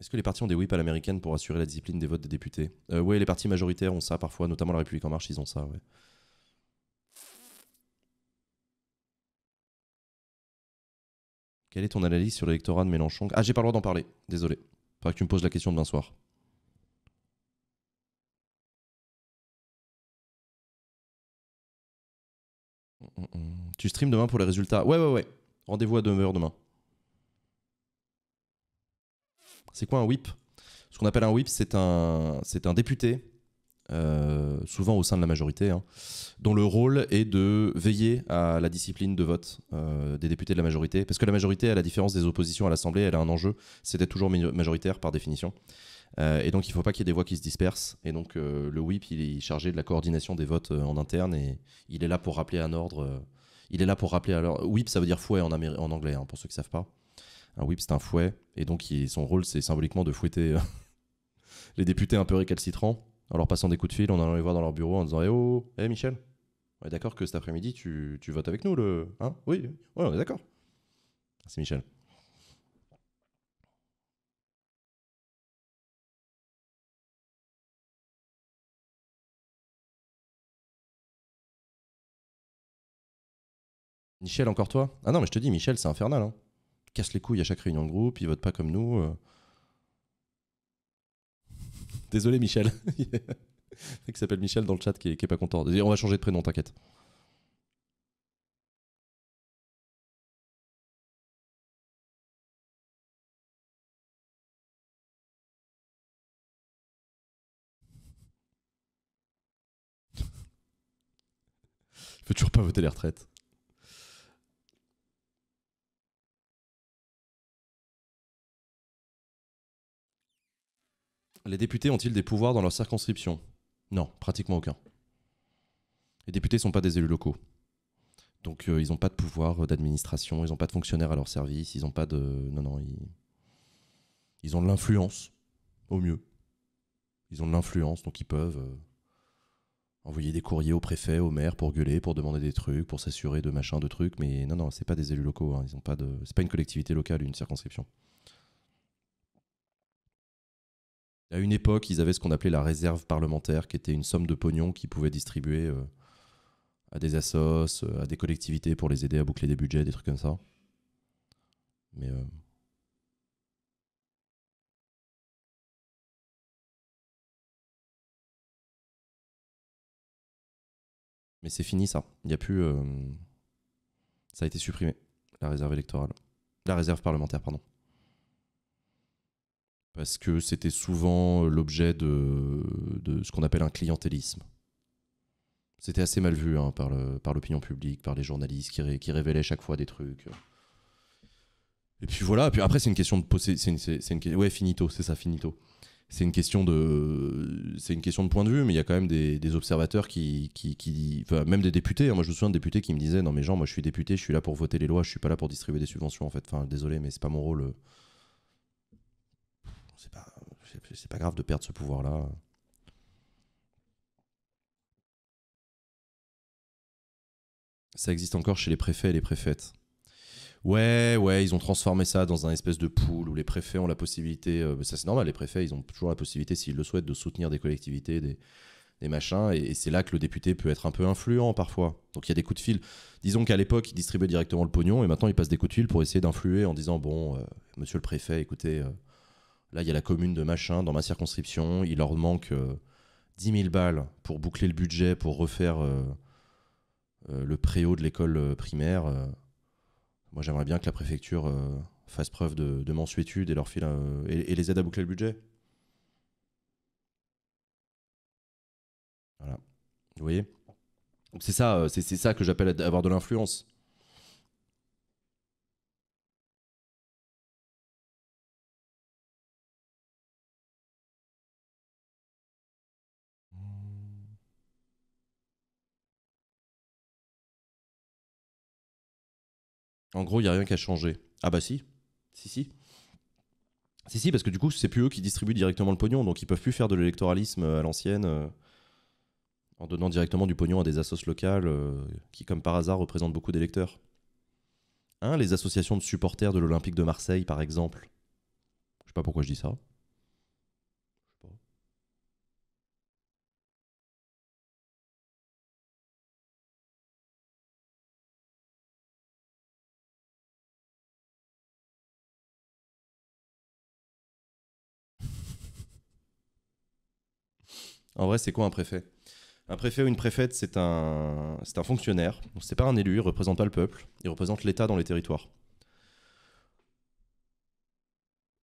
[SPEAKER 2] Est-ce que les partis ont des whips à l'américaine pour
[SPEAKER 1] assurer la discipline des votes des députés euh, Oui, les partis majoritaires ont ça parfois, notamment la République en marche, ils ont ça, ouais.
[SPEAKER 2] Quelle est ton analyse sur l'électorat de Mélenchon Ah, j'ai pas le droit d'en parler, désolé. Faudrait que tu me poses la question demain soir.
[SPEAKER 3] Tu stream demain pour les résultats Ouais, ouais, ouais. Rendez-vous à demeure demain.
[SPEAKER 1] C'est quoi un whip Ce qu'on appelle un whip, c'est un, c'est un député, euh, souvent au sein de la majorité, hein, dont le rôle est de veiller à la discipline de vote euh, des députés de la majorité. Parce que la majorité, à la différence des oppositions à l'Assemblée, elle a un enjeu, c'est d'être toujours majoritaire par définition. Euh, et donc, il ne faut pas qu'il y ait des voix qui se dispersent. Et donc, euh, le WIP, il est chargé de la coordination des votes euh, en interne et il est là pour rappeler un ordre. il est là pour rappeler alors WIP, ça veut dire fouet en, en anglais, hein, pour ceux qui ne savent pas. Un whip, c'est un fouet. Et donc, son rôle, c'est symboliquement de fouetter les députés un peu récalcitrants en leur passant des coups de fil, en allant les voir dans leur bureau en disant Eh oh, eh, Michel, on est d'accord que cet après-midi, tu, votes avec nous le. Hein oui, ouais, on est d'accord.
[SPEAKER 3] C'est Michel. Michel, encore toi Ah non, mais je te dis, Michel, c'est infernal. Hein.
[SPEAKER 1] Casse les couilles à chaque réunion de groupe, il vote pas comme nous. Euh.
[SPEAKER 2] Désolé, Michel. qui s'appelle Michel dans le chat qui est, pas content. On va changer de prénom,
[SPEAKER 3] t'inquiète. Je veux toujours pas voter les retraites.
[SPEAKER 2] Les députés ont-ils des pouvoirs dans leur circonscription Non, pratiquement aucun. Les députés
[SPEAKER 1] ne sont pas des élus locaux. Donc euh, ils n'ont pas de pouvoir euh, d'administration, ils n'ont pas de fonctionnaires à leur service, ils n'ont pas de... Non, non, ils, ont de l'influence, au mieux. Ils ont de l'influence, donc ils peuvent euh, envoyer des courriers au préfet, au maire pour gueuler, pour demander des trucs, pour s'assurer de machin, de trucs. Mais non, non, c'est pas des élus locaux, hein. ils pas de... c'est pas une collectivité locale, une circonscription. À une époque, ils avaient ce qu'on appelait la réserve parlementaire, qui était une somme de pognon qu'ils pouvaient distribuer euh, à des assos, euh, à des collectivités pour les aider à boucler des budgets, des trucs comme ça.
[SPEAKER 3] Mais. Euh, c'est fini ça. Il a plus. Ça a été supprimé, la réserve électorale.
[SPEAKER 1] La réserve parlementaire, pardon parce que c'était souvent euh, l'objet de, ce qu'on appelle un clientélisme. C'était assez mal vu hein, par l'opinion publique, par les journalistes qui, révélaient chaque fois des trucs. Et puis voilà, puis après c'est une question de finito, c'est ça, finito. C'est une, question de, une question de point de vue, mais il y a quand même des, observateurs qui. même des députés. Hein. moi je me souviens de députés qui me disaient Non, mais genre, moi je suis député, je suis là pour voter les lois, je suis pas là pour distribuer des subventions en fait. désolé, mais c'est pas mon rôle. Euh, c'est pas, pas grave de
[SPEAKER 2] perdre ce pouvoir-là. Ça existe encore chez les préfets et les préfètes. Ouais, ouais,
[SPEAKER 1] ils ont transformé ça dans un espèce de poule où les préfets ont la possibilité, euh, bah, ça c'est normal, les préfets, ils ont toujours la possibilité, s'ils le souhaitent, de soutenir des collectivités, des, machins, et, c'est là que le député peut être un peu influent parfois. Donc il y a des coups de fil. Disons qu'à l'époque, ils distribuait directement le pognon, et maintenant il passent des coups de fil pour essayer d'influer en disant, bon, euh, monsieur le préfet, écoutez, euh, Là, il y a la commune de machin dans ma circonscription. Il leur manque 10 euh, 000 balles pour boucler le budget, pour refaire euh, euh, le préau de l'école primaire. Moi, j'aimerais bien que la préfecture fasse preuve de, de, mensuétude et leur file les aide à boucler le budget. Voilà. Vous voyez c'est
[SPEAKER 3] ça, c'est ça que j'appelle avoir de l'influence. En gros, il n'y a rien qui a changé.
[SPEAKER 2] Ah bah si, si, si. Si, si, parce que du coup, c'est plus eux qui distribuent directement le pognon, donc ils
[SPEAKER 1] peuvent plus faire de l'électoralisme euh, à l'ancienne euh, en donnant directement du pognon à des assos locales euh, qui, comme par hasard, représentent beaucoup d'électeurs. Hein, les associations de supporters
[SPEAKER 2] de l'Olympique de Marseille, par exemple. Je sais pas pourquoi je dis ça. En vrai, c'est quoi un préfet Un préfet ou une préfète, c'est un,
[SPEAKER 1] c'est un fonctionnaire. C'est pas un élu, il représente pas le peuple, il représente l'État dans les territoires.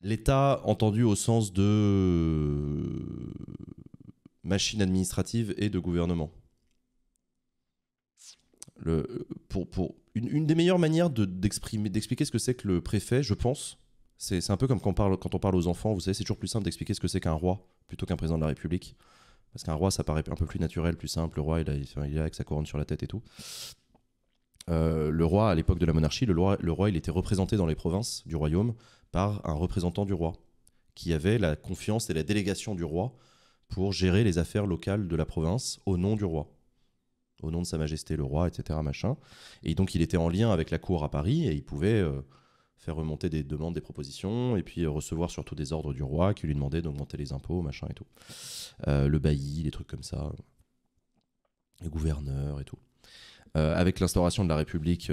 [SPEAKER 1] L'État entendu au sens de machine administrative et de gouvernement. pour, pour une, des meilleures manières d'exprimer, d'expliquer ce que c'est que le préfet, je pense, c'est un peu comme quand on, parle, quand on parle aux enfants, vous savez, c'est toujours plus simple d'expliquer ce que c'est qu'un roi plutôt qu'un président de la République. Parce qu'un roi, ça paraît un peu plus naturel, plus simple. Le roi, il, a, est avec sa couronne sur la tête et tout. Euh, le roi, à l'époque de la monarchie, le roi, le roi, il était représenté dans les provinces du royaume par un représentant du roi, qui avait la confiance et la délégation du roi pour gérer les affaires locales de la province au nom du roi, au nom de Sa Majesté le roi, etc. Machin. Et donc, il était en lien avec la cour à Paris et il pouvait. Euh, faire remonter des demandes, des propositions, et puis euh, recevoir surtout des ordres du roi qui lui demandait d'augmenter les impôts, machin et tout. Euh, le bailli, les trucs comme ça, les gouverneurs et tout. Euh, avec l'instauration de la République,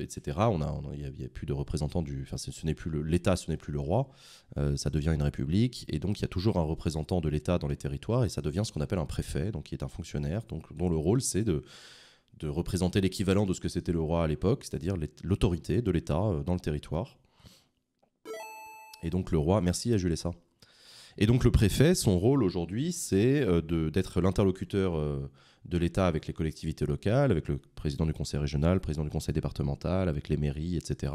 [SPEAKER 1] etc., on a, il n'y a, plus de représentants du, enfin, ce n'est plus l'État, ce n'est plus le roi, ça devient une République, et donc il y a toujours un représentant de l'État dans les territoires, et ça devient ce qu'on appelle un préfet, donc qui est un fonctionnaire, donc dont le rôle c'est de de représenter l'équivalent de ce que c'était le roi à l'époque, c'est-à-dire l'autorité de l'État euh, dans le territoire. Et donc le roi, merci à Julessa. Et donc le préfet, son rôle aujourd'hui, c'est euh, d'être l'interlocuteur euh, de l'État avec les collectivités locales, avec le président du conseil régional, le président du conseil départemental, avec les mairies, etc.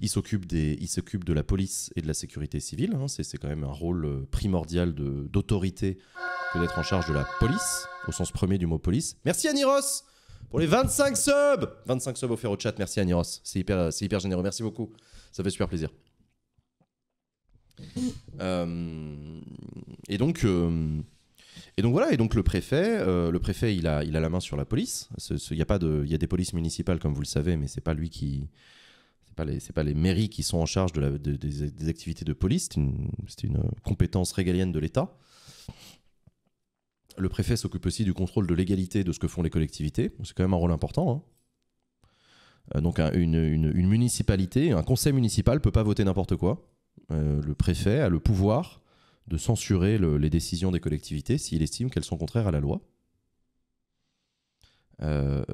[SPEAKER 1] Il s'occupe de la police et de la sécurité civile. Hein. C'est quand même un rôle primordial d'autorité que d'être en charge de la police, au sens premier du mot police. Merci à Niros pour les 25 subs. 25 subs offerts au chat. Merci Aniros, C'est hyper, c'est hyper généreux. Merci beaucoup. Ça fait super plaisir. Euh, et donc. Euh, et donc voilà, et donc le préfet, euh, le préfet il, a, il a la main sur la police. Il y, a pas de, y a des polices municipales, comme vous le savez, mais c'est pas lui qui. C'est pas, les, pas les mairies qui sont en charge des, activités de police. C'est une, compétence régalienne de l'État. Le préfet s'occupe aussi du contrôle de l'égalité de ce que font les collectivités. C'est quand même un rôle important. Hein. Euh, donc une, municipalité, un conseil municipal ne peut pas voter n'importe quoi. Euh, le préfet a le pouvoir de censurer les décisions des collectivités s'il estime qu'elles sont contraires à la loi. Euh,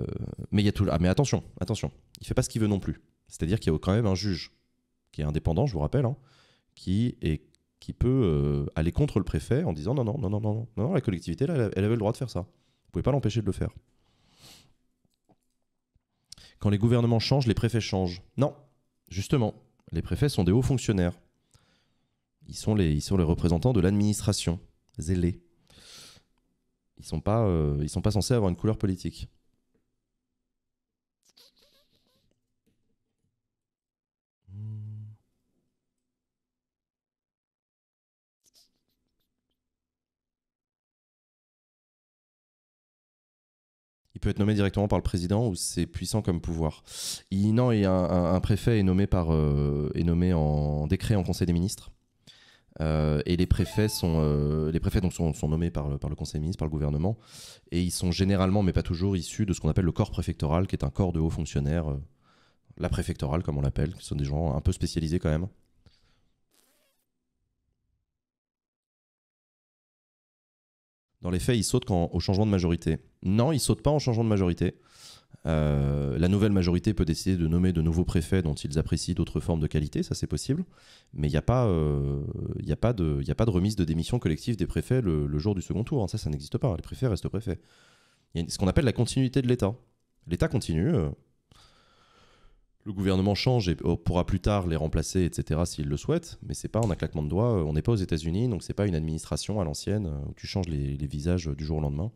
[SPEAKER 1] mais, y a tout, ah, mais attention, attention, il fait pas ce qu'il veut non plus. C'est-à-dire qu'il y a quand même un juge qui est indépendant, je vous rappelle, hein, qui est qui peut euh, aller contre le préfet en disant non, non, non, non, non, non, la collectivité, elle, avait le droit de faire ça. Vous pouvez pas l'empêcher de le faire. Quand les gouvernements changent, les préfets changent. Non, justement, les préfets sont des hauts fonctionnaires. Ils sont les, les représentants de l'administration, zélés. Ils ne sont, euh, sont pas censés avoir une couleur politique.
[SPEAKER 3] peut être nommé
[SPEAKER 2] directement par le président ou c'est puissant comme pouvoir. non, un, préfet est nommé, par,
[SPEAKER 1] euh, nommé en décret en Conseil des ministres. Euh, et les préfets sont, euh, les préfets donc sont, nommés par le, par le Conseil des ministres, par le gouvernement, et ils sont généralement, mais pas toujours, issus de ce qu'on appelle le corps préfectoral, qui est un corps de hauts fonctionnaires, la préfectorale comme on l'appelle, qui sont des gens un peu spécialisés quand même, Dans les faits, ils sautent quand, au changement de majorité. Non, ne sautent pas en changement de majorité. Euh, la nouvelle majorité peut décider de nommer de nouveaux préfets dont ils apprécient d'autres formes de qualité, ça c'est possible, mais il n'y a, pas, euh, a, de, a pas de remise de démission collective des préfets le, jour du second tour, hein. ça ça n'existe pas, les préfets restent préfets. Il y a ce qu'on appelle la continuité de l'État. L'État continue, euh, le gouvernement change et pourra plus tard les remplacer, etc., s'il le souhaite. Mais c'est pas On un claquement de doigts. Euh, on n'est pas aux États-Unis, donc c'est pas une administration à l'ancienne euh, où tu changes les, les, visages euh, du jour au lendemain.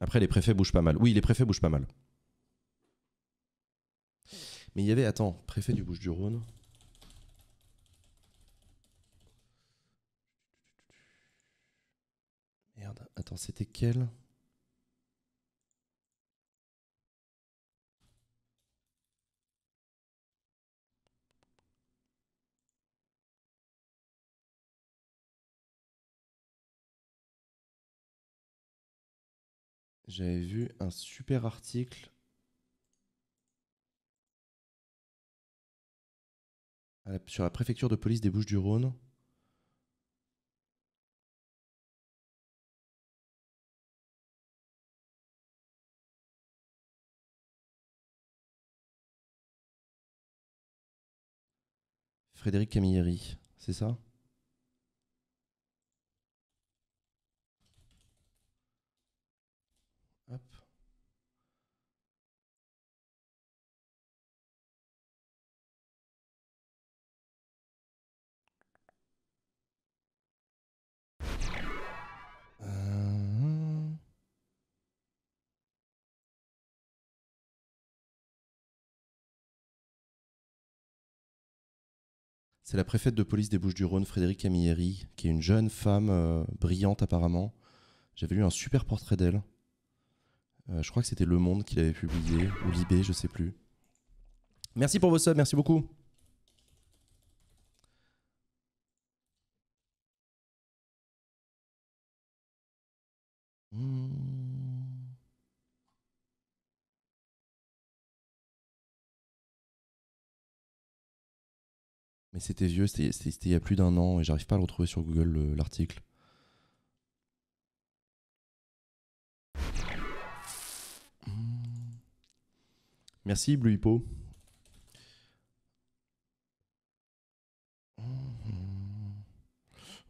[SPEAKER 1] Après, les préfets bougent pas mal. Oui, les préfets bougent pas mal. Mais il y avait, attends, préfet du Bouche-du-Rhône.
[SPEAKER 3] Merde,
[SPEAKER 2] attends, c'était quel
[SPEAKER 3] J'avais vu un super article. sur la préfecture de police des Bouches-du-Rhône. Frédéric Camilleri, c'est ça
[SPEAKER 2] C'est la préfète de police des Bouches-du-Rhône, Frédéric Camilleri, qui est une jeune femme euh, brillante apparemment.
[SPEAKER 1] J'avais lu un super portrait d'elle. Euh, je crois que c'était Le Monde qui l'avait publié, ou
[SPEAKER 3] Libé, je ne sais plus.
[SPEAKER 2] Merci pour vos subs, merci beaucoup.
[SPEAKER 3] Hmm. Mais c'était vieux, c'était il y a plus d'un an et j'arrive pas à le retrouver sur Google l'article.
[SPEAKER 1] Hmm. Merci Blue Hippo. Hmm.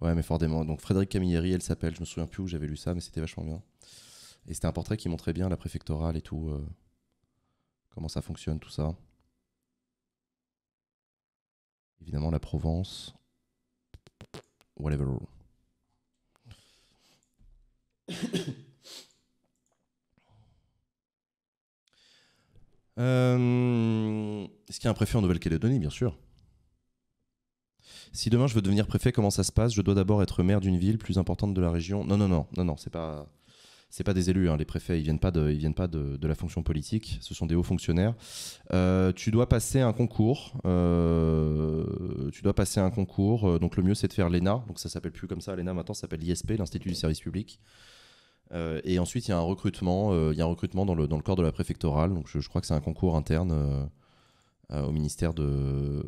[SPEAKER 1] Ouais, mais fordément. Donc Frédéric Camilleri, elle s'appelle. Je me souviens plus où j'avais lu ça, mais c'était vachement bien. Et c'était un portrait qui montrait bien la préfectorale et tout. Euh, comment ça fonctionne, tout ça. Évidemment, la Provence. Whatever. Euh, est-ce qu'il y a un préfet en Nouvelle-Calédonie Bien sûr. Si demain je veux devenir préfet, comment ça se passe Je dois d'abord être maire d'une ville plus importante de la région. Non, non, non, non, non, c'est pas c'est pas des élus, hein, les préfets, ils viennent pas, de, ils viennent pas de, la fonction politique, ce sont des hauts fonctionnaires. Euh, tu dois passer un concours, euh, tu dois passer un concours, euh, donc le mieux c'est de faire l'ENA, donc ça s'appelle plus comme ça, l'ENA maintenant ça s'appelle l'ISP, l'Institut du Service Public. et ensuite il y a un recrutement, il y a un recrutement dans le, corps de la préfectorale, donc je, crois que c'est un concours interne au ministère de,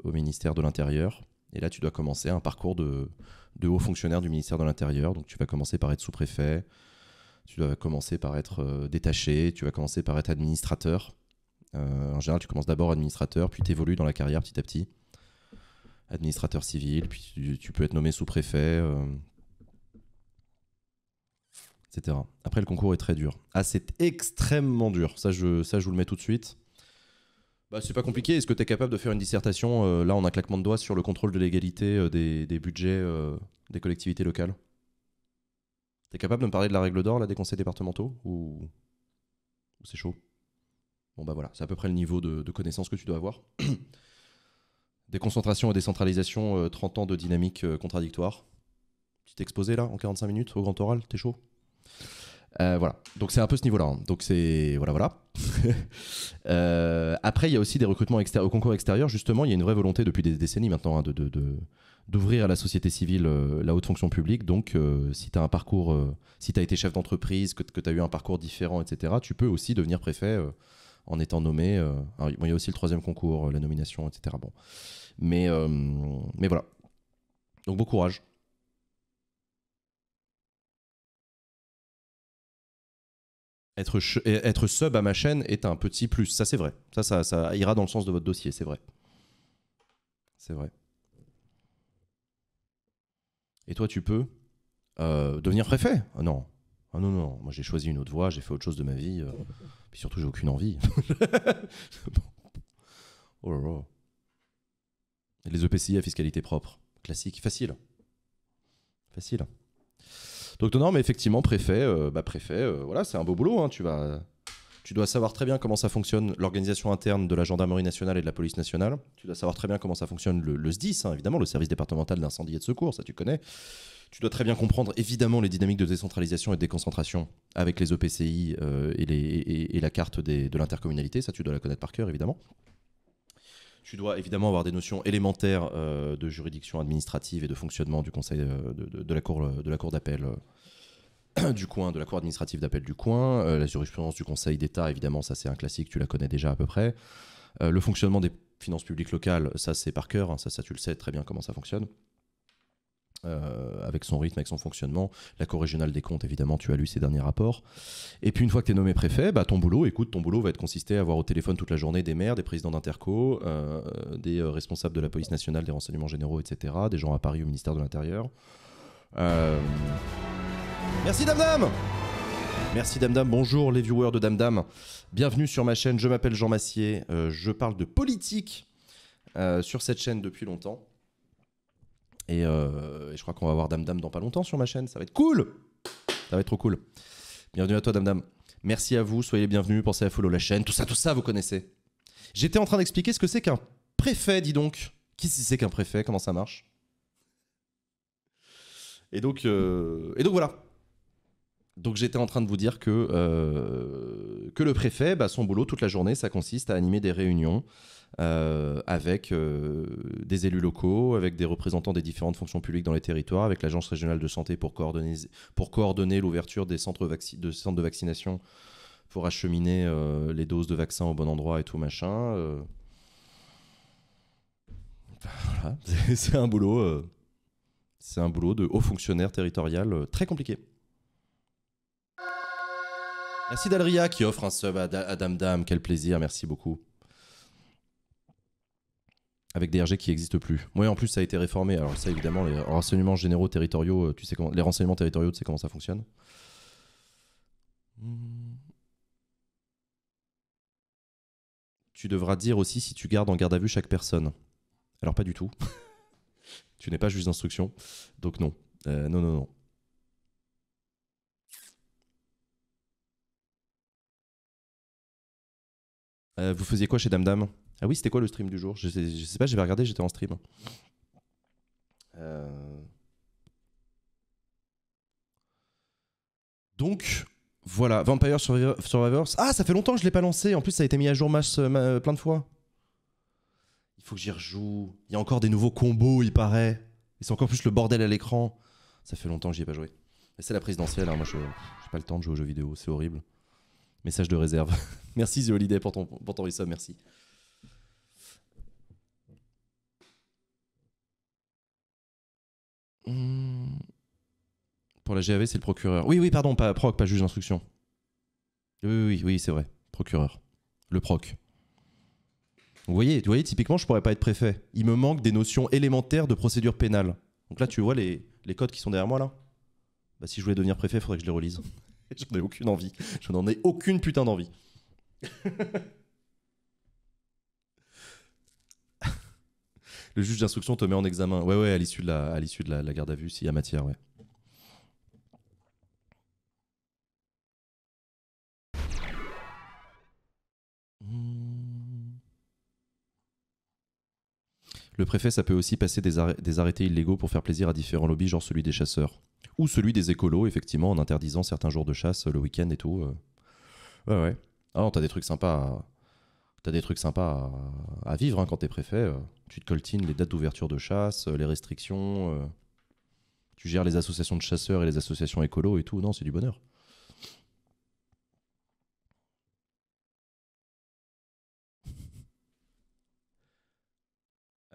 [SPEAKER 1] l'Intérieur. Et là, tu dois commencer un parcours de, hauts fonctionnaires du ministère de l'Intérieur. Donc, tu vas commencer par être sous-préfet, tu dois commencer par être euh, détaché, tu vas commencer par être administrateur. Euh, en général, tu commences d'abord administrateur, puis tu évolues dans la carrière petit à petit. Administrateur civil, puis tu, peux être nommé sous-préfet, euh, etc. Après, le concours est très dur. Ah, c'est extrêmement dur. Ça je, ça, je vous le mets tout de suite. Bah, c'est pas compliqué. Est-ce que tu es capable de faire une dissertation, là, on a claquement de doigts, sur le contrôle de l'égalité des, budgets des collectivités locales T'es capable de me parler de la règle d'or là des conseils départementaux ou, c'est chaud Bon bah voilà, c'est à peu près le niveau de, connaissance que tu dois avoir. des concentrations et décentralisation, 30 euh, ans de dynamique euh, contradictoire. contradictoire. t'es exposé là en 45 minutes au grand oral, t'es chaud euh, voilà, donc c'est un peu ce niveau-là. Hein. Donc c'est voilà, voilà. après, il y a aussi des recrutements extérieurs, au concours extérieur. Justement, il y a une vraie volonté depuis des décennies maintenant hein, de, d'ouvrir à la société civile euh, la haute fonction publique. Donc, euh, si tu as un parcours, euh, si tu as été chef d'entreprise, que, tu as eu un parcours différent, etc., tu peux aussi devenir préfet en étant nommé. il y a aussi le troisième concours, la nomination, etc. Bon. Mais, mais voilà.
[SPEAKER 2] Donc, bon courage. Être, être sub à ma chaîne est un petit plus, ça c'est
[SPEAKER 1] vrai. ça, ça ira dans le sens de votre dossier, c'est vrai. C'est vrai. Et toi, tu peux euh, devenir préfet ah Non. Ah non, non, moi j'ai choisi une autre voie, j'ai fait autre chose de ma vie. Et euh. puis surtout, j'ai aucune envie. oh les EPCI à fiscalité propre. Classique, facile. Facile. Donc non, mais effectivement, préfet, euh, bah, préfet, voilà, c'est un beau boulot. Hein. tu vas, tu dois savoir très bien comment ça fonctionne l'organisation interne de la gendarmerie nationale et de la police nationale. Tu dois savoir très bien comment ça fonctionne le, SDIS, hein, évidemment, le service départemental d'incendie et de secours, ça tu connais. Tu dois très bien comprendre évidemment les dynamiques de décentralisation et de déconcentration avec les EPCI euh, et, la carte de l'intercommunalité, ça tu dois la connaître par cœur évidemment. Tu dois évidemment avoir des notions élémentaires euh, de juridiction administrative et de fonctionnement du conseil euh, de la cour d'appel du coin, de la Cour administrative d'appel du coin, euh, la jurisprudence du Conseil d'État, évidemment, ça c'est un classique, tu la connais déjà à peu près. Euh, le fonctionnement des finances publiques locales, ça c'est par cœur, hein, ça, ça tu le sais très bien comment ça fonctionne. Euh, avec son rythme, avec son fonctionnement. La Cour régionale des comptes, évidemment, tu as lu ses derniers rapports. Et puis une fois que tu es nommé préfet, bah, ton boulot, écoute, ton boulot va être consisté à avoir au téléphone toute la journée des maires, des présidents d'interco, des responsables de la police nationale, des renseignements généraux, etc., des gens à Paris au ministère de l'Intérieur. Merci dame dame, Merci dame dame, bonjour les viewers de dame, Bienvenue sur ma chaîne, je m'appelle Jean Massier, euh, je parle de politique euh, sur cette chaîne depuis longtemps. Et, euh, je crois qu'on va avoir dame dans pas longtemps sur ma chaîne, ça va être cool Ça va être trop cool. Bienvenue à toi dame dame, Merci à vous, soyez bienvenus, pensez à follow la chaîne, tout ça, tout ça, vous connaissez. J'étais en train d'expliquer ce que c'est qu'un préfet, dis donc. Qui c'est qu'un préfet Comment ça marche et donc, et donc voilà, donc j'étais en train de vous dire que, euh, que le préfet, bah, son boulot toute la journée, ça consiste à animer des réunions euh, avec euh, des élus locaux, avec des représentants des différentes fonctions publiques dans les territoires, avec l'Agence régionale de santé pour coordonner, pour coordonner l'ouverture des centres, de vaccination pour acheminer les doses de vaccins au bon endroit et tout machin. c'est un boulot. c'est un boulot de haut fonctionnaire territorial très compliqué. Merci Dalria qui offre un sub à, Dame Dame. Quel plaisir, merci beaucoup. Avec DRG qui n'existe plus. Oui, en plus, ça a été réformé. Alors, ça, évidemment, les renseignements généraux territoriaux, euh, tu sais comment, les renseignements territoriaux, tu sais comment ça fonctionne. Tu devras dire aussi si tu gardes en garde à vue chaque personne. Alors, pas du tout.
[SPEAKER 2] tu n'es pas juge d'instruction, donc non. Euh, non, non, non. Euh,
[SPEAKER 1] vous faisiez quoi chez Damdam Ah oui, c'était quoi le stream du jour je sais, sais pas, j'avais regardé, j'étais en stream. Euh. Donc, voilà, Vampire Survivors. Ah, ça fait longtemps que je l'ai pas lancé. En plus, ça a été mis à jour masse, euh, plein de fois. Il faut que j'y rejoue. Il y a encore des nouveaux combos, il paraît. Et c'est encore plus le bordel à l'écran. Ça fait longtemps que j'y ai pas joué. c'est la présidentielle, hein. moi je j'ai pas le temps de jouer aux jeux vidéo, c'est horrible. Message de réserve. merci The Holiday pour ton, pour ton merci.
[SPEAKER 4] Hmm.
[SPEAKER 1] Pour la GAV, c'est le procureur. Oui, oui, pardon, pas proc, pas juge d'instruction. Oui, oui, oui, c'est vrai. Procureur. Le proc. Vous voyez, vous voyez, typiquement, je pourrais pas être préfet. Il me manque des notions élémentaires de procédure pénale. Donc là, tu vois les, codes qui sont derrière moi, là bah, Si je voulais devenir préfet, il faudrait que je les relise. J'en ai aucune envie. Je n'en ai aucune putain d'envie. Le juge d'instruction te met en examen. Ouais, ouais, à l'issue de, la, l'issue de garde à vue, s'il y a matière, ouais.
[SPEAKER 2] Le préfet, ça peut aussi passer des, arrêtés
[SPEAKER 1] illégaux pour faire plaisir à différents lobbies, genre celui des chasseurs. Ou celui des écolos, effectivement, en interdisant certains jours de chasse euh, le week-end et tout. Euh. Ouais, ouais. Ah t'as des trucs sympas à... T'as des trucs sympas à, vivre hein, quand t'es préfet. Euh. Tu te coltines les dates d'ouverture de chasse, les restrictions. Tu gères les associations de chasseurs et les associations écolos et tout. Non, c'est du bonheur.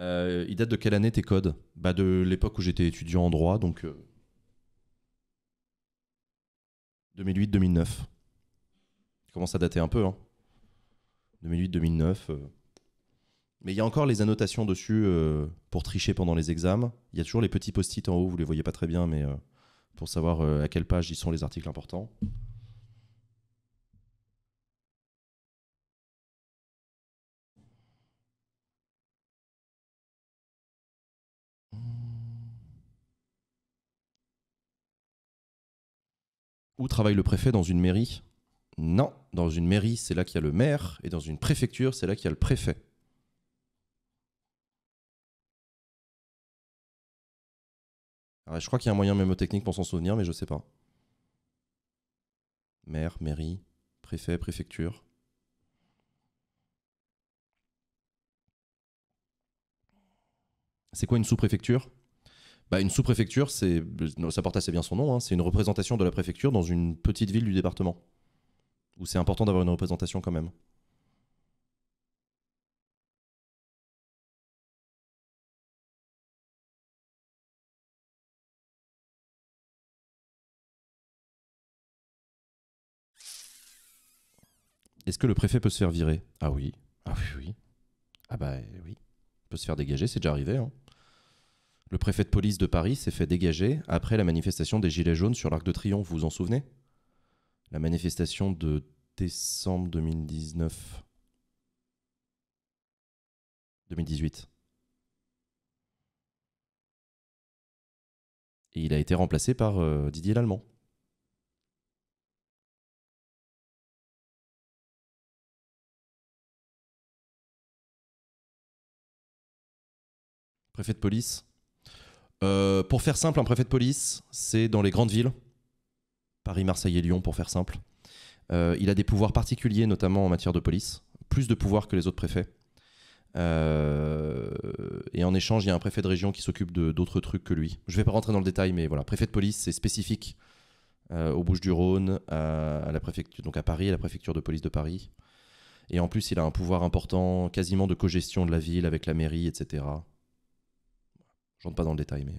[SPEAKER 2] Euh, il date de quelle année tes codes
[SPEAKER 1] Bah de l'époque où j'étais étudiant en droit, donc 2008-2009. Euh, il commence à dater un peu, hein. 2008-2009. Euh. Mais il y a encore les annotations dessus pour tricher pendant les examens. Il y a toujours les petits post-it en haut, vous les voyez pas très bien, mais pour savoir à quelle page ils sont les articles importants. où travaille le préfet dans une mairie Non, dans une mairie, c'est là qu'il y a le maire, et dans une préfecture,
[SPEAKER 2] c'est là qu'il y a le préfet. Ah, je crois qu'il y a un moyen mémotechnique pour s'en souvenir, mais je sais pas.
[SPEAKER 1] Maire, mairie, préfet, préfecture. C'est quoi une sous-préfecture bah, une sous-préfecture, ça porte assez bien son nom, hein. c'est une représentation de la préfecture dans une
[SPEAKER 2] petite ville du département. Où c'est important d'avoir une représentation quand même.
[SPEAKER 3] Est-ce que le préfet peut se faire virer Ah oui.
[SPEAKER 1] Ah oui, oui. Ah bah oui. Il peut se faire dégager, c'est déjà arrivé. Hein. Le préfet de police de Paris s'est fait dégager après la manifestation des Gilets jaunes sur l'Arc de Triomphe, vous vous en souvenez La manifestation de décembre 2019.
[SPEAKER 2] 2018.
[SPEAKER 3] Et il a été remplacé par euh, Didier Lallemand. Préfet de police
[SPEAKER 2] euh, pour faire simple, un préfet de police, c'est dans les grandes villes, Paris,
[SPEAKER 1] Marseille et Lyon, pour faire simple. Euh, il a des pouvoirs particuliers, notamment en matière de police, plus de pouvoirs que les autres préfets. Euh, et en échange, il y a un préfet de région qui s'occupe d'autres trucs que lui. Je ne vais pas rentrer dans le détail, mais voilà, préfet de police, c'est spécifique aux Bouches-du-Rhône, à, la préfecture, donc à Paris, à la préfecture de police de Paris. Et en plus, il a un pouvoir important, quasiment de cogestion de la ville avec la mairie, etc. Je rentre pas
[SPEAKER 3] dans le détail, mais.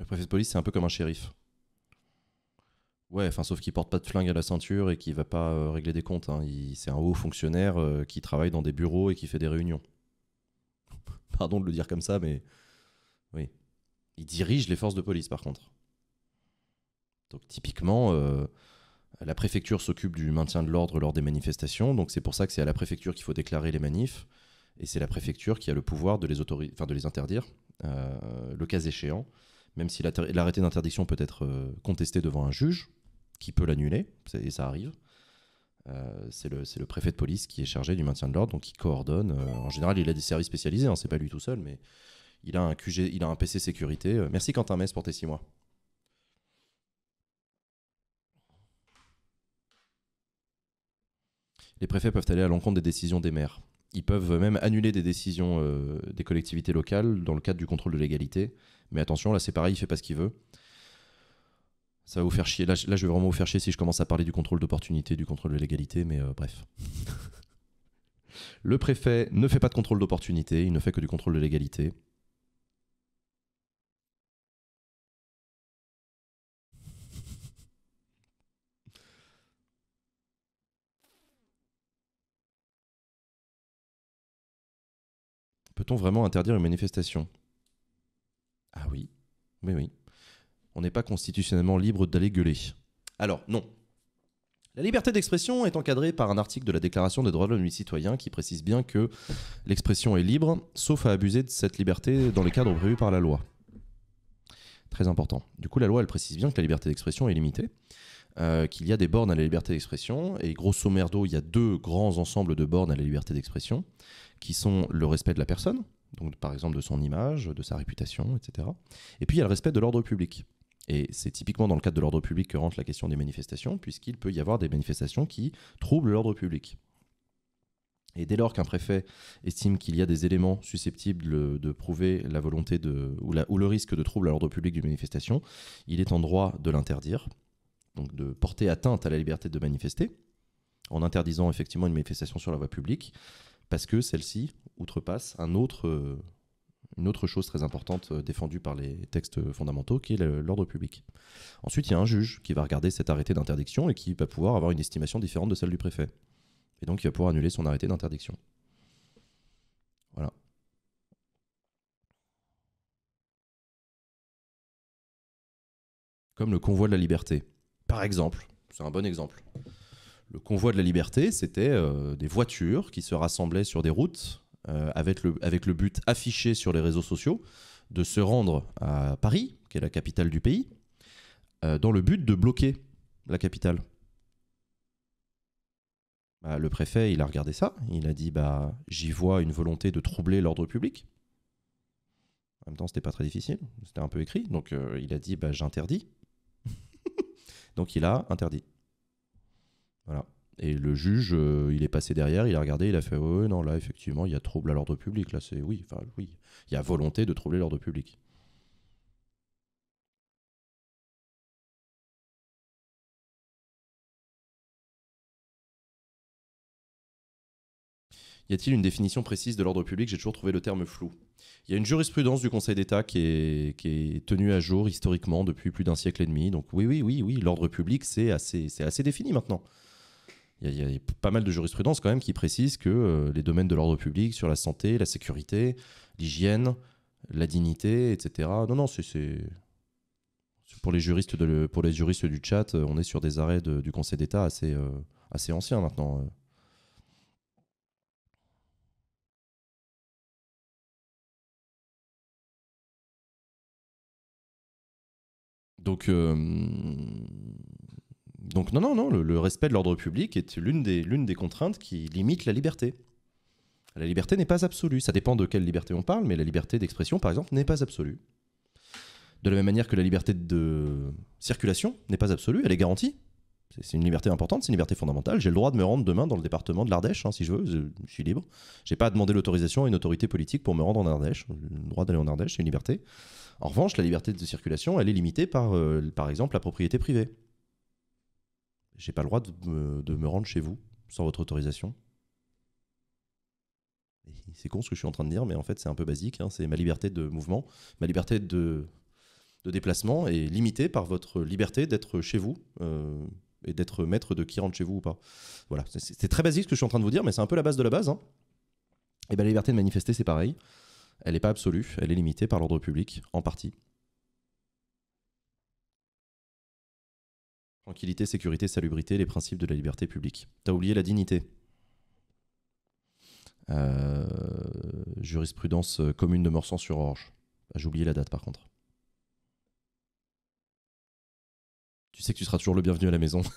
[SPEAKER 2] Le préfet de police, c'est un peu comme un shérif.
[SPEAKER 1] Ouais, enfin, sauf qu'il porte pas de flingue à la ceinture et qu'il va pas euh, régler des comptes. Hein. C'est un haut fonctionnaire euh, qui travaille dans des bureaux et qui fait des réunions. Pardon de le dire comme ça, mais oui. Il dirige les forces de police, par contre. Donc typiquement, euh, la préfecture s'occupe du maintien de l'ordre lors des manifestations, donc c'est pour ça que c'est à la préfecture qu'il faut déclarer les manifs, et c'est la préfecture qui a le pouvoir de les, autoriser, de les interdire, euh, le cas échéant, même si l'arrêté d'interdiction peut être euh, contesté devant un juge, qui peut l'annuler, et ça arrive. c'est le, préfet de police qui est chargé du maintien de l'ordre, donc qui coordonne. en général, il a des services spécialisés, hein, c'est pas lui tout seul, mais il a un QG, il a un PC sécurité. merci Quentin Metz pour tes six mois. les préfets peuvent aller à l'encontre des décisions des maires. Ils peuvent même annuler des décisions euh, des collectivités locales dans le cadre du contrôle de l'égalité. Mais attention, là c'est pareil, il fait pas ce qu'il veut. Ça va vous faire chier. Là, je vais vraiment vous faire chier si je commence à parler du contrôle d'opportunité, du contrôle de l'égalité, mais euh, bref.
[SPEAKER 2] le préfet ne fait pas de contrôle d'opportunité, il ne fait que du contrôle de l'égalité. Peut-on vraiment interdire une manifestation
[SPEAKER 1] Ah oui, oui, oui. On n'est pas constitutionnellement libre d'aller gueuler. Alors, non. La liberté d'expression est encadrée par un article de la Déclaration des droits de l'homme et du citoyen qui précise bien que l'expression est libre, sauf à abuser de cette liberté dans les cadres prévus par la loi. Très important. Du coup, la loi, elle précise bien que la liberté d'expression est limitée. Euh, qu'il y a des bornes à la liberté d'expression. Et grosso merdo, il y a deux grands ensembles de bornes à la liberté d'expression qui sont le respect de la personne, donc par exemple de son image, de sa réputation, etc. Et puis il y a le respect de l'ordre public. Et c'est typiquement dans le cadre de l'ordre public que rentre la question des manifestations, puisqu'il peut y avoir des manifestations qui troublent l'ordre public. Et dès lors qu'un préfet estime qu'il y a des éléments susceptibles de, prouver la volonté de, ou, le risque de trouble à l'ordre public d'une manifestation, il est en droit de l'interdire, donc de porter atteinte à la liberté de manifester, en interdisant effectivement une manifestation sur la voie publique, parce que celle-ci outrepasse un autre, euh, une autre chose très importante euh, défendue par les textes fondamentaux, qui est l'ordre public. Ensuite, il y a un juge qui va regarder cet arrêté d'interdiction et qui va pouvoir avoir une estimation différente de celle du préfet. Et donc, il va pouvoir annuler son arrêté
[SPEAKER 2] d'interdiction. Voilà. Comme le convoi de la liberté. Par exemple, c'est un bon exemple le convoi de la liberté, c'était euh, des voitures
[SPEAKER 1] qui se rassemblaient sur des routes euh, avec, le, but affiché sur les réseaux sociaux de se rendre à Paris, qui est la capitale du pays, euh, dans le but de bloquer la capitale. Bah, le préfet, il a regardé ça, il a dit bah j'y vois une volonté de troubler l'ordre public. En même temps, c'était pas très difficile, c'était un peu écrit, donc il a dit bah j'interdis. donc il a interdit. Voilà. Et le juge, euh, il est passé derrière, il a regardé,
[SPEAKER 2] il a fait oui non, là, effectivement, il y a trouble à l'ordre public. Là, c'est oui, enfin, oui, il y a volonté de troubler l'ordre public. Y a-t-il une définition précise de l'ordre public J'ai toujours trouvé le terme flou. Il y a une jurisprudence du Conseil
[SPEAKER 1] d'État qui est, qui tenue à jour historiquement depuis plus d'un siècle et demi. Donc oui, oui, oui, oui, l'ordre public, c'est assez, assez défini maintenant il y, a pas mal de jurisprudence quand même qui précise que euh, les domaines de l'ordre public sur la santé, la sécurité, l'hygiène, la dignité, etc. Non, non, c'est pour les juristes de pour les juristes du chat, euh,
[SPEAKER 2] on est sur des arrêts du Conseil d'État assez euh, assez anciens maintenant.
[SPEAKER 3] Donc,
[SPEAKER 1] donc non, non, non, le, respect de l'ordre public est l'une des, des contraintes qui limite la liberté. La liberté n'est pas absolue, ça dépend de quelle liberté on parle, mais la liberté d'expression, par exemple, n'est pas absolue. De la même manière que la liberté de circulation n'est pas absolue, elle est garantie. C'est une liberté importante, c'est une liberté fondamentale. J'ai le droit de me rendre demain dans le département de l'Ardèche, hein, si je veux, je, suis libre. J'ai pas à demander l'autorisation à une autorité politique pour me rendre en Ardèche. Le droit d'aller en Ardèche, c'est une liberté. En revanche, la liberté de circulation, elle est limitée par, euh, par exemple, la propriété privée j'ai pas le droit de me, rendre chez vous sans votre autorisation. C'est con ce que je suis en train de dire, mais en fait c'est un peu basique. Hein. C'est ma liberté de mouvement, ma liberté de, de déplacement est limitée par votre liberté d'être chez vous euh, et d'être maître de qui rentre chez vous ou pas. Voilà, c'est très basique ce que je suis en train de vous dire, mais c'est un peu la base de la base. Hein. Et bien la liberté de manifester, c'est pareil. Elle n'est pas absolue, elle est limitée par l'ordre public, en partie. Tranquillité, sécurité, salubrité, les principes de la liberté publique. T'as oublié la dignité. Euh, jurisprudence euh, commune de Morsan-sur-Orge. Ah, j'ai oublié la date par contre. Tu sais que tu seras toujours le bienvenu à la maison.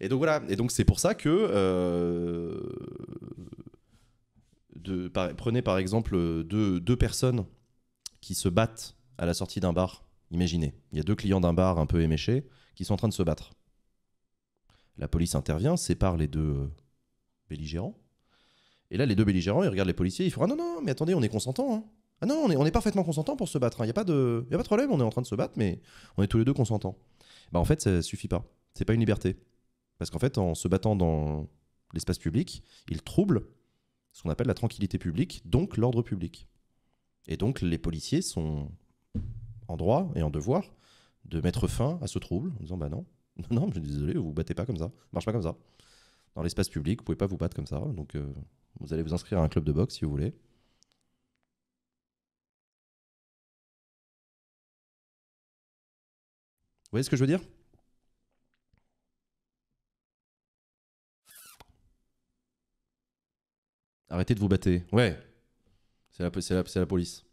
[SPEAKER 1] Et donc voilà, et donc c'est pour ça que euh, de, prenez par exemple deux personnes qui se battent à la sortie d'un bar Imaginez, il y a deux clients d'un bar un peu éméchés qui sont en train de se battre. La police intervient, sépare les deux euh, belligérants. Et là, les deux belligérants, ils regardent les policiers, ils font Ah non, non, mais attendez, on est consentant. Hein. Ah non, on est, parfaitement consentants pour se battre. Il hein. n'y a, pas de, y a pas de problème, on est en train de se battre, mais on est tous les deux consentants. Bah, en fait, ça suffit pas. C'est pas une liberté. Parce qu'en fait, en se battant dans l'espace public, ils troublent ce qu'on appelle la tranquillité publique, donc l'ordre public. Et donc, les policiers sont en droit et en devoir de mettre fin à ce trouble en disant bah non, non, je suis désolé, vous vous battez pas comme ça, marche pas comme ça. Dans l'espace
[SPEAKER 2] public, vous pouvez pas vous battre comme ça, donc euh, vous allez vous inscrire à un club de boxe si vous voulez. Vous
[SPEAKER 3] voyez ce que je veux dire
[SPEAKER 1] Arrêtez de vous battre. Ouais. C'est la,
[SPEAKER 2] la police.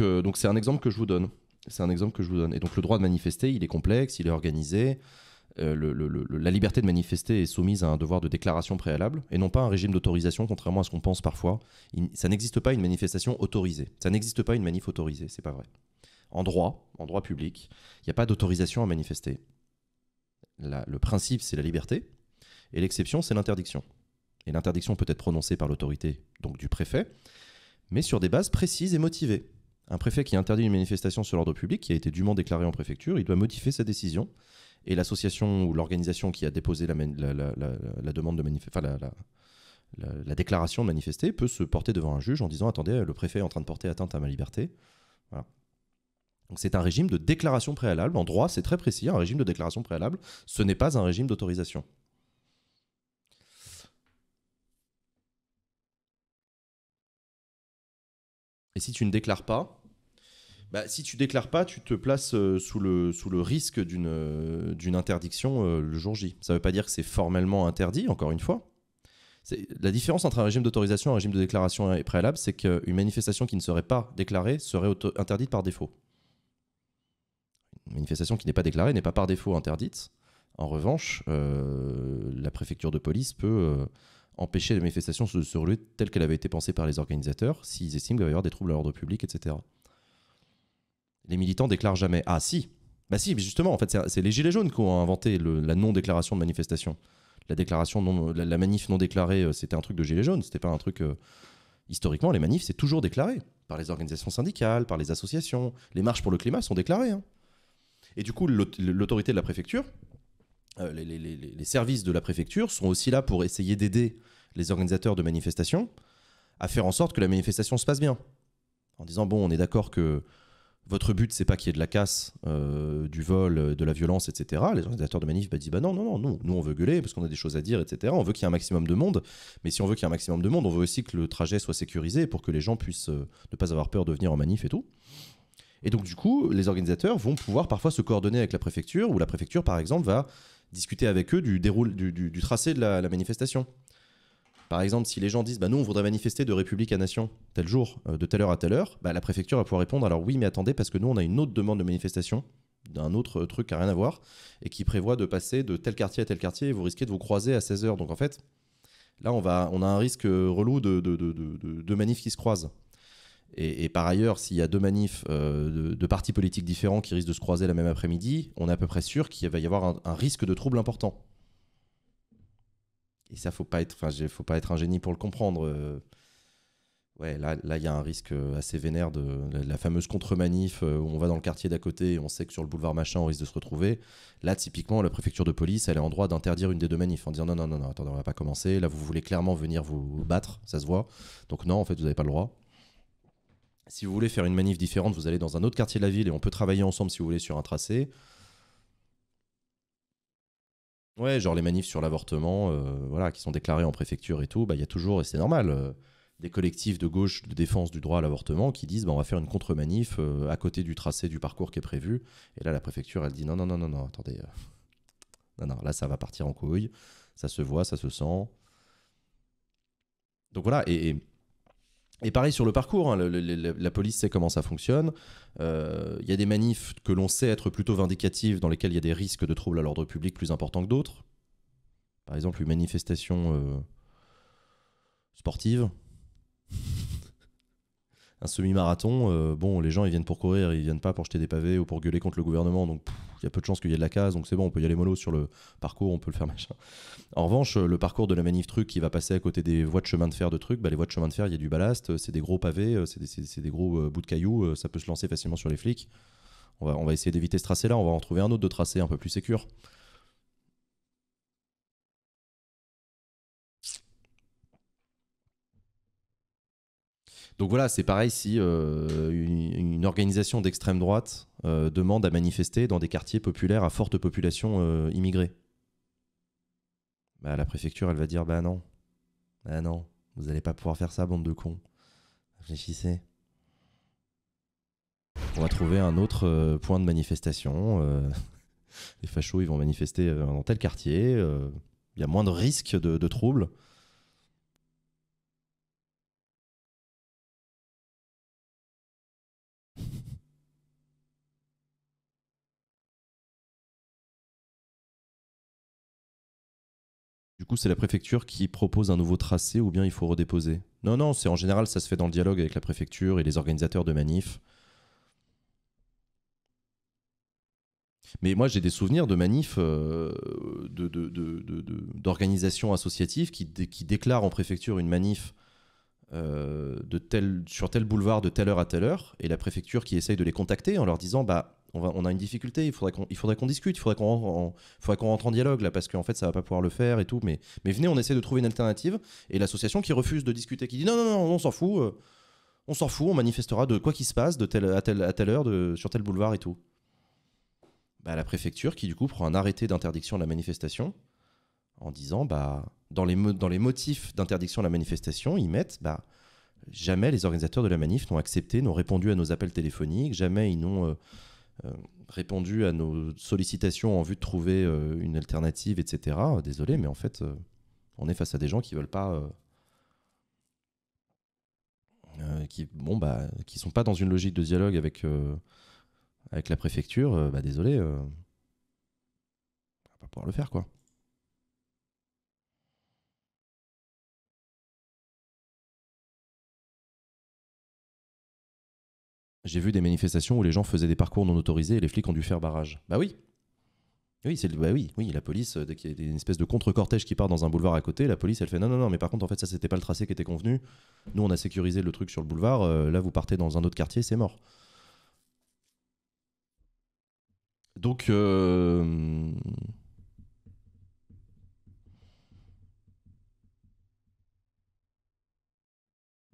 [SPEAKER 2] Euh, donc, c'est un exemple que je vous donne.
[SPEAKER 1] C'est un exemple que je vous donne. Et donc le droit de manifester, il est complexe, il est organisé. Euh, la liberté de manifester est soumise à un devoir de déclaration préalable et non pas un régime d'autorisation, contrairement à ce qu'on pense parfois. ça n'existe pas une manifestation autorisée. Ça n'existe pas une manif autorisée, c'est pas vrai. En droit, en droit public, il n'y a pas d'autorisation à manifester. le principe, c'est la liberté, et l'exception, c'est l'interdiction. Et l'interdiction peut être prononcée par l'autorité, donc du préfet, mais sur des bases précises et motivées. Un préfet qui interdit une manifestation sur l'ordre public, qui a été dûment déclaré en préfecture, il doit modifier sa décision. Et l'association ou l'organisation qui a déposé la, demande de la, déclaration de manifester peut se porter devant un juge en disant Attendez, le préfet est en train de porter atteinte à ma liberté. Donc c'est un régime de déclaration préalable. En droit, c'est très précis un régime de déclaration préalable. Ce n'est pas un régime
[SPEAKER 2] d'autorisation. Et si tu ne déclares pas, bah, si tu
[SPEAKER 1] déclares pas, tu te places euh, sous, le, risque d'une euh, interdiction euh, le jour J. Ça ne veut pas dire que c'est formellement interdit, encore une fois. La différence entre un régime d'autorisation et un régime de déclaration préalable, c'est qu'une manifestation qui ne serait pas déclarée serait interdite par défaut. Une manifestation qui n'est pas déclarée n'est pas par défaut interdite. En revanche, la préfecture de police peut empêcher les manifestations de se relever telles qu'elles avaient été pensée par les organisateurs, s'ils estiment qu'il va y avoir des troubles à l'ordre public, etc. Les militants déclarent jamais Ah si Bah si, mais justement, en fait, c'est les Gilets jaunes qui ont inventé la non-déclaration de manifestation. La, déclaration non, la, manif non déclarée, euh, c'était un truc de Gilets jaunes, c'était pas un truc. Euh, historiquement, les manifs, c'est toujours déclaré par les organisations syndicales, par les associations. Les marches pour le climat sont déclarées. Hein. Et du coup, l'autorité de la préfecture, euh, les, services de la préfecture sont aussi là pour essayer d'aider les organisateurs de manifestations à faire en sorte que la manifestation se passe bien. En disant, bon, on est d'accord que votre but, c'est pas qu'il y ait de la casse, euh, du vol, euh, de la violence, etc. Les organisateurs de manif bah, disent, bah non, non, non, nous, on veut gueuler parce qu'on a des choses à dire, etc. On veut qu'il y ait un maximum de monde, mais si on veut qu'il y ait un maximum de monde, on veut aussi que le trajet soit sécurisé pour que les gens puissent ne pas avoir peur de venir en manif et tout. Et donc, du coup, les organisateurs vont pouvoir parfois se coordonner avec la préfecture, où la préfecture, par exemple, va discuter avec eux du, déroule, du, tracé de la, manifestation. Par exemple, si les gens disent bah, Nous, on voudrait manifester de République à Nation tel jour, euh, de telle heure à telle heure, bah, la préfecture va pouvoir répondre Alors oui, mais attendez, parce que nous, on a une autre demande de manifestation d'un autre euh, truc qui n'a rien à voir et qui prévoit de passer de tel quartier à tel quartier et vous risquez de vous croiser à 16h. Donc en fait, là, on, va, on a un risque euh, relou de, de, de manifs qui se croisent. Et, par ailleurs, s'il y a deux manifs euh, de, partis politiques différents qui risquent de se croiser la même après-midi, on est à peu près sûr qu'il va y avoir un, risque de trouble important. Et ça, faut pas être, faut pas être un génie pour le comprendre. Euh. ouais, là, il y a un risque euh, assez vénère de, la fameuse contre-manif où on va dans le quartier d'à côté et on sait que sur le boulevard machin, on risque de se retrouver. Là, typiquement, la préfecture de police, elle est en droit d'interdire une des deux manifs en disant non, non, non, non, attendez, on va pas commencer. Là, vous voulez clairement venir vous battre, ça se voit. Donc non, en fait, vous n'avez pas le droit si vous voulez faire une manif différente, vous allez dans un autre quartier de la ville et on peut travailler ensemble si vous voulez sur un tracé. Ouais, genre les manifs sur l'avortement, euh, voilà, qui sont déclarés en préfecture et tout, bah il y a toujours, et c'est normal, euh, des collectifs de gauche de défense du droit à l'avortement qui disent bah, on va faire une contre-manif euh, à côté du tracé du parcours qui est prévu. Et là, la préfecture, elle dit non, non, non, non, non, attendez. non, non, là, ça va partir en couille. Ça se voit, ça se sent. Donc voilà, et et pareil sur le parcours, hein, la police sait comment ça fonctionne. Il euh, y a des manifs que l'on sait être plutôt vindicatives, dans lesquelles il y a des risques de troubles à l'ordre public plus importants que d'autres. Par exemple, une manifestation euh, sportive, un semi-marathon. Euh, bon, les gens ils viennent pour courir, ils viennent pas pour jeter des pavés ou pour gueuler contre le gouvernement, donc il y a peu de chances qu'il y ait de la case, donc c'est bon, on peut y aller mollo sur le parcours, on peut le faire machin. En revanche, le parcours de la manif truc qui va passer à côté des voies de chemin de fer de truc, bah, les voies de chemin de fer, il y a du ballast, c'est des gros pavés, euh, c'est des, gros euh, bouts de cailloux, euh, ça peut se lancer facilement sur les flics. On va, on va essayer d'éviter ce tracé-là, on va en trouver un autre de tracé un peu plus sécure. Donc voilà, c'est pareil si euh, une, organisation d'extrême droite euh, demande à manifester dans des quartiers populaires à forte population euh, immigrée. Bah, la préfecture, elle va dire Bah non, bah non, vous n'allez pas pouvoir faire ça, bande de cons. Réfléchissez. On va trouver un autre point de manifestation. les fachos, ils vont manifester dans tel quartier.
[SPEAKER 2] Il y a moins de risques de, de troubles. c'est la préfecture qui propose un nouveau tracé ou bien il faut redéposer Non,
[SPEAKER 1] non, c'est en général, ça se fait dans le dialogue avec la préfecture et les organisateurs de manifs. Mais moi, j'ai des souvenirs de manifs euh, d'organisations associatives qui, déclarent en préfecture une manif euh, de tel, sur tel boulevard de telle heure à telle heure, et la préfecture qui essaye de les contacter en leur disant bah, on, a une difficulté, il faudrait qu'on, discute, il faudrait qu'on rentre en, dialogue là, parce qu'en fait ça va pas pouvoir le faire et tout. Mais, venez, on essaie de trouver une alternative. Et l'association qui refuse de discuter, qui dit non, non, non, on s'en fout, euh, on s'en fout, on manifestera de quoi qu'il se passe, de à, telle, heure, sur tel boulevard et tout. Bah, la préfecture qui du coup prend un arrêté d'interdiction de la manifestation en disant bah dans les, motifs d'interdiction de la manifestation, ils mettent bah jamais les organisateurs de la manif n'ont accepté, n'ont répondu à nos appels téléphoniques, jamais ils n'ont euh, euh, répondu à nos sollicitations en vue de trouver euh, une alternative, etc. Désolé, mais en fait, euh, on est face à des gens qui veulent pas. qui bon bah qui sont pas dans une logique de dialogue avec
[SPEAKER 2] avec la préfecture bah, désolé on va pas pouvoir le faire quoi
[SPEAKER 3] J'ai vu des manifestations où les gens faisaient des
[SPEAKER 1] parcours non autorisés et les flics ont dû faire barrage. Bah oui. Oui, c'est bah oui, oui, la police, euh, dès qu'il y a une espèce de contre-cortège qui part dans un boulevard à côté, la police elle fait non, non, non, mais par contre en fait ça c'était pas le tracé qui était convenu. Nous on a sécurisé le truc sur le boulevard, euh, là vous partez dans un autre quartier, c'est mort.
[SPEAKER 2] Donc euh,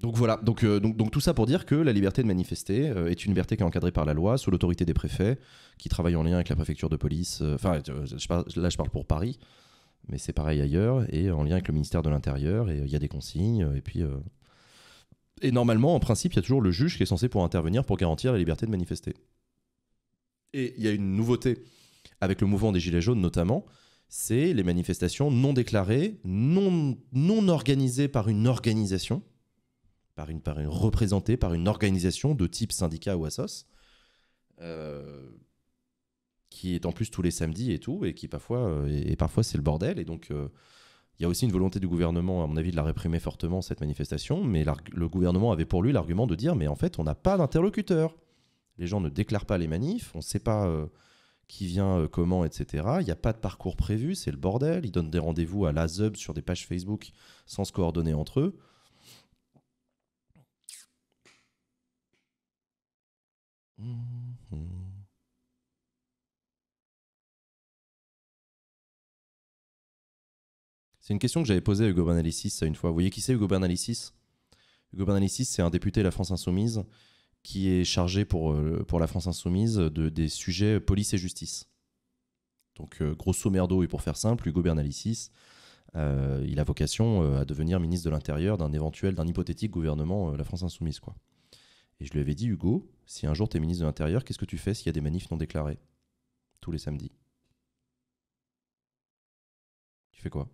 [SPEAKER 1] Donc voilà, euh, donc, tout ça pour dire que la liberté de manifester euh, est une liberté qui est encadrée par la loi, sous l'autorité des préfets, qui travaillent en lien avec la préfecture de police, euh, enfin là je parle pour Paris, mais c'est pareil ailleurs, et en lien avec le ministère de l'Intérieur, et il y a des consignes, et puis... Et normalement, en principe, il y a toujours le juge qui est censé pour intervenir pour garantir la liberté de manifester. Et il y a une nouveauté avec le mouvement des Gilets jaunes notamment, c'est les manifestations non déclarées, non, non organisées par une organisation par une, par une représentée par une organisation de type syndicat ou assos, euh, qui est en plus tous les samedis et tout, et qui parfois, euh, et, parfois c'est le bordel. Et donc, euh, il y a aussi une volonté du gouvernement, à mon avis, de la réprimer fortement, cette manifestation, mais le gouvernement avait pour lui l'argument de dire, mais en fait, on n'a pas d'interlocuteur. Les gens ne déclarent pas les manifs, on ne sait pas qui vient, comment, etc. Il n'y a pas de parcours prévu, c'est le bordel. Ils donnent des rendez-vous à la sur des pages Facebook sans se coordonner entre eux.
[SPEAKER 3] Mhm.
[SPEAKER 2] C'est une question que j'avais posée à Hugo Bernalicis euh, une fois. Vous voyez qui c'est Hugo Bernalicis
[SPEAKER 1] Hugo Bernalicis, c'est un député de la France Insoumise qui est chargé pour, euh, pour la France Insoumise de, des sujets police et justice. Donc, euh, grosso merdo, et pour faire simple, Hugo Bernalicis, il a vocation à devenir ministre de l'Intérieur d'un éventuel, d'un hypothétique gouvernement La France Insoumise. Quoi. Et je lui avais dit, Hugo, si un jour tu es ministre de l'Intérieur, qu'est-ce que tu fais s'il y a des manifs non déclarés Tous les samedis. Tu fais quoi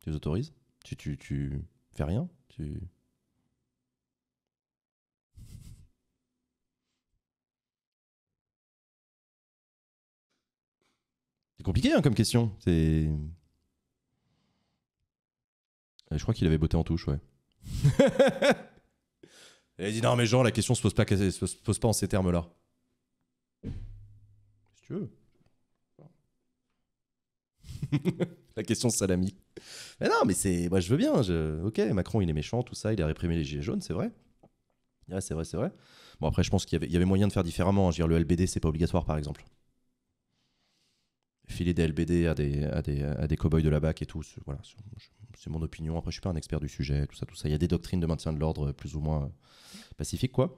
[SPEAKER 1] Tu les autorises tu, tu, fais rien Tu.
[SPEAKER 2] C'est compliqué hein, comme question. Euh, je crois qu'il avait beauté en touche, ouais.
[SPEAKER 1] Et dit non mais genre la question se pose pas, se pose pas en ces termes-là. Si tu veux. la question salami. Mais non mais c'est, moi je veux bien. Ok Macron il est méchant tout ça, il a réprimé les gilets jaunes c'est vrai. Ouais, c'est vrai c'est vrai. Bon après je pense qu'il y avait, moyen de faire différemment. Hein. Je veux le LBD c'est pas obligatoire par exemple filer des LBD à des, à des, à des cow-boys de la BAC et tout. Voilà, c'est mon opinion. Après, je suis pas un expert du sujet, tout ça, tout ça. Il y a des doctrines de maintien de l'ordre plus ou moins pacifiques, quoi.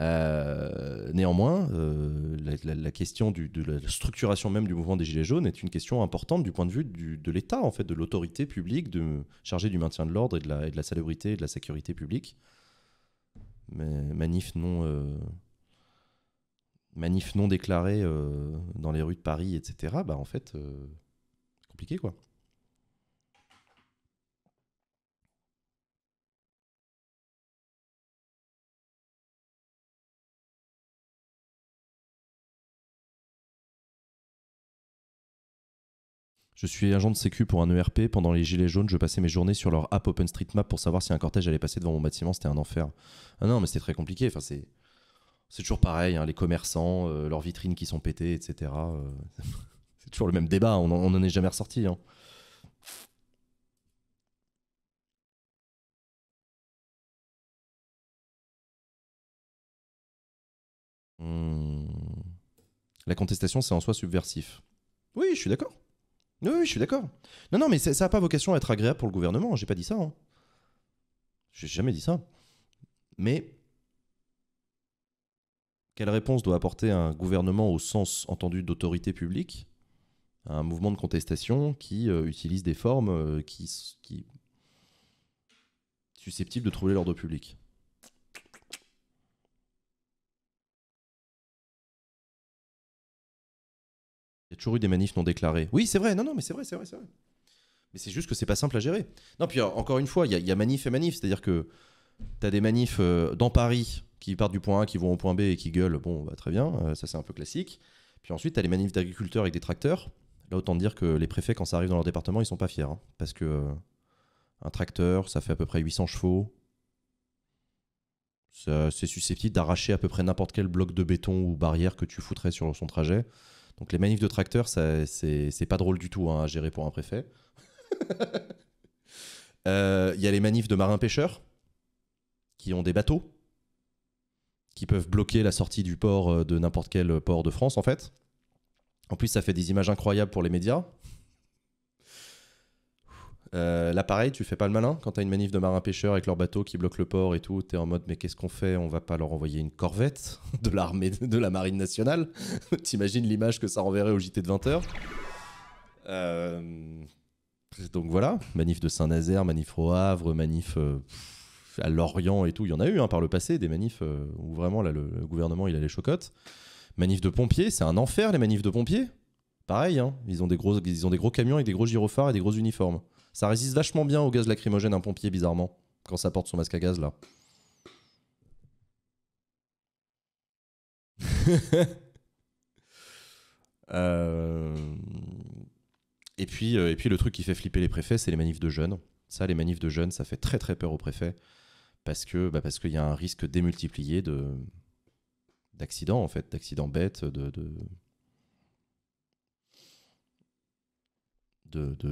[SPEAKER 1] Euh, néanmoins, euh, la, question de la structuration même du mouvement des Gilets jaunes est une question importante du point de vue du, de l'État, en fait, de l'autorité publique de, chargée du maintien de l'ordre et, et, de la salubrité et de la sécurité publique. Mais manif non, euh, Manif non déclarés euh, dans les rues de Paris, etc., bah en fait, euh, c'est compliqué quoi.
[SPEAKER 3] Je suis agent de sécu
[SPEAKER 2] pour un ERP. Pendant les Gilets jaunes, je passais mes journées sur leur app OpenStreetMap pour savoir si un cortège allait passer devant mon bâtiment.
[SPEAKER 1] C'était un enfer. Ah non, mais c'était très compliqué. Enfin, c'est. C'est toujours pareil, hein, les commerçants, euh, leurs vitrines qui sont pétées, etc. Euh, c'est toujours le même débat, on n'en est jamais ressorti. Hein.
[SPEAKER 3] Hmm.
[SPEAKER 2] La contestation, c'est en soi subversif. Oui, je suis d'accord. Oui, je suis d'accord.
[SPEAKER 1] Non, non, mais ça n'a pas vocation à être agréable pour le gouvernement, j'ai pas dit ça. Hein. J'ai jamais dit ça. Mais quelle réponse doit apporter un gouvernement au sens entendu d'autorité publique à un mouvement de contestation qui euh, utilise des formes euh, qui, susceptibles de troubler l'ordre public
[SPEAKER 2] Il y a toujours eu des manifs non déclarés. Oui, c'est vrai, non, non, mais c'est vrai, c'est vrai, c'est vrai.
[SPEAKER 1] Mais c'est juste que c'est pas simple à gérer. Non, puis euh, encore une fois, il y, a manif et manif, c'est-à-dire que tu as des manifs dans Paris qui partent du point A, qui vont au point B et qui gueulent, bon, bah, très bien, euh, ça c'est un peu classique. Puis ensuite, tu as les manifs d'agriculteurs avec des tracteurs. Là, autant dire que les préfets, quand ça arrive dans leur département, ils sont pas fiers. Hein, parce que euh, un tracteur, ça fait à peu près 800 chevaux. C'est susceptible d'arracher à peu près n'importe quel bloc de béton ou barrière que tu foutrais sur son trajet. Donc les manifs de tracteurs, c'est pas drôle du tout hein, à gérer pour un préfet. Euh, il y a les manifs de marins pêcheurs qui ont des bateaux qui peuvent bloquer la sortie du port euh, de n'importe quel port de France en fait. En plus, ça fait des images incroyables pour les médias. Euh, là, tu fais pas le malin quand as une manif de marins pêcheurs avec leur bateau qui bloque le port et tout. es en mode, mais qu'est-ce qu'on fait On va pas leur envoyer une corvette de l'armée, de la marine nationale. T'imagines l'image que ça renverrait au JT de 20h euh, Donc voilà, manif de Saint-Nazaire, manif au Havre, manif. Euh, à Lorient et tout, il y en a eu hein, par le passé, des manifs euh, où vraiment là, le, gouvernement il a les chocottes. Manifs de pompiers, c'est un enfer les manifs de pompiers. Pareil, hein, ils, ont des gros, ils ont des gros camions avec des gros gyrophares et des gros uniformes. Ça résiste vachement bien au gaz lacrymogène un pompier bizarrement, quand ça porte son masque à gaz là. Euh, et, puis, euh, et puis le truc qui fait flipper les préfets, c'est les manifs de jeunes. Ça, les manifs de jeunes, ça fait très très peur aux préfets parce que bah, parce qu'il y a un risque démultiplié de d'accidents en fait, d'accidents bêtes, de de,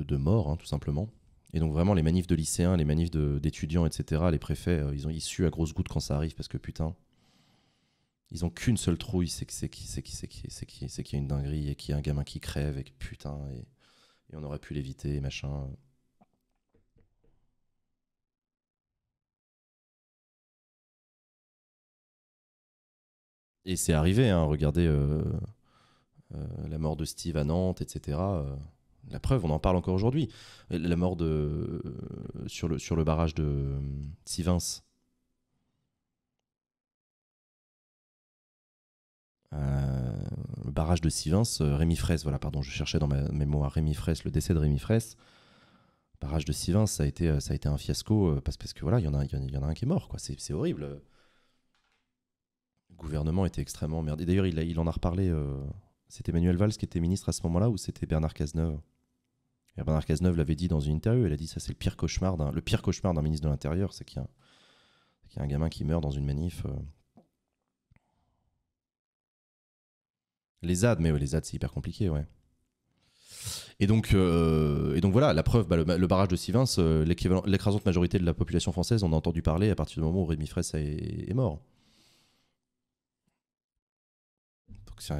[SPEAKER 1] de, morts hein, tout simplement. Et donc vraiment les manifs de lycéens, les manifs d'étudiants, etc. Les préfets, euh, ils ont à grosses gouttes quand ça arrive parce que putain, ils ont qu'une seule trouille, c'est c'est c'est qu'il y a une dinguerie et qu'il y a un gamin qui crève et putain et, et on aurait pu l'éviter,
[SPEAKER 3] machin. Et c'est arrivé, hein, regardez euh,
[SPEAKER 2] euh, la mort de Steve à Nantes, etc. Euh, la preuve, on en parle encore aujourd'hui.
[SPEAKER 1] La mort de, sur, le, sur le barrage de Sivins. le barrage de Sivins, Rémi Fraisse, voilà, pardon, je cherchais dans ma mémoire Rémi Fraisse, le décès de Rémi Fraisse barrage de Sivins, ça a été, ça a été un fiasco parce, parce que voilà, il y, en a, y en a un qui est mort, quoi. C'est horrible gouvernement était extrêmement merdé. D'ailleurs, il, en a reparlé. Euh, c'était Emmanuel Valls qui était ministre à ce moment-là ou c'était Bernard Cazeneuve Bernard Cazeneuve l'avait dit dans une interview. Elle a dit ça, c'est le pire cauchemar d'un ministre de l'Intérieur, c'est qu'il y, a un gamin qui meurt dans une manif. Euh. Les ZAD, mais les ZAD, c'est hyper compliqué, ouais. Et donc, euh, voilà, la preuve, bah, le, barrage de Sivins, l'écrasante majorité de la population française, on a entendu parler à partir du moment où Rémi Fraisse est, est mort.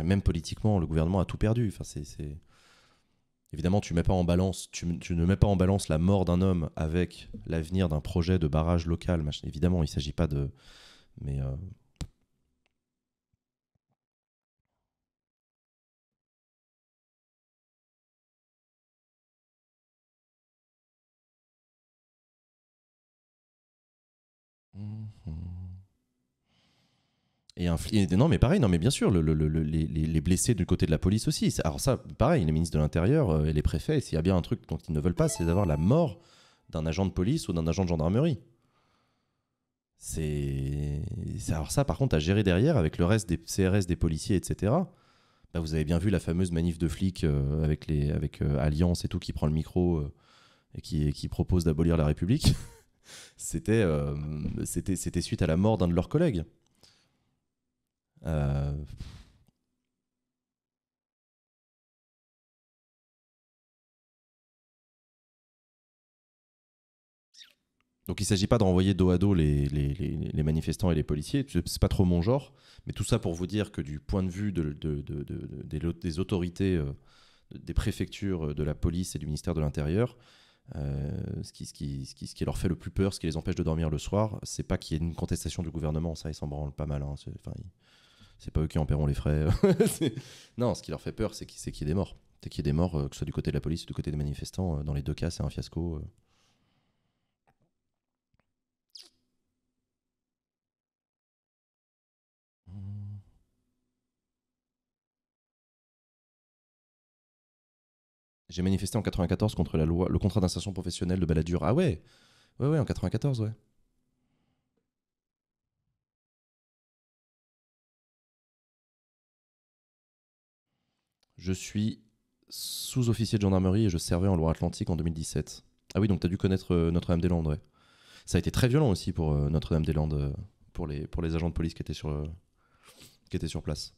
[SPEAKER 1] même politiquement, le gouvernement a tout perdu. c'est, Évidemment, tu, mets pas en balance, tu, ne mets pas en balance la mort d'un homme avec l'avenir d'un projet de barrage local. Évidemment, il ne s'agit
[SPEAKER 3] pas de. Mais euh, Et un flic. Non, mais pareil, non, mais bien sûr, le, les,
[SPEAKER 1] blessés du côté de la police aussi. Alors, ça, pareil, les ministres de l'Intérieur euh, et les préfets, s'il y a bien un truc dont ils ne veulent pas, c'est d'avoir la mort d'un agent de police ou d'un agent de gendarmerie. C'est. Alors, ça, par contre, à gérer derrière avec le reste des CRS, des policiers, etc. Bah, vous avez bien vu la fameuse manif de flics euh, avec, les, avec euh, Alliance et tout qui prend le micro et qui, qui propose d'abolir la République. c'était, c'était,
[SPEAKER 2] c'était suite à la mort d'un de leurs collègues. Euh,
[SPEAKER 3] Donc il ne s'agit pas de renvoyer dos à dos les,
[SPEAKER 1] manifestants et les policiers, c'est pas trop mon genre, mais tout ça pour vous dire que du point de vue des, autorités, euh, des préfectures, euh, de la police et du ministère de l'Intérieur, ce, qui, leur fait le plus peur, ce qui les empêche de dormir le soir, c'est pas qu'il y ait une contestation du gouvernement, ça ils s'en branlent pas mal. Hein. enfin, c'est pas eux qui en paieront les frais. Euh, non, ce qui leur fait peur, c'est qu'il c'est y ait des morts. C'est qu'il y ait des morts, euh, que ce soit du côté de la police ou du côté des manifestants. Euh, dans les deux
[SPEAKER 2] cas, c'est un fiasco.
[SPEAKER 3] J'ai manifesté en 94 contre la loi,
[SPEAKER 2] le contrat d'insertion professionnelle de Balladur. Ah ouais Ouais, ouais, en 94, ouais.
[SPEAKER 3] Je suis sous-officier de gendarmerie et je servais en Loire-Atlantique en
[SPEAKER 1] 2017. Ah oui, donc tu as dû connaître euh, Notre-Dame-des-Landes, Ça a été très violent aussi pour euh, Notre-Dame-des-Landes,
[SPEAKER 2] euh, pour, les, pour les agents de police qui étaient qui étaient sur place.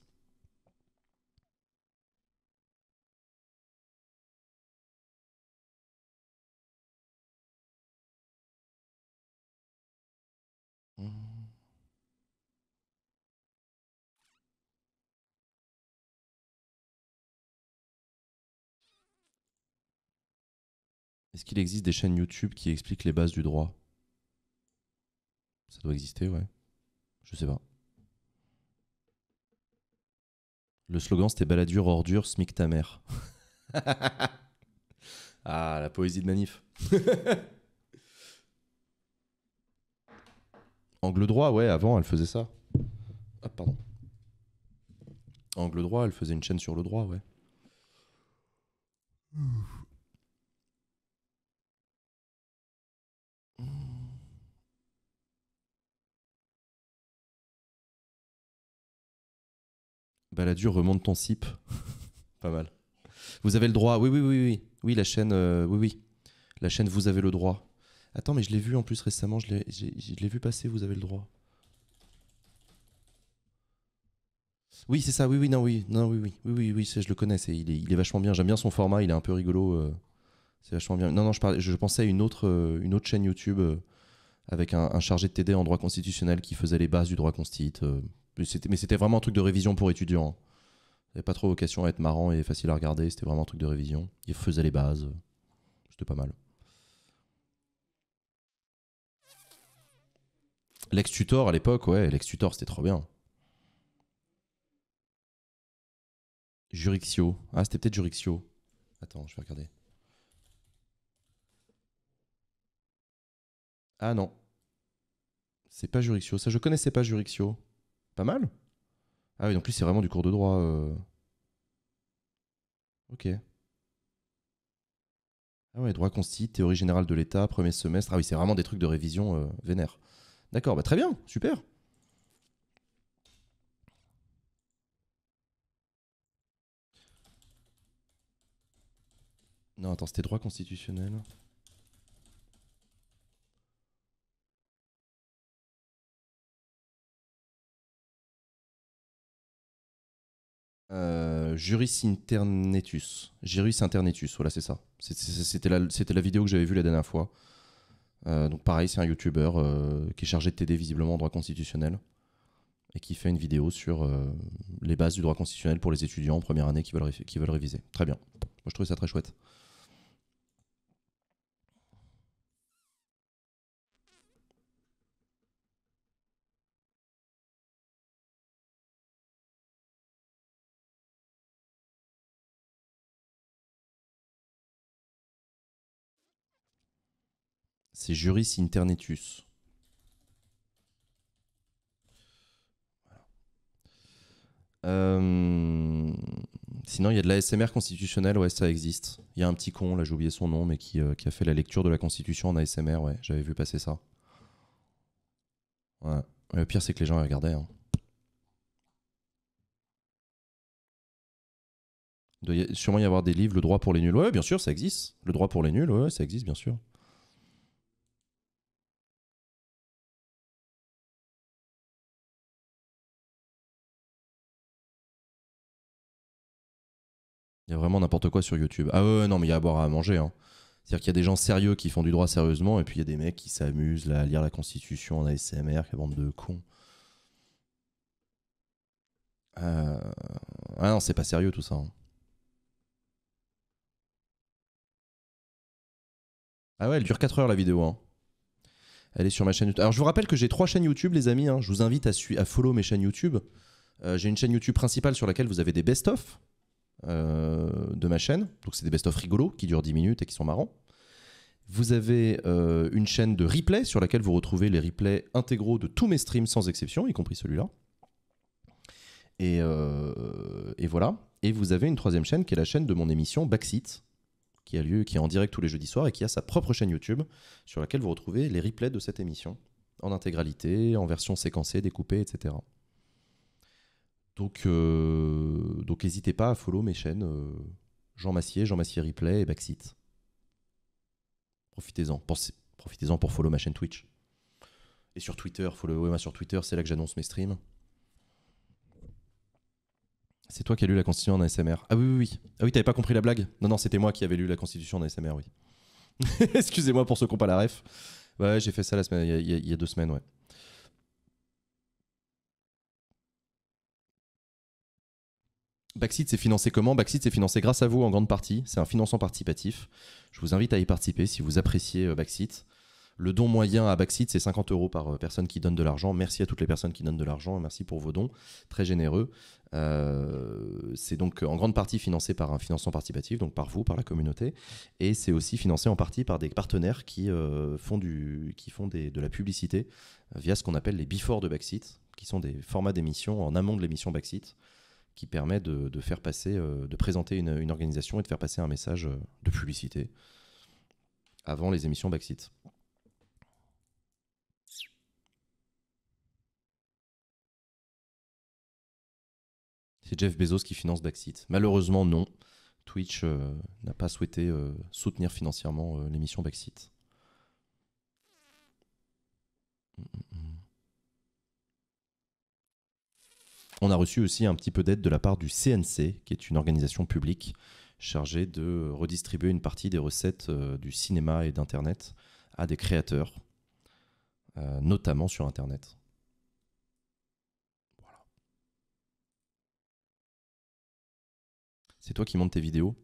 [SPEAKER 2] Est-ce qu'il existe des chaînes YouTube qui expliquent les bases du droit Ça doit
[SPEAKER 1] exister, ouais. Je sais pas. Le slogan, c'était baladure, ordure, smic ta mère. ah, la poésie de Manif. Angle droit, ouais, avant, elle faisait ça. Ah, pardon. Angle droit, elle faisait une chaîne sur le droit, ouais.
[SPEAKER 3] Hmm. Baladur remonte
[SPEAKER 2] ton sip. Pas mal. Vous avez le droit. Oui, oui, oui, oui. Oui, la chaîne. Euh, oui, oui.
[SPEAKER 1] La chaîne, vous avez le droit. Attends, mais je l'ai vu en plus récemment. Je l'ai- vu passer, vous avez le droit. Oui, c'est ça. Oui, oui, non, oui. Non, oui, oui. Oui, oui, oui. Je le connais. il, est, il est vachement bien. J'aime bien son format. Il est un peu rigolo. Euh. C'est vachement bien. Non, non, je, parlais, je pensais à une autre, euh, une autre chaîne YouTube euh, avec un, chargé de TD en droit constitutionnel qui faisait les bases du droit euh. c'était mais c'était vraiment un truc de révision pour étudiants. n'y hein. n'avait pas trop vocation à être marrant et facile à regarder. C'était vraiment un truc de révision. Il faisait les bases. C'était pas
[SPEAKER 2] mal. L'ex-tutor à l'époque, ouais, l'ex-tutor c'était trop bien.
[SPEAKER 1] Jurixio. Ah, c'était peut-être Jurixio. Attends, je vais regarder. Ah non. C'est pas Jurixio. Ça, je connaissais pas Jurixio. Pas mal Ah oui, en plus, c'est vraiment du cours de droit. Euh. Ok. Ah ouais, droit consti, théorie générale de l'État, premier semestre. Ah oui, c'est vraiment des trucs de révision euh, vénère. D'accord, bah très bien, super. Non, attends, c'était droit constitutionnel.
[SPEAKER 2] Euh, Juris Internetus. Juris Internetus, voilà, c'est ça. C'était la,
[SPEAKER 1] vidéo que j'avais vue la dernière fois. Euh, donc pareil, c'est un YouTuber euh, qui est chargé de t'aider visiblement en droit constitutionnel et qui fait une vidéo sur les bases du droit constitutionnel pour les étudiants en première année qui veulent, qui réviser. Très bien. Moi, je trouve ça très chouette.
[SPEAKER 3] c'est Juris Internetus.
[SPEAKER 1] Euh, sinon, il y a de l'ASMR constitutionnelle, ouais, ça existe. Il y a un petit con, là j'ai oublié son nom, mais qui, euh, a fait la lecture de la Constitution en ASMR, ouais, j'avais vu passer ça. Le pire, c'est que les gens regardaient. Hein.
[SPEAKER 2] Il doit sûrement y avoir des livres, le droit pour les nuls. Ouais, bien sûr, ça existe. Le droit pour les nuls, ouais,
[SPEAKER 3] ça existe, bien sûr. Il y a vraiment n'importe quoi sur YouTube. Ah ouais, non, mais il y a à boire à manger. Hein. C'est-à-dire
[SPEAKER 1] qu'il y a des gens sérieux qui font du droit sérieusement, et puis il y a des mecs qui s'amusent à lire la Constitution en ASMR, quelle bande de cons. Euh, ah non, c'est pas sérieux tout ça. Hein. Ah ouais, elle dure 4 heures la vidéo. Hein. Elle est sur ma chaîne YouTube. Alors je vous rappelle que j'ai trois chaînes YouTube, les amis. Je vous invite à, à follow mes chaînes YouTube. Euh, j'ai une chaîne YouTube principale sur laquelle vous avez des best-of. Euh, de ma chaîne. Donc, c'est des best-of rigolos qui durent 10 minutes et qui sont marrants. Vous avez euh, une chaîne de replay sur laquelle vous retrouvez les replays intégraux de tous mes streams sans exception, y compris celui-là. Euh, et, voilà. Et vous avez une troisième chaîne qui est la chaîne de mon émission Backseat, qui a lieu, qui est en direct tous les jeudis soirs et qui a sa propre chaîne YouTube sur laquelle vous retrouvez les replays de cette émission en intégralité, en version séquencée, découpée, etc. Donc, euh, donc n'hésitez pas à follow mes chaînes euh, Jean Massier, Jean Massier Replay et Backseat. Profitez-en. Profitez-en pour follow ma chaîne Twitch. Et sur Twitter, follow moi sur Twitter, c'est là que j'annonce mes streams. C'est toi qui as lu la Constitution en ASMR. Ah oui, oui, oui. Ah oui, t'avais pas compris la blague Non, non, c'était moi qui avais lu la Constitution en ASMR, oui. Excusez-moi pour ce qu'on pas la ref. Ouais, j'ai fait ça la semaine, il y, y, a deux semaines, ouais. Backseat, c'est financé comment Backseat, c'est financé grâce à vous en grande partie. C'est un financement participatif. Je vous invite à y participer si vous appréciez euh, Backseat. Le don moyen à Backseat, c'est 50 euros par euh, personne qui donne de l'argent. Merci à toutes les personnes qui donnent de l'argent. Merci pour vos dons, très généreux. Euh, c'est donc en grande partie financé par un financement participatif, donc par vous, par la communauté. Et c'est aussi financé en partie par des partenaires qui font, du, qui font de la publicité via ce qu'on appelle les before de Backseat, qui sont des formats d'émission en amont de l'émission Backseat qui permet de, faire passer, euh, de présenter une, organisation et de faire passer un message euh, de publicité
[SPEAKER 2] avant les émissions Backseat. C'est Jeff Bezos qui finance Backseat. Malheureusement, non. Twitch euh, n'a pas souhaité soutenir financièrement
[SPEAKER 1] l'émission Backseat. Mm, mm, mm. On a reçu aussi un petit peu d'aide de la part du CNC, qui est une organisation publique chargée de redistribuer une partie des recettes euh, du cinéma et d'Internet à des créateurs, euh, notamment sur Internet. Voilà. C'est toi qui montes tes vidéos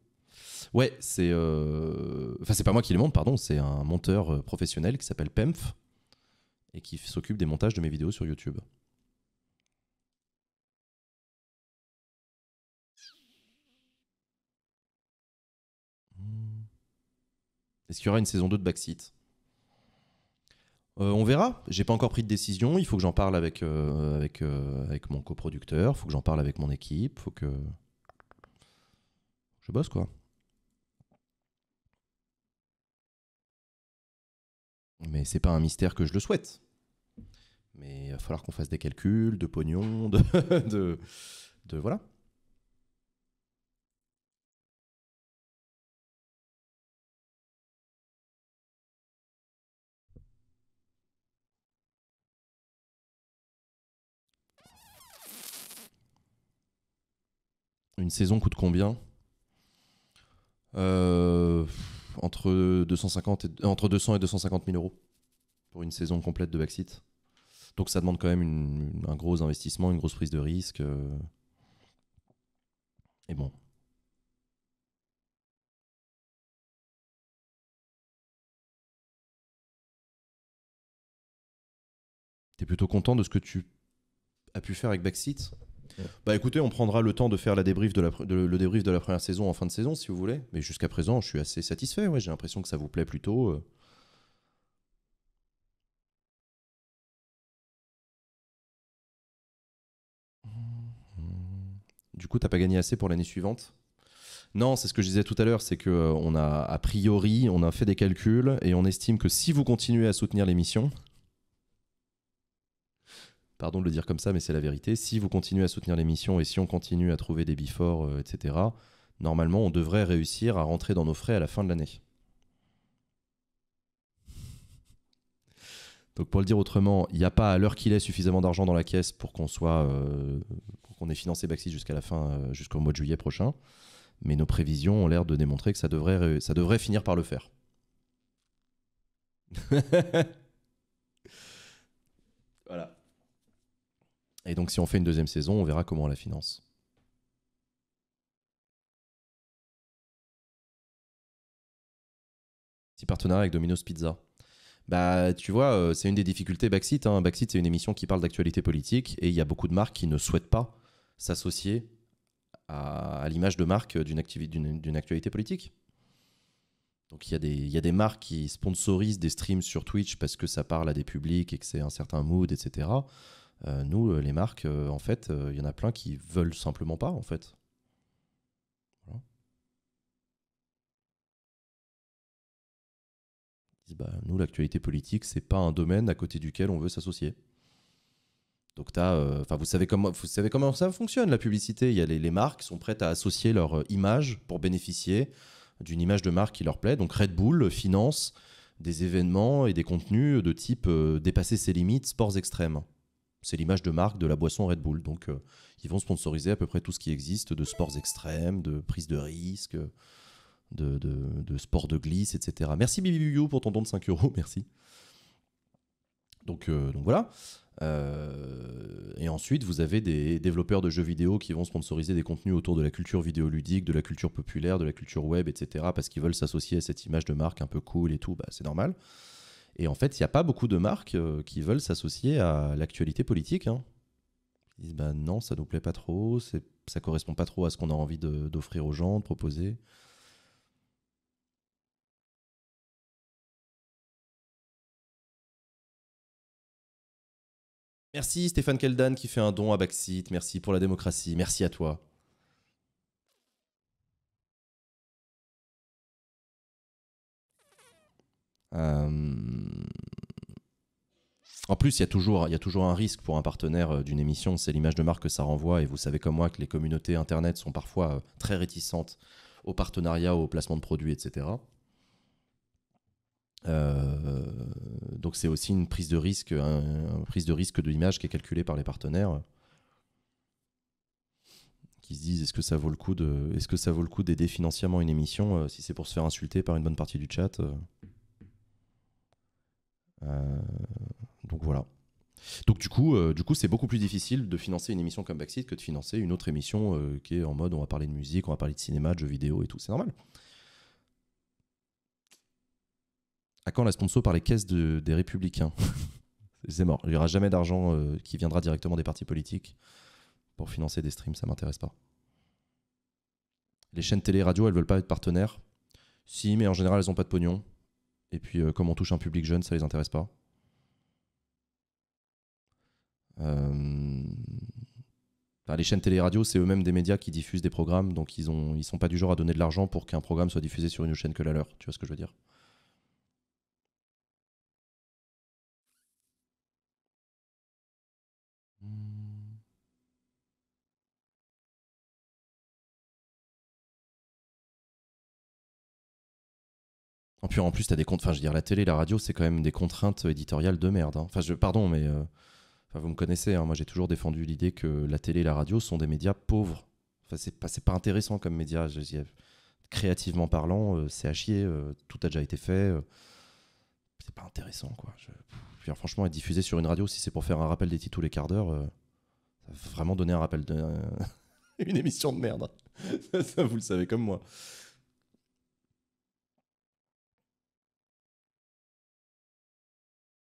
[SPEAKER 1] Ouais, c'est. Euh, enfin, c'est pas moi qui les monte, pardon, c'est un monteur professionnel qui s'appelle PEMF et qui s'occupe des montages de mes vidéos
[SPEAKER 3] sur YouTube. Est-ce
[SPEAKER 1] qu'il y aura une saison 2 de Backseat euh, on verra. J'ai pas encore pris de décision. Il faut que j'en parle avec, euh, avec, euh, avec mon coproducteur. Il faut que j'en parle avec mon équipe. Faut que
[SPEAKER 2] je bosse quoi. Mais c'est pas un mystère que je le souhaite. Mais il va falloir qu'on fasse des calculs, de pognon, de, de voilà.
[SPEAKER 1] Une saison coûte combien euh, entre, euh, entre 200 et 250 000 euros pour une saison complète de backseat. Donc ça demande quand même un gros investissement, une grosse prise de risque. Euh.
[SPEAKER 3] Et bon. T'es plutôt
[SPEAKER 2] content de ce que tu as pu faire avec Backseat bah écoutez, on prendra le temps de faire la le débrief
[SPEAKER 1] de la première saison en fin de saison, si vous voulez. Mais jusqu'à présent, je suis assez satisfait. j'ai l'impression que ça vous plaît
[SPEAKER 3] plutôt. Euh. Du coup, t'as pas gagné assez
[SPEAKER 1] pour l'année suivante non, c'est ce que je disais tout à l'heure, c'est que euh, on a a priori, on a fait des calculs et on estime que si vous continuez à soutenir l'émission, pardon de le dire comme ça, mais c'est la vérité. Si vous continuez à soutenir l'émission et si on continue à trouver des biforts, etc., euh, normalement, on devrait réussir à rentrer dans nos frais à la fin de l'année. Donc pour le dire autrement, il n'y a pas à l'heure qu'il est suffisamment d'argent dans la caisse pour qu'on soit, euh, qu'on ait financé Baxi jusqu'à la fin, euh, jusqu'au mois de juillet prochain. Mais nos prévisions ont l'air de démontrer que ça devrait, ça devrait finir par le faire.
[SPEAKER 3] Et donc si on fait une deuxième saison, on verra comment on la finance.
[SPEAKER 2] Petit partenariat avec Domino's Pizza. Bah, tu vois, euh, c'est une des difficultés Backseat. Hein. Backseat, c'est une émission
[SPEAKER 1] qui parle d'actualité politique et il y a beaucoup de marques qui ne souhaitent pas s'associer à, l'image de marque d'une actualité politique. Donc il y, y, a des marques qui sponsorisent des streams sur Twitch parce que ça parle à des publics et que c'est un certain mood, etc. Euh, nous, euh, les marques, euh, en fait, il y en a plein qui veulent simplement pas, en fait. Bah, nous, l'actualité politique, c'est pas un domaine à côté duquel on veut s'associer. Donc, vous, savez comment, ça fonctionne, la publicité. Il y a les, marques sont prêtes à associer leur image pour bénéficier d'une image de marque qui leur plaît. Donc, Red Bull finance des événements et des contenus de type dépasser ses limites, sports extrêmes. C'est l'image de marque de la boisson Red Bull. Donc, euh, ils vont sponsoriser à peu près tout ce qui existe de sports extrêmes, de prise de risque, de, de, sports de glisse, etc. Merci BBU pour ton don de 5 euros. Merci. Donc, euh, donc voilà. Euh, et ensuite, vous avez des développeurs de jeux vidéo qui vont sponsoriser des contenus autour de la culture vidéoludique, de la culture populaire, de la culture web, etc. Parce qu'ils veulent s'associer à cette image de marque un peu cool et tout. Bah, c'est normal. Et en fait, il n'y a pas beaucoup de marques euh, qui veulent s'associer à l'actualité politique. Hein. Ils disent bah non, ça nous plaît pas trop, ça ça correspond pas trop à ce qu'on a envie
[SPEAKER 3] d'offrir aux gens, de proposer.
[SPEAKER 2] Merci Stéphane Keldan qui fait un don à Baxit. Merci pour la démocratie. Merci à toi. Euh, en plus, il y, a toujours, un
[SPEAKER 1] risque pour un partenaire euh, d'une émission, c'est l'image de marque que ça renvoie. Et vous savez comme moi que les communautés Internet sont parfois euh, très réticentes au partenariat, au placement de produits, etc. Euh, donc c'est aussi une prise de risque, une prise de risque de l'image qui est calculée par les partenaires, qui se disent est-ce que ça vaut le coup est-ce que ça vaut le coup d'aider financièrement une émission si c'est pour se faire insulter par une bonne partie du chat. Euh, donc voilà. Donc du coup, euh, du coup, c'est beaucoup plus difficile de financer une émission comme Backseat que de financer une autre émission euh, qui est en mode on va parler de musique, on va parler de cinéma, de jeux vidéo et tout. C'est normal. À quand la sponsor par les caisses des républicains C'est mort. Il n'y aura jamais d'argent qui viendra directement des partis politiques pour financer des streams. Ça m'intéresse pas. Les chaînes télé, radio, elles veulent pas être partenaires. Si, mais en général, elles n'ont pas de pognon. Et puis, euh, comme on touche un public jeune, ça les intéresse pas. Euh, bah, les chaînes télé-radio, c'est eux-mêmes des médias qui diffusent des programmes, donc ils ont, ils sont pas du genre à donner de l'argent pour qu'un programme soit diffusé sur une chaîne que la leur. Tu vois ce que je veux dire
[SPEAKER 3] En plus, en plus, des
[SPEAKER 2] comptes. Enfin, je veux dire, la télé, la radio, c'est quand même des contraintes éditoriales de merde. Hein. Enfin, je, pardon, mais euh, vous
[SPEAKER 1] me connaissez. Hein. moi, j'ai toujours défendu l'idée que la télé, et la radio sont des médias pauvres. Enfin, c'est pas, pas intéressant comme média. créativement parlant, euh, c'est à chier. Euh, tout a déjà été fait. c'est pas intéressant, quoi. Puis, franchement, être diffusé sur une radio, si c'est pour faire un rappel des titres tous les quarts d'heure, ça va vraiment donner un rappel d'une émission de merde.
[SPEAKER 2] Hein. vous le savez comme moi.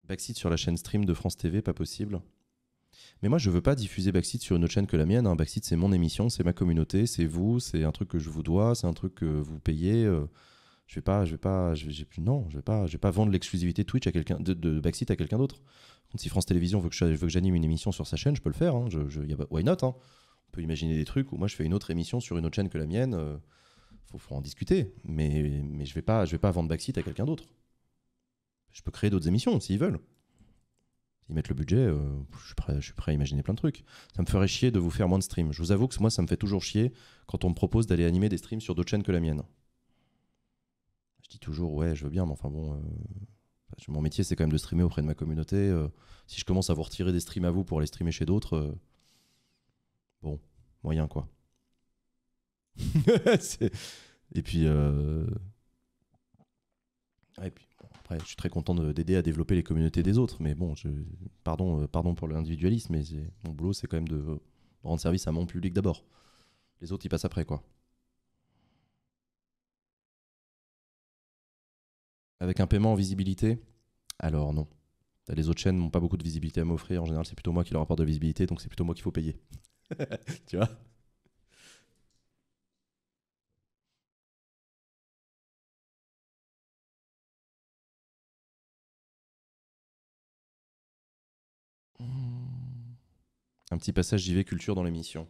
[SPEAKER 1] Backseat sur la chaîne stream de France TV, pas possible. Mais moi, je veux pas diffuser Backseat sur une autre chaîne que la mienne. Hein. Backseat, c'est mon émission, c'est ma communauté, c'est vous, c'est un truc que je vous dois, c'est un truc que vous payez. Euh. je vais pas, je vais pas, je non, je vais pas, je vais pas vendre l'exclusivité Twitch à quelqu'un de, de Backseat à quelqu'un d'autre. Si France Télévisions veut que j'anime une émission sur sa chaîne, je peux le faire. Hein. why not hein. On peut imaginer des trucs où moi je fais une autre émission sur une autre chaîne que la mienne. Il euh. faut, en discuter. Mais, je vais pas, je vais pas vendre Backseat à quelqu'un d'autre. Je peux créer d'autres émissions s'ils veulent. S'ils mettent le budget, euh, je, suis prêt, à imaginer plein de trucs. Ça me ferait chier de vous faire moins de stream. Je vous avoue que moi, ça me fait toujours chier quand on me propose d'aller animer des streams sur d'autres chaînes que la mienne. Je dis toujours, ouais, je veux bien, mais enfin bon. Euh, mon métier, c'est quand même de streamer auprès de ma communauté. Euh. si je commence à vous retirer des streams à vous pour les streamer chez d'autres, bon, moyen quoi. Et puis. et puis, je suis très content d'aider à développer les communautés des autres, mais bon, pardon, euh, pardon pour l'individualisme, mais mon boulot, c'est quand même de rendre service à mon public d'abord. Les autres, ils passent après, quoi. Avec un paiement en visibilité Alors non. Les autres chaînes n'ont pas beaucoup de visibilité à m'offrir. En général, c'est plutôt moi
[SPEAKER 2] qui leur apporte de visibilité, donc c'est plutôt moi qu'il faut payer.
[SPEAKER 3] tu vois Un petit passage JV Culture dans l'émission.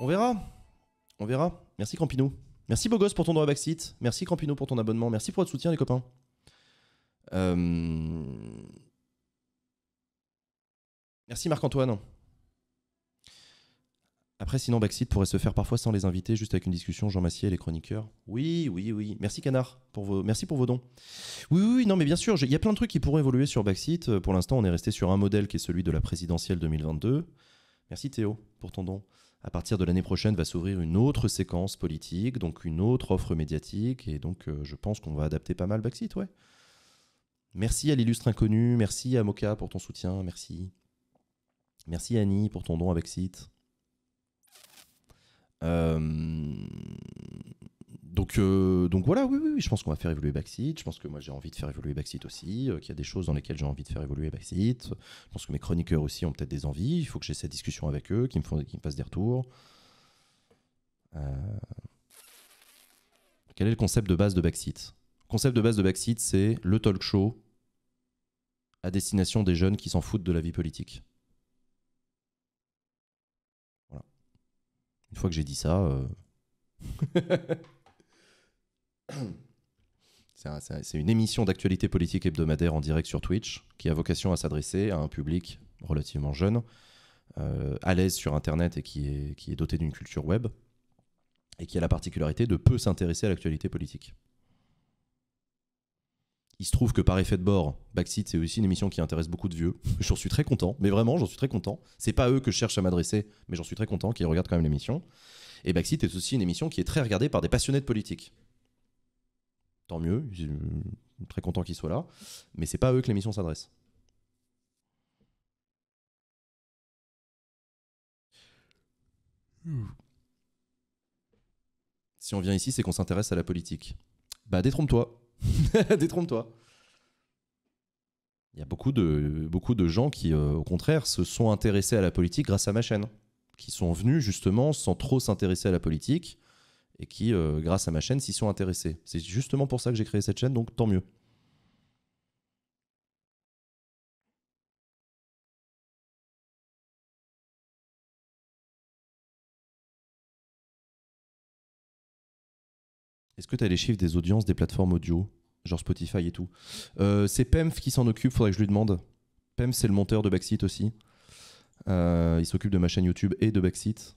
[SPEAKER 3] On verra.
[SPEAKER 1] On verra. Merci Campinou. Merci Bogos pour ton droit backseat. Merci Campino pour ton abonnement. Merci pour votre soutien les copains. Euh, merci Marc-Antoine. Après, sinon, Baxit pourrait se faire parfois sans les invités, juste avec une discussion, Jean Massier et les chroniqueurs. Oui, oui, oui. Merci, Canard, pour vos... merci pour vos dons. Oui, oui, oui non, mais bien sûr, il y a plein de trucs qui pourraient évoluer sur Baxit. Euh, pour l'instant, on est resté sur un modèle qui est celui de la présidentielle 2022. Merci, Théo, pour ton don. À partir de l'année prochaine, va s'ouvrir une autre séquence politique, donc une autre offre médiatique, et donc euh, je pense qu'on va adapter pas mal Baxit, ouais. Merci à l'illustre inconnu, merci à Moka pour ton soutien, merci. Merci Annie pour ton don à Baxit. Euh, donc, euh, donc voilà, oui, oui, je pense qu'on va faire évoluer Backseat. Je pense que moi j'ai envie de faire évoluer Backseat aussi, euh, qu'il y a des choses dans lesquelles j'ai envie de faire évoluer Backseat. Je pense que mes chroniqueurs aussi ont peut-être des envies. Il faut que j'ai cette discussion avec eux, qu'ils me, me fassent des retours. Quel est le concept de base de Backseat concept de base de Backseat, c'est le talk show à destination des jeunes qui s'en foutent de la vie politique. Une fois que j'ai dit ça, euh, c'est une émission d'actualité politique hebdomadaire en direct sur Twitch qui a vocation à s'adresser à un public relativement jeune, euh, à l'aise sur Internet et qui est doté d'une culture web et qui a la particularité de peu s'intéresser à l'actualité politique. Il se trouve que par effet de bord, Backseat, c'est aussi une émission qui intéresse beaucoup de vieux. j'en suis très content, mais vraiment, j'en suis très content. C'est pas eux que je cherche à m'adresser, mais j'en suis très content qu'ils regardent quand même l'émission. Et Backseat est aussi une émission qui est très regardée par des passionnés de politique. Tant mieux, je suis très content qu'ils soient là, mais c'est pas eux que l'émission s'adresse.
[SPEAKER 2] Si on vient ici, c'est qu'on s'intéresse à la politique. Bah détrompe-toi.
[SPEAKER 1] Détrompe-toi. Il y a beaucoup de, beaucoup de gens qui, euh, au contraire, se sont intéressés à la politique grâce à ma chaîne, qui sont venus justement sans trop s'intéresser à la politique et qui, euh, grâce à ma chaîne, s'y sont intéressés. C'est justement pour ça que j'ai créé cette
[SPEAKER 3] chaîne, donc tant mieux. Est-ce que tu as les chiffres des audiences des plateformes audio,
[SPEAKER 1] genre Spotify et tout euh, C'est PEMF qui s'en occupe, faudrait que je lui demande. PEMF, c'est le monteur de Backseat aussi. Euh, il s'occupe de ma chaîne YouTube et de Backseat.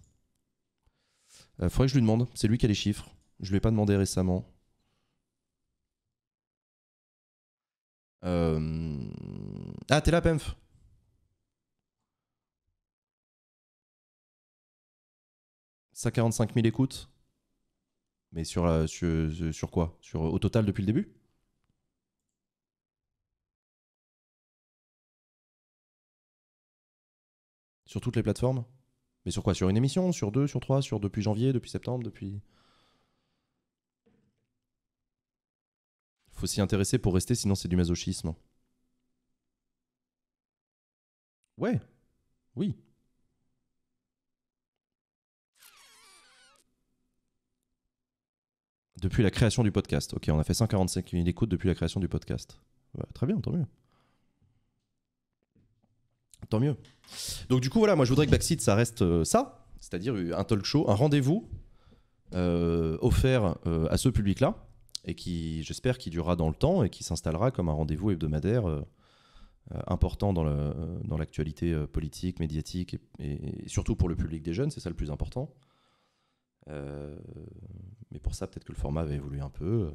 [SPEAKER 1] Euh, faudrait que je lui demande, c'est lui qui a les chiffres. Je ne lui ai pas demandé récemment.
[SPEAKER 3] Ah, t'es là, PEMF Ça
[SPEAKER 2] 000 écoutes mais sur, euh, sur, quoi sur, euh, Au total depuis le début Sur toutes les plateformes Mais sur quoi Sur une émission Sur deux Sur trois Sur depuis
[SPEAKER 1] janvier Depuis septembre Depuis. Faut s'y intéresser pour rester, sinon c'est du masochisme.
[SPEAKER 2] Ouais, oui.
[SPEAKER 1] depuis la création du podcast. Ok, on a fait 145 minutes écoutes depuis la création du podcast. très bien, tant mieux. Tant mieux. Donc du coup, voilà, moi je voudrais que Backseat, ça reste euh, ça, c'est-à-dire un talk show, un rendez-vous euh, offert euh, à ce public-là, et qui, j'espère, qui durera dans le temps et qui s'installera comme un rendez-vous hebdomadaire important dans l'actualité dans politique, médiatique, et, surtout pour le public des jeunes, c'est ça le plus important.
[SPEAKER 2] Euh, mais pour ça, peut-être que le format avait évolué un peu.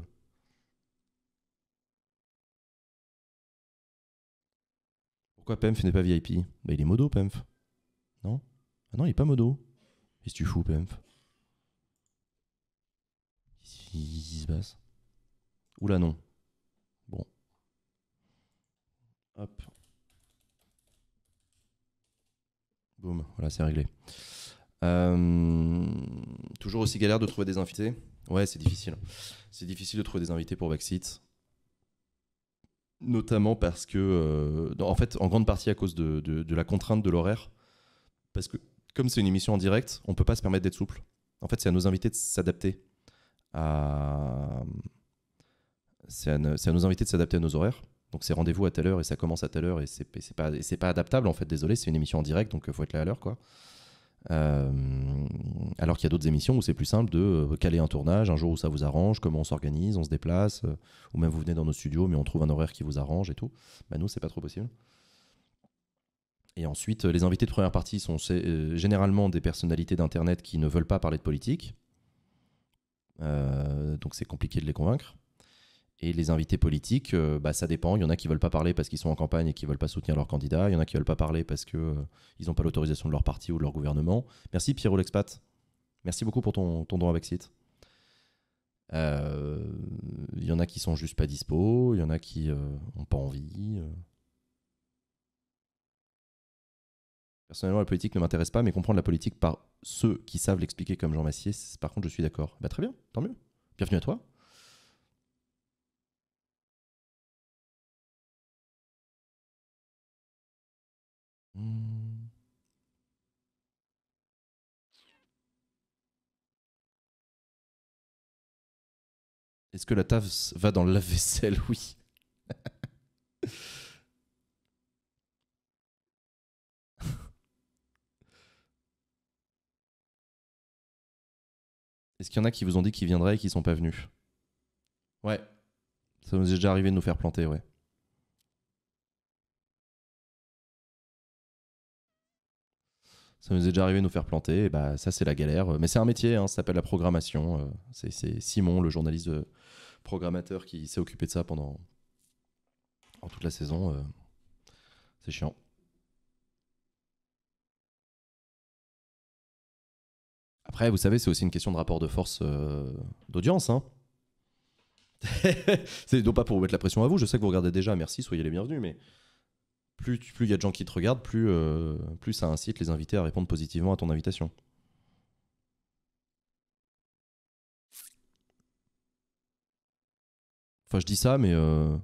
[SPEAKER 2] Pourquoi PEMF n'est pas VIP bah, Il est modo, PEMF. Non Ah non, il n'est pas modo. Qu'est-ce tu fous, PEMF Qu'est-ce se
[SPEAKER 1] passe Oula, non. Bon. Hop. Boum, voilà, c'est réglé. Euh, toujours aussi galère de trouver des invités. Ouais, c'est difficile. C'est difficile de trouver des invités pour Vaxit. Notamment parce que, euh, en fait, en grande partie à cause de, de, la contrainte de l'horaire. Parce que, comme c'est une émission en direct, on peut pas se permettre d'être souple. En fait, c'est à nos invités de s'adapter à. C'est à, nos, invités de s'adapter à nos horaires. Donc c'est rendez-vous à telle heure et ça commence à telle heure et c'est, pas, et c'est pas adaptable en fait. Désolé, c'est une émission en direct donc euh, faut être là à l'heure quoi. Euh, alors qu'il y a d'autres émissions où c'est plus simple de euh, caler un tournage, un jour où ça vous arrange, comment on s'organise, on se déplace, euh, ou même vous venez dans nos studios, mais on trouve un horaire qui vous arrange et tout. Bah, nous, c'est pas trop possible. Et ensuite, les invités de première partie sont généralement des personnalités d'Internet qui ne veulent pas parler de politique. donc c'est compliqué de les convaincre. Et les invités politiques, euh, bah, ça dépend. Il y en a qui veulent pas parler parce qu'ils sont en campagne et qui veulent pas soutenir leur candidat. Il y en a qui veulent pas parler parce qu'ils euh, n'ont pas l'autorisation de leur parti ou de leur gouvernement. Merci Pierrot l'expat. Merci beaucoup pour ton, ton don avec site. Euh, il y en a qui sont juste pas dispo. Il y en a qui n'ont pas envie. Personnellement, la politique ne m'intéresse pas, mais comprendre la politique par ceux qui savent l'expliquer comme Jean
[SPEAKER 3] Massier, par contre, je suis d'accord. Bah, très bien, tant mieux. Bienvenue à toi. Hmm. Est-ce que la taf va dans le lave-vaisselle Oui.
[SPEAKER 2] Est-ce qu'il y en a qui vous ont dit qu'ils viendraient et qui sont pas venus Ouais. Ça nous est déjà arrivé de nous faire planter, ouais.
[SPEAKER 1] Ça nous est déjà arrivé de nous faire planter. Et bah, ça, c'est la galère. Euh, mais c'est un métier, hein, ça s'appelle la programmation. Euh, c'est Simon, le journaliste programmateur, qui s'est occupé de
[SPEAKER 2] ça pendant toute la saison. Euh, c'est chiant. Après, vous savez, c'est aussi une question de rapport de force d'audience. Hein. c'est
[SPEAKER 1] donc pas pour vous mettre la pression à vous. Je sais que vous regardez déjà. Merci, soyez les bienvenus. Mais plus il y a de gens qui te regardent, plus, euh, plus ça incite les invités à répondre positivement à ton invitation. Enfin, je dis ça, mais euh,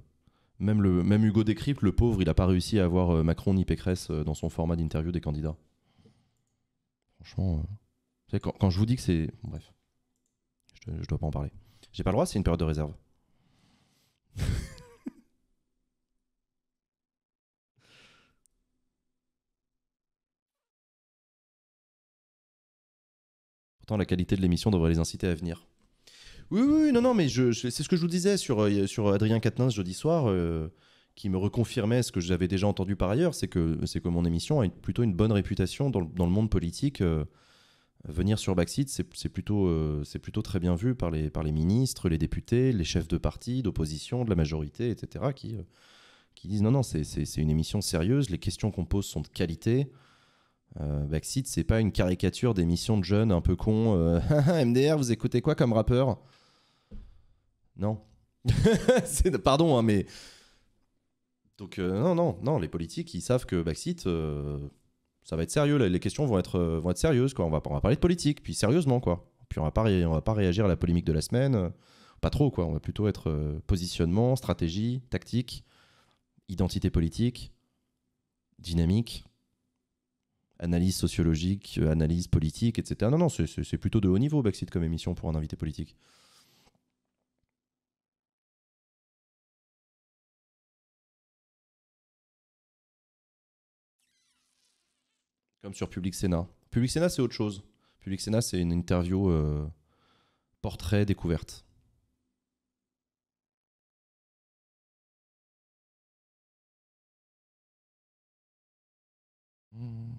[SPEAKER 1] même, le, même Hugo Décrypte, le pauvre, il n'a pas réussi à avoir euh, Macron ni Pécresse dans son format d'interview des candidats. Franchement, quand, je vous dis que c'est. Bref, je ne dois pas en parler. J'ai pas le droit, c'est une période de réserve.
[SPEAKER 2] Tant la qualité de l'émission devrait les inciter à venir. Oui, oui, non, non, mais c'est ce que je vous disais sur, euh, sur
[SPEAKER 1] Adrien Quatennens jeudi soir, euh, qui me reconfirmait ce que j'avais déjà entendu par ailleurs, c'est que, c'est que mon émission a plutôt une bonne réputation dans le, dans le monde politique. Euh, venir sur Backseat, c'est plutôt, c'est plutôt très bien vu par les, par les ministres, les députés, les chefs de parti, d'opposition, de la majorité, etc., qui, qui disent non, non, c'est une émission sérieuse, les questions qu'on pose sont de qualité. Euh, Backseat, c'est pas une caricature d'émission de jeunes un peu con. Euh, MDR, vous écoutez quoi comme rappeur Non. Pardon, hein, mais. Donc, euh, non, non, non, les politiques, ils savent que Backseat, euh, ça va être sérieux. Les questions vont être, vont être sérieuses, quoi. On va, on va parler de politique, puis sérieusement, quoi. Puis on va pas, on va pas réagir à la polémique de la semaine. Pas trop, quoi. On va plutôt être positionnement, stratégie, tactique, identité politique, dynamique analyse sociologique, euh, analyse politique, etc. Non, non, c'est plutôt de haut
[SPEAKER 3] niveau Backseat comme émission pour un invité politique.
[SPEAKER 2] Comme sur Public Sénat. Public Sénat, c'est autre chose. Public Sénat, c'est une interview
[SPEAKER 3] euh, portrait découverte. Hmm.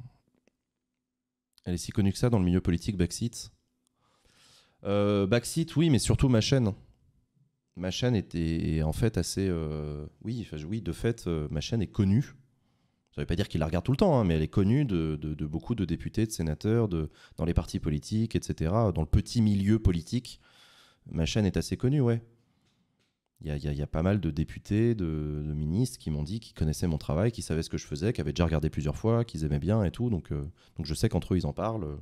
[SPEAKER 3] Elle est si connue que ça dans le milieu politique, Backseat.
[SPEAKER 1] Euh, Backseat, oui, mais surtout ma chaîne. Ma chaîne était en fait assez. Euh, oui, enfin, oui, de fait, euh, ma chaîne est connue. Ça ne veut pas dire qu'il la regarde tout le temps, hein, mais elle est connue de, beaucoup de députés, de sénateurs, de, dans les partis politiques, etc. Dans le petit milieu politique, ma chaîne est assez connue, ouais il y, a pas mal de députés, de, ministres qui m'ont dit qu'ils connaissaient mon travail, qu'ils savaient ce que je faisais, qu'ils avaient déjà regardé plusieurs fois, qu'ils aimaient bien et tout. Donc, euh, donc je sais qu'entre eux, ils en parlent.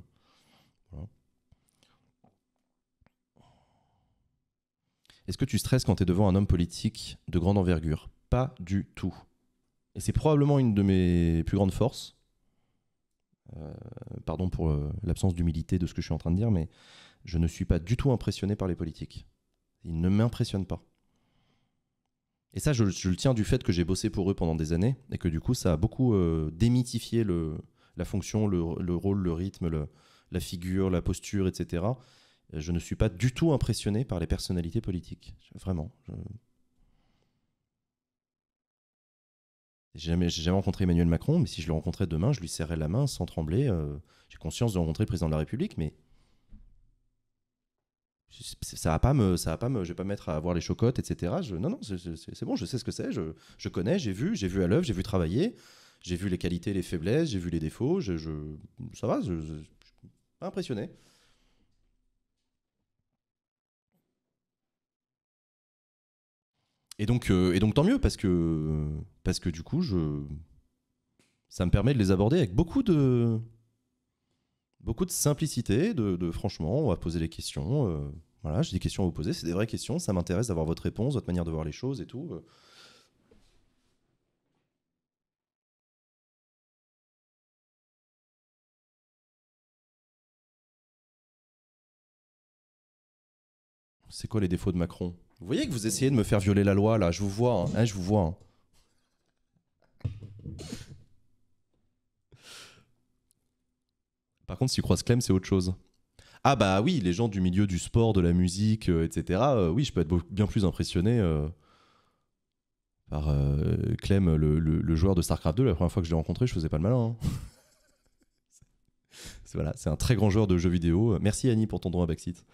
[SPEAKER 1] Est-ce que tu stresses quand tu es devant un homme politique de grande envergure Pas du tout. Et c'est probablement une de mes plus grandes forces. Euh, pardon pour euh, l'absence d'humilité de ce que je suis en train de dire, mais je ne suis pas du tout impressionné par les politiques. Ils ne m'impressionnent pas. Et ça, je, le tiens du fait que j'ai bossé pour eux pendant des années et que du coup, ça a beaucoup euh, démythifié le, la fonction, le, rôle, le rythme, le, la figure, la posture, etc. Je ne suis pas du tout impressionné par les personnalités politiques. Vraiment. Je... J'ai jamais, rencontré Emmanuel Macron, mais si je le rencontrais demain, je lui serrais la main sans trembler. Euh, j'ai conscience de rencontrer le président de la République, mais ça va pas me ça va pas me je vais pas me mettre à voir les chocottes etc je, non non c'est bon je sais ce que c'est je, connais j'ai vu j'ai vu à l'œuvre j'ai vu travailler j'ai vu les qualités les faiblesses j'ai vu les défauts je, ça va je, suis pas impressionné
[SPEAKER 2] et donc euh, et donc tant mieux parce que parce que du coup je ça me permet de
[SPEAKER 1] les aborder avec beaucoup de beaucoup de simplicité, de, franchement, on va poser les questions. Euh, voilà, j'ai des questions à vous poser, c'est des vraies questions, ça m'intéresse d'avoir votre réponse, votre manière de voir les choses et
[SPEAKER 3] tout. Euh. C'est quoi les défauts de Macron Vous voyez que vous essayez de me faire violer la loi
[SPEAKER 1] là, je vous vois, hein, hein je vous vois. Hein. Par contre, s'ils tu Clem, c'est autre chose. Ah bah oui, les gens du milieu du sport, de la musique, euh, etc. Euh, oui, je peux être bien plus impressionné euh, par Clem, le, joueur de StarCraft 2. La première fois que je l'ai rencontré, je faisais pas le malin. Hein. voilà, c'est un très grand joueur de jeux vidéo. Merci Annie pour ton don à Backseat.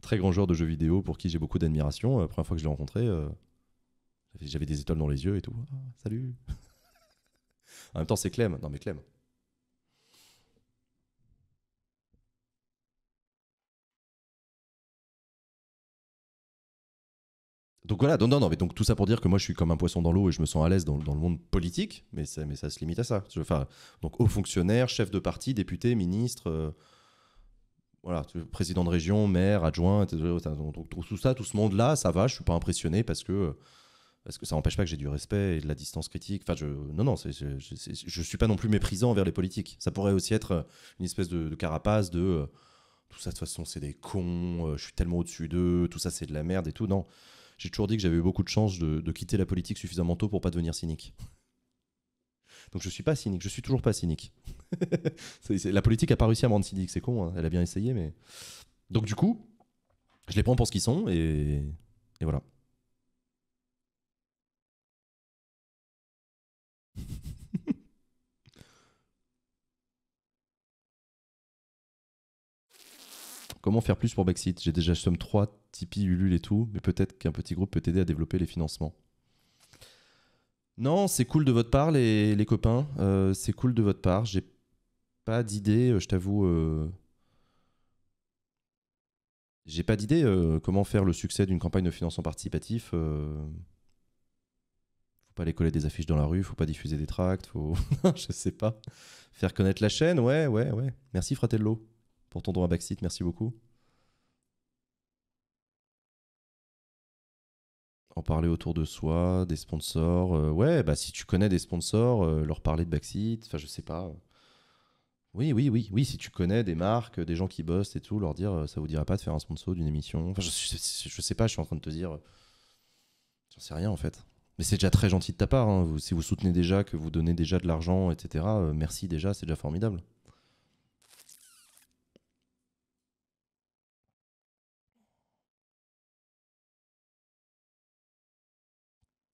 [SPEAKER 1] Très grand joueur de jeux vidéo pour qui j'ai beaucoup d'admiration. La première fois que je l'ai rencontré, j'avais des étoiles dans les yeux et tout. Ah, salut. en même temps, c'est Clem. Non mais Clem.
[SPEAKER 3] donc voilà, non, mais donc tout ça pour
[SPEAKER 2] dire que moi je suis comme un poisson dans l'eau et je me sens à l'aise dans, le monde politique, mais ça, mais ça se limite à ça. Enfin,
[SPEAKER 1] donc haut fonctionnaire, chef de parti, député, ministre, euh, voilà, président de région, maire, adjoint, tout ça, tout ce monde-là, ça va, je suis pas impressionné parce que, parce que ça n'empêche pas que j'ai du respect et de la distance critique. Enfin, non, non, c'est, je, je suis pas non plus méprisant envers les politiques. Ça pourrait aussi être euh, une espèce de, carapace de euh, tout ça, de toute façon, c'est des cons, je suis tellement au-dessus d'eux, tout ça, c'est de la merde et tout. Non. J'ai toujours dit que j'avais beaucoup de chance de, quitter la politique suffisamment tôt pour pas devenir cynique. Donc je suis pas cynique, je suis toujours pas cynique. la politique a pas réussi à me rendre cynique, c'est con, hein. elle a bien essayé, mais. Donc du
[SPEAKER 2] coup, je les prends pour ce qu'ils sont et, et voilà.
[SPEAKER 3] Comment faire plus
[SPEAKER 1] pour Brexit J'ai déjà somme 3 Tipeee, Ulule et tout, mais peut-être qu'un petit groupe peut t'aider à développer les financements. Non, c'est cool de votre part, les, copains. Euh, c'est cool de votre part. J'ai pas d'idée, euh, je t'avoue. Euh, j'ai pas d'idée comment faire le succès d'une campagne de financement participatif. Faut pas aller coller des affiches dans la rue, faut pas diffuser des tracts, faut. je sais pas. Faire connaître la chaîne, ouais, ouais, ouais. Merci Fratello pour ton don à Backsite, merci beaucoup. en parler autour de soi, des sponsors. Euh, ouais, bah si tu connais des sponsors, euh, leur parler de Backseat, enfin je sais pas. Oui, oui, oui, oui, si tu connais des marques, des gens qui bossent et tout, leur dire euh, ça vous dirait pas de faire un sponsor d'une émission. Enfin, je, sais pas, je suis en train de te dire. J'en sais rien en fait. Mais c'est déjà très gentil de ta part. Hein. si vous soutenez déjà, que vous donnez déjà de l'argent, etc., merci
[SPEAKER 2] déjà, c'est déjà formidable.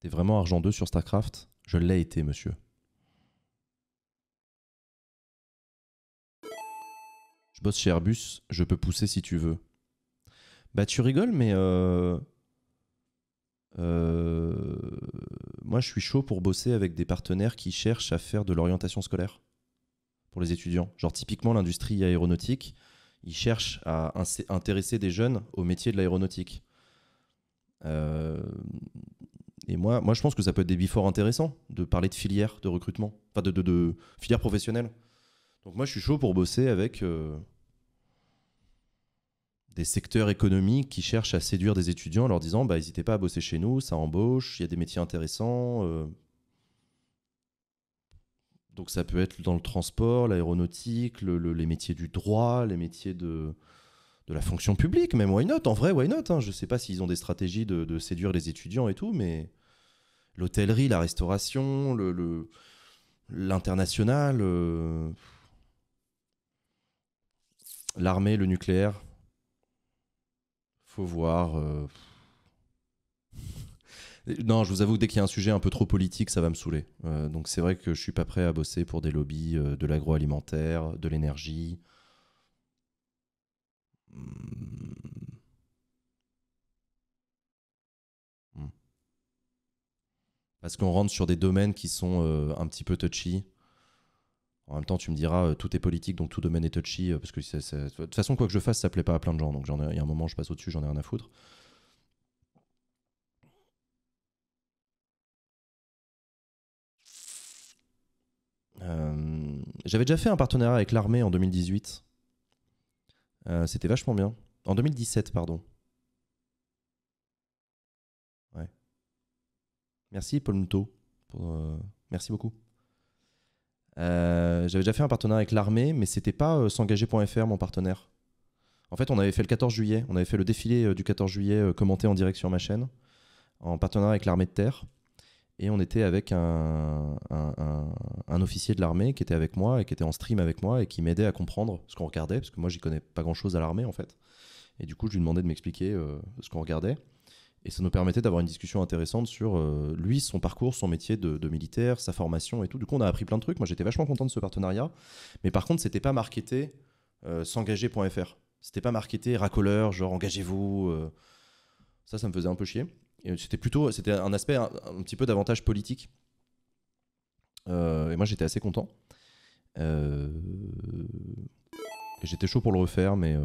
[SPEAKER 3] T'es vraiment argent 2 sur StarCraft Je l'ai été, monsieur.
[SPEAKER 1] Je bosse chez Airbus, je peux pousser si tu veux. Bah tu rigoles, mais... Euh, euh, moi, je suis chaud pour bosser avec des partenaires qui cherchent à faire de l'orientation scolaire pour les étudiants. Genre typiquement l'industrie aéronautique, ils cherchent à intéresser des jeunes au métier de l'aéronautique. Euh, et moi, moi, je pense que ça peut être des biforts intéressants de parler de filière de recrutement, enfin de, de, de filière professionnelle. Donc moi, je suis chaud pour bosser avec euh, des secteurs économiques qui cherchent à séduire des étudiants en leur disant, bah, n'hésitez pas à bosser chez nous, ça embauche, il y a des métiers intéressants. Euh. Donc ça peut être dans le transport, l'aéronautique, les métiers du droit, les métiers de, de la fonction publique, même why not En vrai, why not hein Je ne sais pas s'ils ont des stratégies de séduire les étudiants et tout, mais l'hôtellerie, la restauration, le, l'international, euh, l'armée, le nucléaire. Faut voir. Euh. Non, je vous avoue dès qu'il y a un sujet un peu trop politique, ça va me saouler. Euh, donc c'est vrai que je suis pas prêt à bosser pour des lobbies de l'agroalimentaire, de l'énergie. Hmm. Parce qu'on rentre sur des domaines qui sont euh, un petit peu touchy. En même temps, tu me diras, euh, tout est politique, donc tout domaine est touchy. Euh, parce que de toute façon, quoi que je fasse, ça plaît pas à plein de gens. Donc il y a un moment, je passe au-dessus, j'en ai rien à foutre. J'avais déjà fait un partenariat avec l'armée en 2018. C'était vachement bien. En 2017, pardon. Merci Paul Moutot. Euh, merci beaucoup. Euh, j'avais déjà fait un partenariat avec l'armée, mais c'était pas euh, s'engager.fr mon partenaire. En fait, on avait fait le 14 juillet, on avait fait le défilé du 14 juillet commenté en direct sur ma chaîne, en partenariat avec l'armée de terre. Et on était avec un, officier de l'armée qui était avec moi et qui était en stream avec moi et qui m'aidait à comprendre ce qu'on regardait, parce que moi j'y connais pas grand chose à l'armée en fait. Et du coup, je lui demandais de m'expliquer ce qu'on regardait. Et ça nous permettait d'avoir une discussion intéressante sur euh, lui, son parcours, son métier de, militaire, sa formation et tout. Du coup, on a appris plein de trucs. Moi, j'étais vachement content de ce partenariat. Mais par contre, c'était pas marketé euh, s'engager.fr. C'était pas marketé racoleur, genre engagez-vous. Euh. Ça, ça me faisait un peu chier. c'était plutôt, c'était un aspect un, petit peu davantage politique. et moi, j'étais assez content. J'étais chaud pour le refaire, mais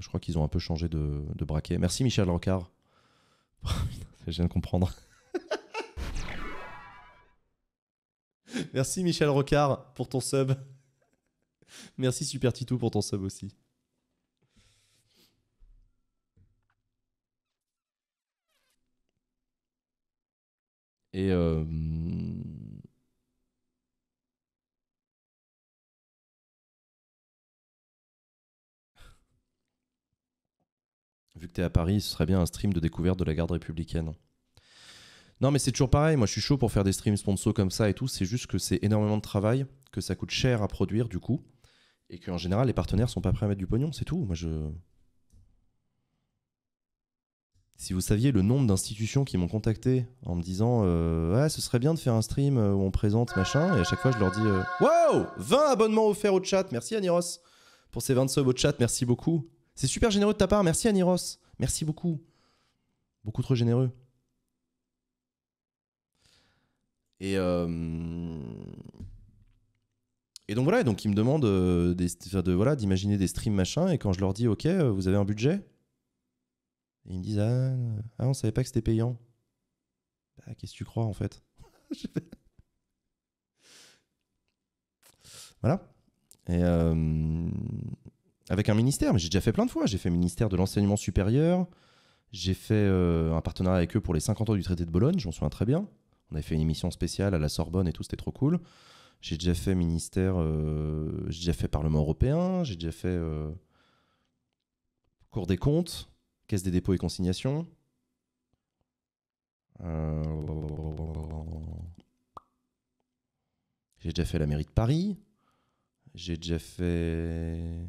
[SPEAKER 1] je crois qu'ils ont un peu changé de, braquet. Merci Michel Rancard je viens de comprendre. Merci Michel Rocard pour ton sub. Merci Super Titou pour ton sub aussi.
[SPEAKER 3] Et euh,
[SPEAKER 2] Vu que tu es à Paris, ce serait bien un stream de découverte de la garde républicaine. Non, mais c'est toujours
[SPEAKER 1] pareil. Moi, je suis chaud pour faire des streams sponsors comme ça et tout. C'est juste que c'est énormément de travail, que ça coûte cher à produire, du coup. Et qu'en général, les partenaires sont pas prêts à mettre du pognon, c'est tout. Moi, je. Si vous saviez le nombre d'institutions qui m'ont contacté en me disant euh, ce serait bien de faire un stream euh, où on présente machin, et à chaque fois, je leur dis waouh, Wow 20 abonnements offerts au chat. Merci, Aniros, pour ces 20 subs au chat. Merci beaucoup. C'est super généreux de ta part. Merci Aniros. Merci beaucoup. Beaucoup trop généreux. Et, euh, et donc voilà, donc ils me demandent euh, de, voilà, d'imaginer des streams machin. Et quand je leur dis, OK, euh, vous avez un budget Ils me disent, ah, ah on savait pas que c'était payant. Bah, qu'est-ce que tu crois en fait Voilà. Et, avec un ministère, mais j'ai déjà fait plein de fois. J'ai fait ministère de l'enseignement supérieur, j'ai fait euh, un partenariat avec eux pour les 50 ans du traité de Bologne, j'en souviens très bien. On avait fait une émission spéciale à la Sorbonne et tout, c'était trop cool. J'ai déjà fait ministère, euh, j'ai déjà fait Parlement européen, j'ai déjà fait euh, cours des comptes, Caisse des dépôts et consignations. J'ai déjà fait la mairie de Paris. J'ai déjà fait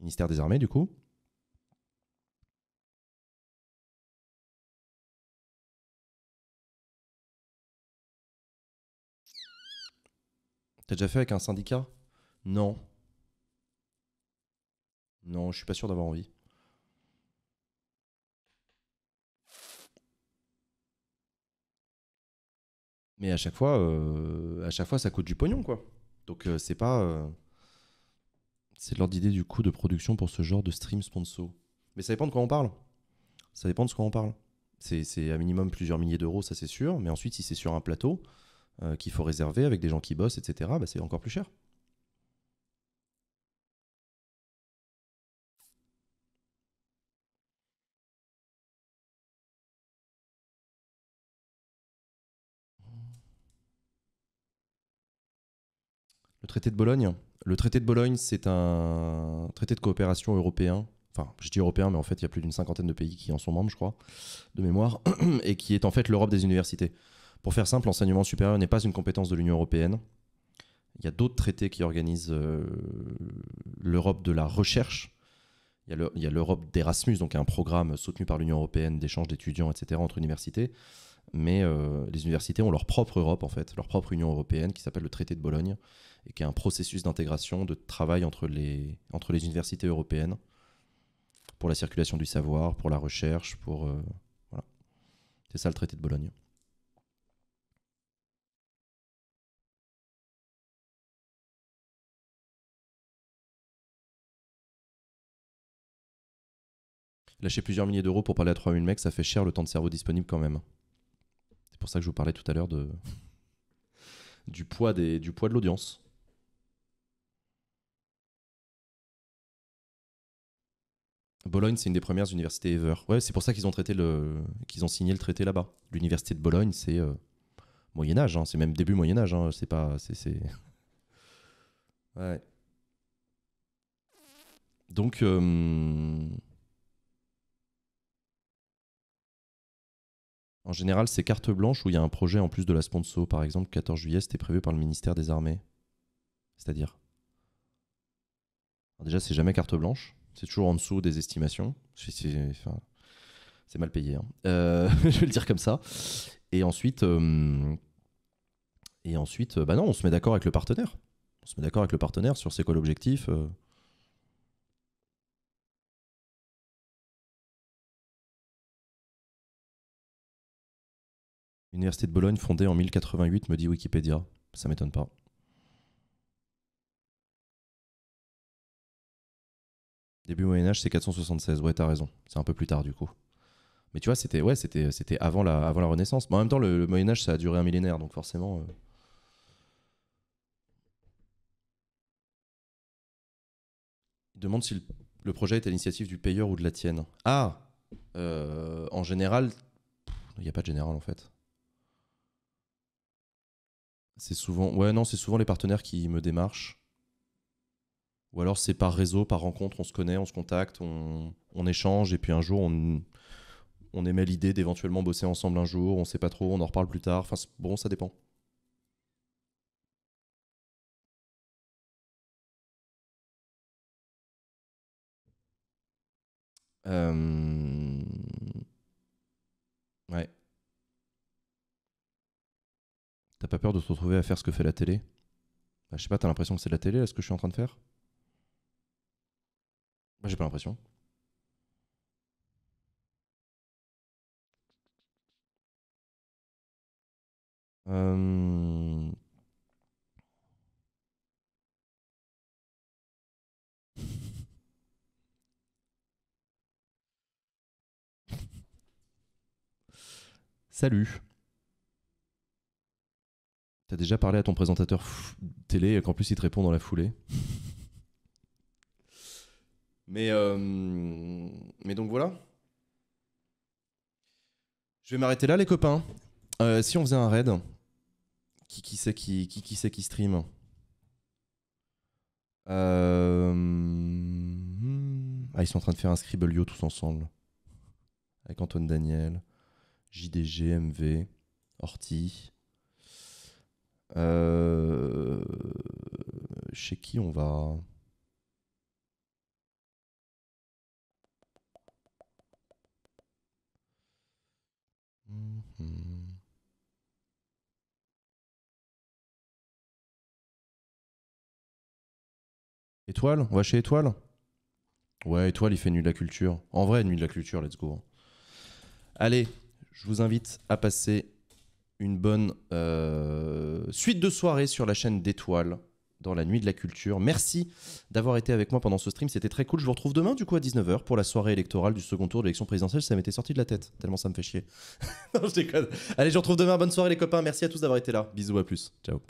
[SPEAKER 3] ministère des Armées du coup. T'as déjà fait avec un syndicat Non.
[SPEAKER 1] Non, je suis pas sûr d'avoir envie. Mais à chaque fois, euh, à chaque fois, ça coûte du pognon, quoi. Donc euh, c'est pas. Euh, c'est leur idée du coût de production pour ce genre de stream sponsor. Mais ça dépend de quoi on parle. Ça dépend de ce qu'on parle. C'est à minimum plusieurs milliers d'euros, ça c'est sûr. Mais ensuite, si c'est sur un
[SPEAKER 2] plateau euh, qu'il faut réserver avec des gens qui bossent, etc., bah, c'est encore plus cher.
[SPEAKER 3] Le traité de Bologne le traité de
[SPEAKER 1] Bologne, c'est un traité de coopération européen. Enfin, je dis européen, mais en fait, il y a plus d'une cinquantaine de pays qui en sont membres, je crois, de mémoire, et qui est en fait l'Europe des universités. Pour faire simple, l'enseignement supérieur n'est pas une compétence de l'Union européenne. Il y a d'autres traités qui organisent euh, l'Europe de la recherche. Il y a l'Europe d'Erasmus, donc un programme soutenu par l'Union européenne d'échange d'étudiants, etc., entre universités. Mais euh, les universités ont leur propre Europe, en fait, leur propre Union européenne, qui s'appelle le traité de Bologne, et qui est un processus d'intégration, de travail entre les, entre les universités européennes pour la circulation du savoir, pour la
[SPEAKER 3] recherche, pour... Euh, voilà. C'est ça le traité de Bologne. Lâcher plusieurs milliers
[SPEAKER 2] d'euros pour parler à 3000 mecs, ça fait cher le temps de cerveau disponible quand même. C'est pour ça que je vous parlais tout à l'heure de...
[SPEAKER 1] du poids, du poids de l'audience. Bologne, c'est une des premières universités ever. Ouais, c'est pour ça qu'ils ont traité le, qu'ils ont signé le traité là-bas. L'université de Bologne, c'est euh, Moyen Âge, hein. c'est même début Moyen Âge. Hein. c'est pas, c'est, ouais. Donc. Euh, en général, c'est carte blanche où il y a un projet en plus de la sponsor. Par exemple, 14 juillet, c'était prévu par le ministère des Armées. C'est-à-dire Déjà, c'est jamais carte blanche. C'est toujours en dessous des estimations. c'est mal payé. Hein. Euh, je vais le dire comme ça. Et ensuite, euh, et ensuite, euh, bah non, on se met d'accord avec le partenaire. On se met d'accord avec le partenaire sur c'est quoi
[SPEAKER 3] l'objectif. Université de Bologne fondée en 1088, me dit Wikipédia. Ça m'étonne pas.
[SPEAKER 2] Début Moyen-Âge, c'est 476. Ouais, t'as raison. C'est un peu plus tard, du
[SPEAKER 1] coup. Mais tu vois, c'était ouais, c'était c'était avant la avant la Renaissance. Mais en même temps, le, Moyen Âge, ça a duré un millénaire, donc forcément. Euh. demande si le, projet est à l'initiative du payeur ou de la tienne. Ah, euh, en général, il n'y a pas de général en fait. C'est souvent ouais non, c'est souvent les partenaires qui me démarchent. Ou alors c'est par réseau, par rencontre, on se connaît, on se contacte, on, échange, et puis un jour on, on émet l'idée d'éventuellement bosser ensemble un jour, on sait pas trop, on en reparle plus tard, bon, ça dépend. Ouais. T'as pas peur de te retrouver à faire ce que fait la télé bah, Je sais pas, t'as l'impression que c'est la télé, là, ce que je suis en train de faire
[SPEAKER 3] moi, j'ai pas l'impression.
[SPEAKER 2] Salut.
[SPEAKER 1] T'as déjà parlé à ton présentateur télé et qu'en plus il te répond dans la foulée Mais, euh, mais donc voilà. Je vais m'arrêter là, les copains. Euh, si on faisait un raid, qui, qui c'est qui, sait qui stream euh, hmm. ah, ils sont en train de faire un Yo tous ensemble. Avec Antoine Daniel, JDG, MV, Euh. Chez qui on va.
[SPEAKER 3] Mm-hmm.
[SPEAKER 2] Étoile On va chez Étoile Ouais, Étoile, il fait Nuit de la Culture. En vrai, Nuit de la Culture, let's go.
[SPEAKER 1] Allez, je vous invite à passer une bonne euh, suite de soirée sur la chaîne d'Étoile dans la nuit de la culture. Merci d'avoir été avec moi pendant ce stream, c'était très cool. Je vous retrouve demain du coup à 19h pour la soirée électorale du second tour de l'élection présidentielle. Ça m'était sorti de la tête, tellement ça me fait chier. non, je déconne. Allez, je vous retrouve demain. Bonne soirée les copains. Merci à tous d'avoir été là. Bisous, à plus. Ciao.